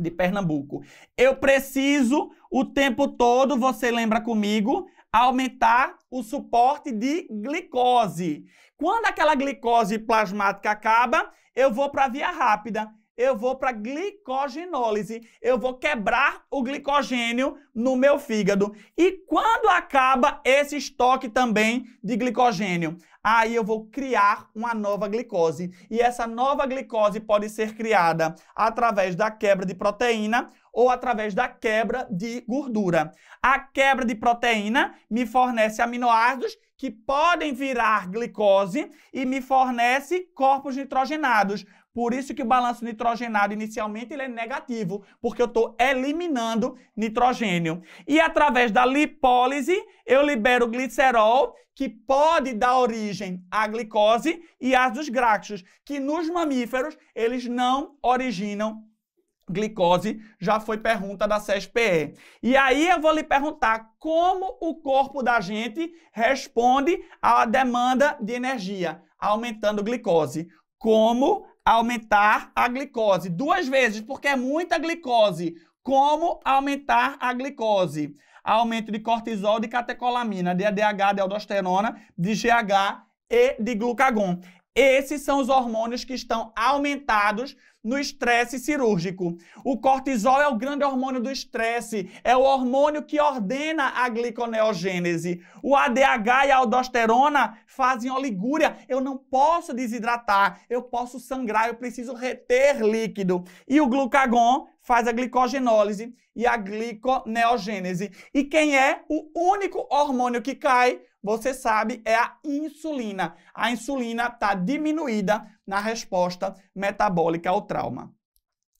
de Pernambuco. Eu preciso o tempo todo, você lembra comigo, aumentar o suporte de glicose. Quando aquela glicose plasmática acaba, eu vou para a via rápida eu vou para glicogenólise, eu vou quebrar o glicogênio no meu fígado. E quando acaba esse estoque também de glicogênio? aí eu vou criar uma nova glicose. E essa nova glicose pode ser criada através da quebra de proteína ou através da quebra de gordura. A quebra de proteína me fornece aminoácidos que podem virar glicose e me fornece corpos nitrogenados. Por isso que o balanço nitrogenado inicialmente ele é negativo, porque eu estou eliminando nitrogênio. E através da lipólise, eu libero glicerol, que pode dar origem à glicose e ácidos graxos, que nos mamíferos eles não originam glicose, já foi pergunta da CESPE. E aí eu vou lhe perguntar como o corpo da gente responde à demanda de energia, aumentando glicose. Como aumentar a glicose duas vezes, porque é muita glicose. Como aumentar a glicose? Aumento de cortisol, de catecolamina, de ADH, de aldosterona, de GH e de glucagon. Esses são os hormônios que estão aumentados no estresse cirúrgico. O cortisol é o grande hormônio do estresse, é o hormônio que ordena a gliconeogênese. O ADH e a aldosterona fazem oligúria. Eu não posso desidratar, eu posso sangrar, eu preciso reter líquido. E o glucagon faz a glicogenólise e a gliconeogênese. E quem é o único hormônio que cai você sabe, é a insulina. A insulina está diminuída na resposta metabólica ao trauma.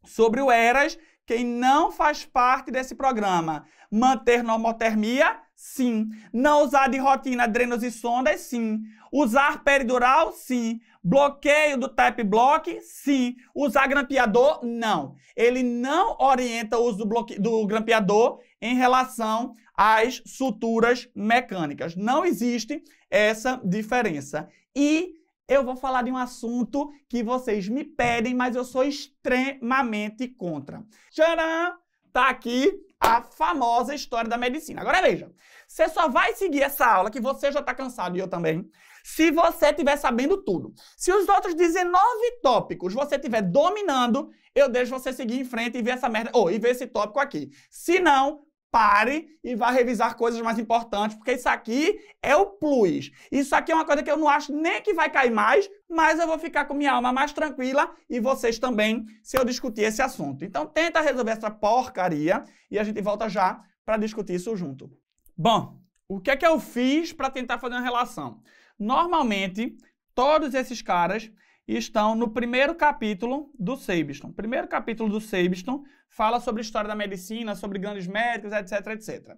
Sobre o ERAS, quem não faz parte desse programa, manter normotermia? Sim. Não usar de rotina drenos e sondas? Sim. Usar peridural? Sim. Bloqueio do type block? Sim. Usar grampeador? Não. Ele não orienta o uso do, do grampeador em relação as suturas mecânicas. Não existe essa diferença. E eu vou falar de um assunto que vocês me pedem, mas eu sou extremamente contra. Tcharam! Tá aqui a famosa história da medicina. Agora veja, você só vai seguir essa aula, que você já está cansado e eu também, se você tiver sabendo tudo. Se os outros 19 tópicos você estiver dominando, eu deixo você seguir em frente e ver essa merda, ou oh, e ver esse tópico aqui. Se não, pare e vá revisar coisas mais importantes, porque isso aqui é o plus. Isso aqui é uma coisa que eu não acho nem que vai cair mais, mas eu vou ficar com minha alma mais tranquila e vocês também se eu discutir esse assunto. Então tenta resolver essa porcaria e a gente volta já para discutir isso junto. Bom, o que é que eu fiz para tentar fazer uma relação? Normalmente, todos esses caras, estão no primeiro capítulo do Sabiston. O primeiro capítulo do Sabiston fala sobre a história da medicina, sobre grandes médicos, etc, etc.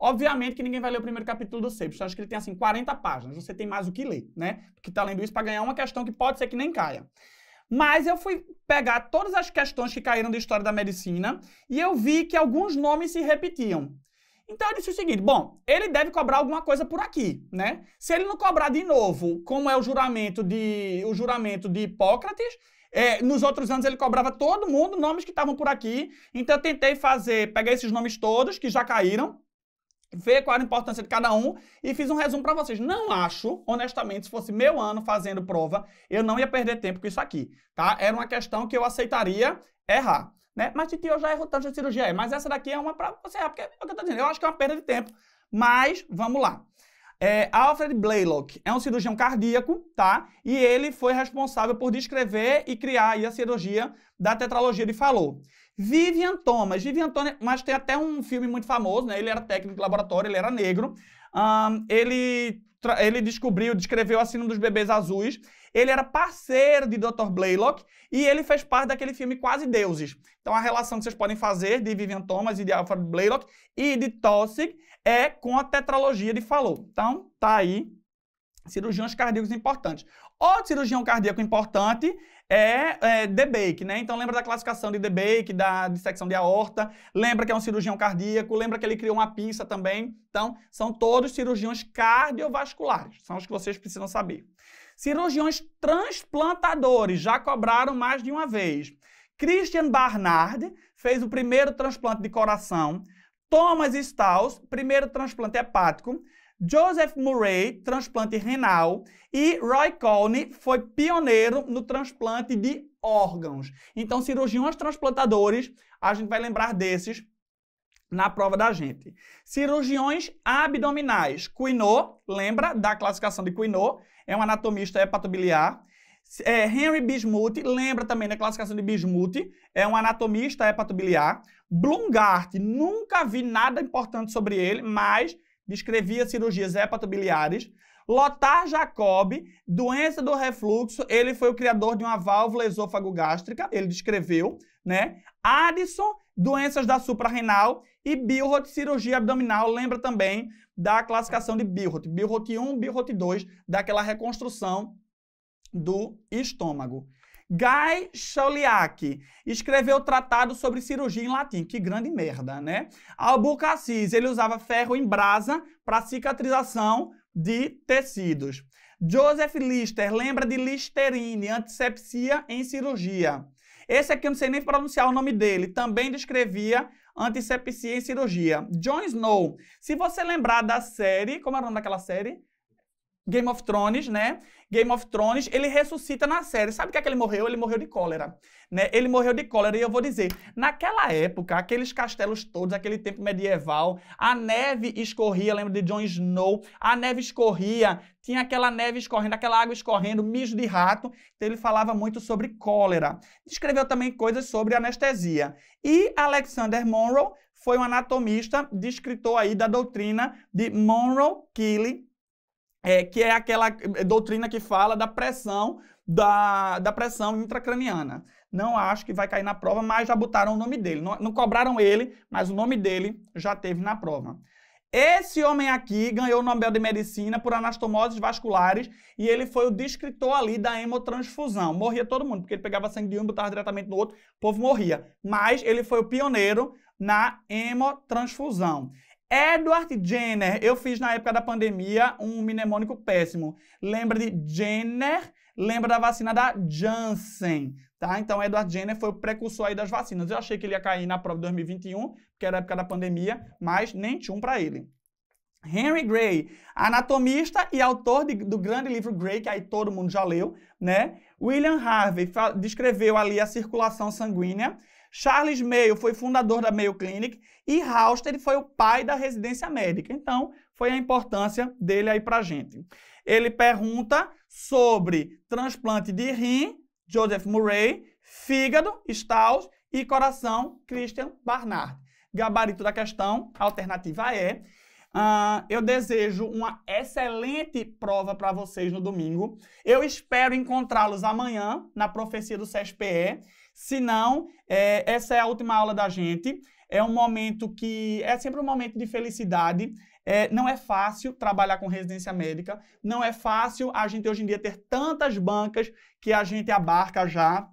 Obviamente que ninguém vai ler o primeiro capítulo do Sabiston. Acho que ele tem, assim, 40 páginas. Você tem mais o que ler, né? Porque está lendo isso para ganhar uma questão que pode ser que nem caia. Mas eu fui pegar todas as questões que caíram da história da medicina e eu vi que alguns nomes se repetiam. Então eu disse o seguinte: bom, ele deve cobrar alguma coisa por aqui, né? Se ele não cobrar de novo, como é o juramento de o juramento de Hipócrates, é, nos outros anos ele cobrava todo mundo nomes que estavam por aqui. Então eu tentei fazer, pegar esses nomes todos que já caíram, ver qual era a importância de cada um e fiz um resumo para vocês. Não acho, honestamente, se fosse meu ano fazendo prova, eu não ia perder tempo com isso aqui, tá? Era uma questão que eu aceitaria errar né? Mas titio já errou tanto de cirurgia, mas essa daqui é uma para você porque é o que eu tô dizendo, eu acho que é uma perda de tempo. Mas, vamos lá. É, Alfred Blaylock é um cirurgião cardíaco, tá? E ele foi responsável por descrever e criar a cirurgia da tetralogia de falou Vivian Thomas, Vivian Thomas, mas tem até um filme muito famoso, né? Ele era técnico de laboratório, ele era negro. Um, ele, ele descobriu, descreveu a síndrome dos bebês azuis ele era parceiro de Dr. Blaylock e ele fez parte daquele filme Quase Deuses. Então a relação que vocês podem fazer de Vivian Thomas e de Alfred Blaylock e de Tossig é com a tetralogia de Falou. Então tá aí cirurgiões cardíacos importantes. Outro cirurgião cardíaco importante é, é Bake, né? Então lembra da classificação de Bake, da dissecção de aorta, lembra que é um cirurgião cardíaco, lembra que ele criou uma pinça também. Então, são todos cirurgiões cardiovasculares, são os que vocês precisam saber. Cirurgiões transplantadores já cobraram mais de uma vez. Christian Barnard fez o primeiro transplante de coração. Thomas Staus, primeiro transplante hepático. Joseph Murray, transplante renal. E Roy Colney foi pioneiro no transplante de órgãos. Então, cirurgiões transplantadores, a gente vai lembrar desses na prova da gente. Cirurgiões abdominais. Quinot, lembra da classificação de Quinot? é um anatomista hepatobiliar. É, é, Henry Bismuth, lembra também da classificação de Bismuth, é um anatomista hepatobiliar. É Blumgart, nunca vi nada importante sobre ele, mas descrevia cirurgias hepatobiliares. É Lothar Jacob, doença do refluxo, ele foi o criador de uma válvula esôfago gástrica, ele descreveu, né? Addison doenças da suprarrenal e BILROT, cirurgia abdominal, lembra também da classificação de BILROT, BILROT 1, BILROT 2, daquela reconstrução do estômago. Guy Chauliac escreveu tratado sobre cirurgia em latim. Que grande merda, né? Albucacis, ele usava ferro em brasa para cicatrização de tecidos. Joseph Lister lembra de Listerine, antisepsia em cirurgia. Esse aqui eu não sei nem pronunciar o nome dele, também descrevia antisepsia em cirurgia. John Snow. Se você lembrar da série, como era o nome daquela série? Game of Thrones, né? Game of Thrones, ele ressuscita na série. Sabe o que é que ele morreu? Ele morreu de cólera, né? Ele morreu de cólera e eu vou dizer, naquela época, aqueles castelos todos, aquele tempo medieval, a neve escorria, lembra de Jon Snow? A neve escorria, tinha aquela neve escorrendo, aquela água escorrendo, mijo de rato. Então ele falava muito sobre cólera. Descreveu também coisas sobre anestesia. E Alexander Monroe foi um anatomista, descritor aí da doutrina de Monroe-Keeley é, que é aquela eh, doutrina que fala da pressão da, da pressão intracraniana. Não acho que vai cair na prova, mas já botaram o nome dele. Não, não cobraram ele, mas o nome dele já teve na prova. Esse homem aqui ganhou o Nobel de Medicina por anastomoses vasculares e ele foi o descritor ali da hemotransfusão. Morria todo mundo, porque ele pegava sangue de um e botava diretamente no outro, o povo morria. Mas ele foi o pioneiro na hemotransfusão. Edward Jenner. Eu fiz na época da pandemia um mnemônico péssimo. Lembra de Jenner? Lembra da vacina da Janssen, tá? Então, Edward Jenner foi o precursor aí das vacinas. Eu achei que ele ia cair na prova de 2021, porque era a época da pandemia, mas nem tinha um para ele. Henry Gray, anatomista e autor de, do grande livro Gray, que aí todo mundo já leu, né? William Harvey descreveu ali a circulação sanguínea. Charles Mayo foi fundador da Mayo Clinic e Hauster ele foi o pai da residência médica. Então, foi a importância dele aí para gente. Ele pergunta sobre transplante de rim, Joseph Murray, fígado, Staus e coração, Christian Barnard. Gabarito da questão, alternativa é. Uh, eu desejo uma excelente prova para vocês no domingo. Eu espero encontrá-los amanhã na Profecia do CESPE. Se não, é, essa é a última aula da gente é um momento que é sempre um momento de felicidade. É, não é fácil trabalhar com residência médica, não é fácil a gente hoje em dia ter tantas bancas que a gente abarca já,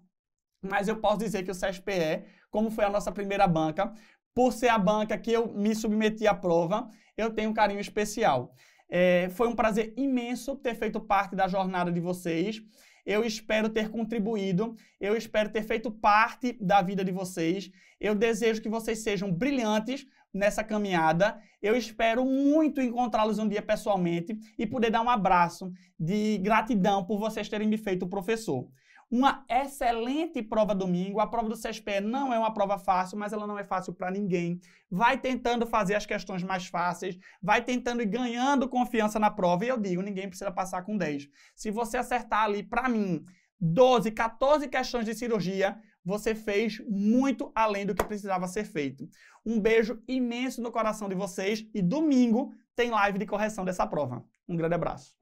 mas eu posso dizer que o CESPE, como foi a nossa primeira banca, por ser a banca que eu me submeti à prova, eu tenho um carinho especial. É, foi um prazer imenso ter feito parte da jornada de vocês. Eu espero ter contribuído, eu espero ter feito parte da vida de vocês. Eu desejo que vocês sejam brilhantes nessa caminhada. Eu espero muito encontrá-los um dia pessoalmente e poder dar um abraço de gratidão por vocês terem me feito professor. Uma excelente prova domingo. A prova do CESPE não é uma prova fácil, mas ela não é fácil para ninguém. Vai tentando fazer as questões mais fáceis, vai tentando e ganhando confiança na prova. E eu digo, ninguém precisa passar com 10. Se você acertar ali, para mim, 12, 14 questões de cirurgia, você fez muito além do que precisava ser feito. Um beijo imenso no coração de vocês e domingo tem live de correção dessa prova. Um grande abraço.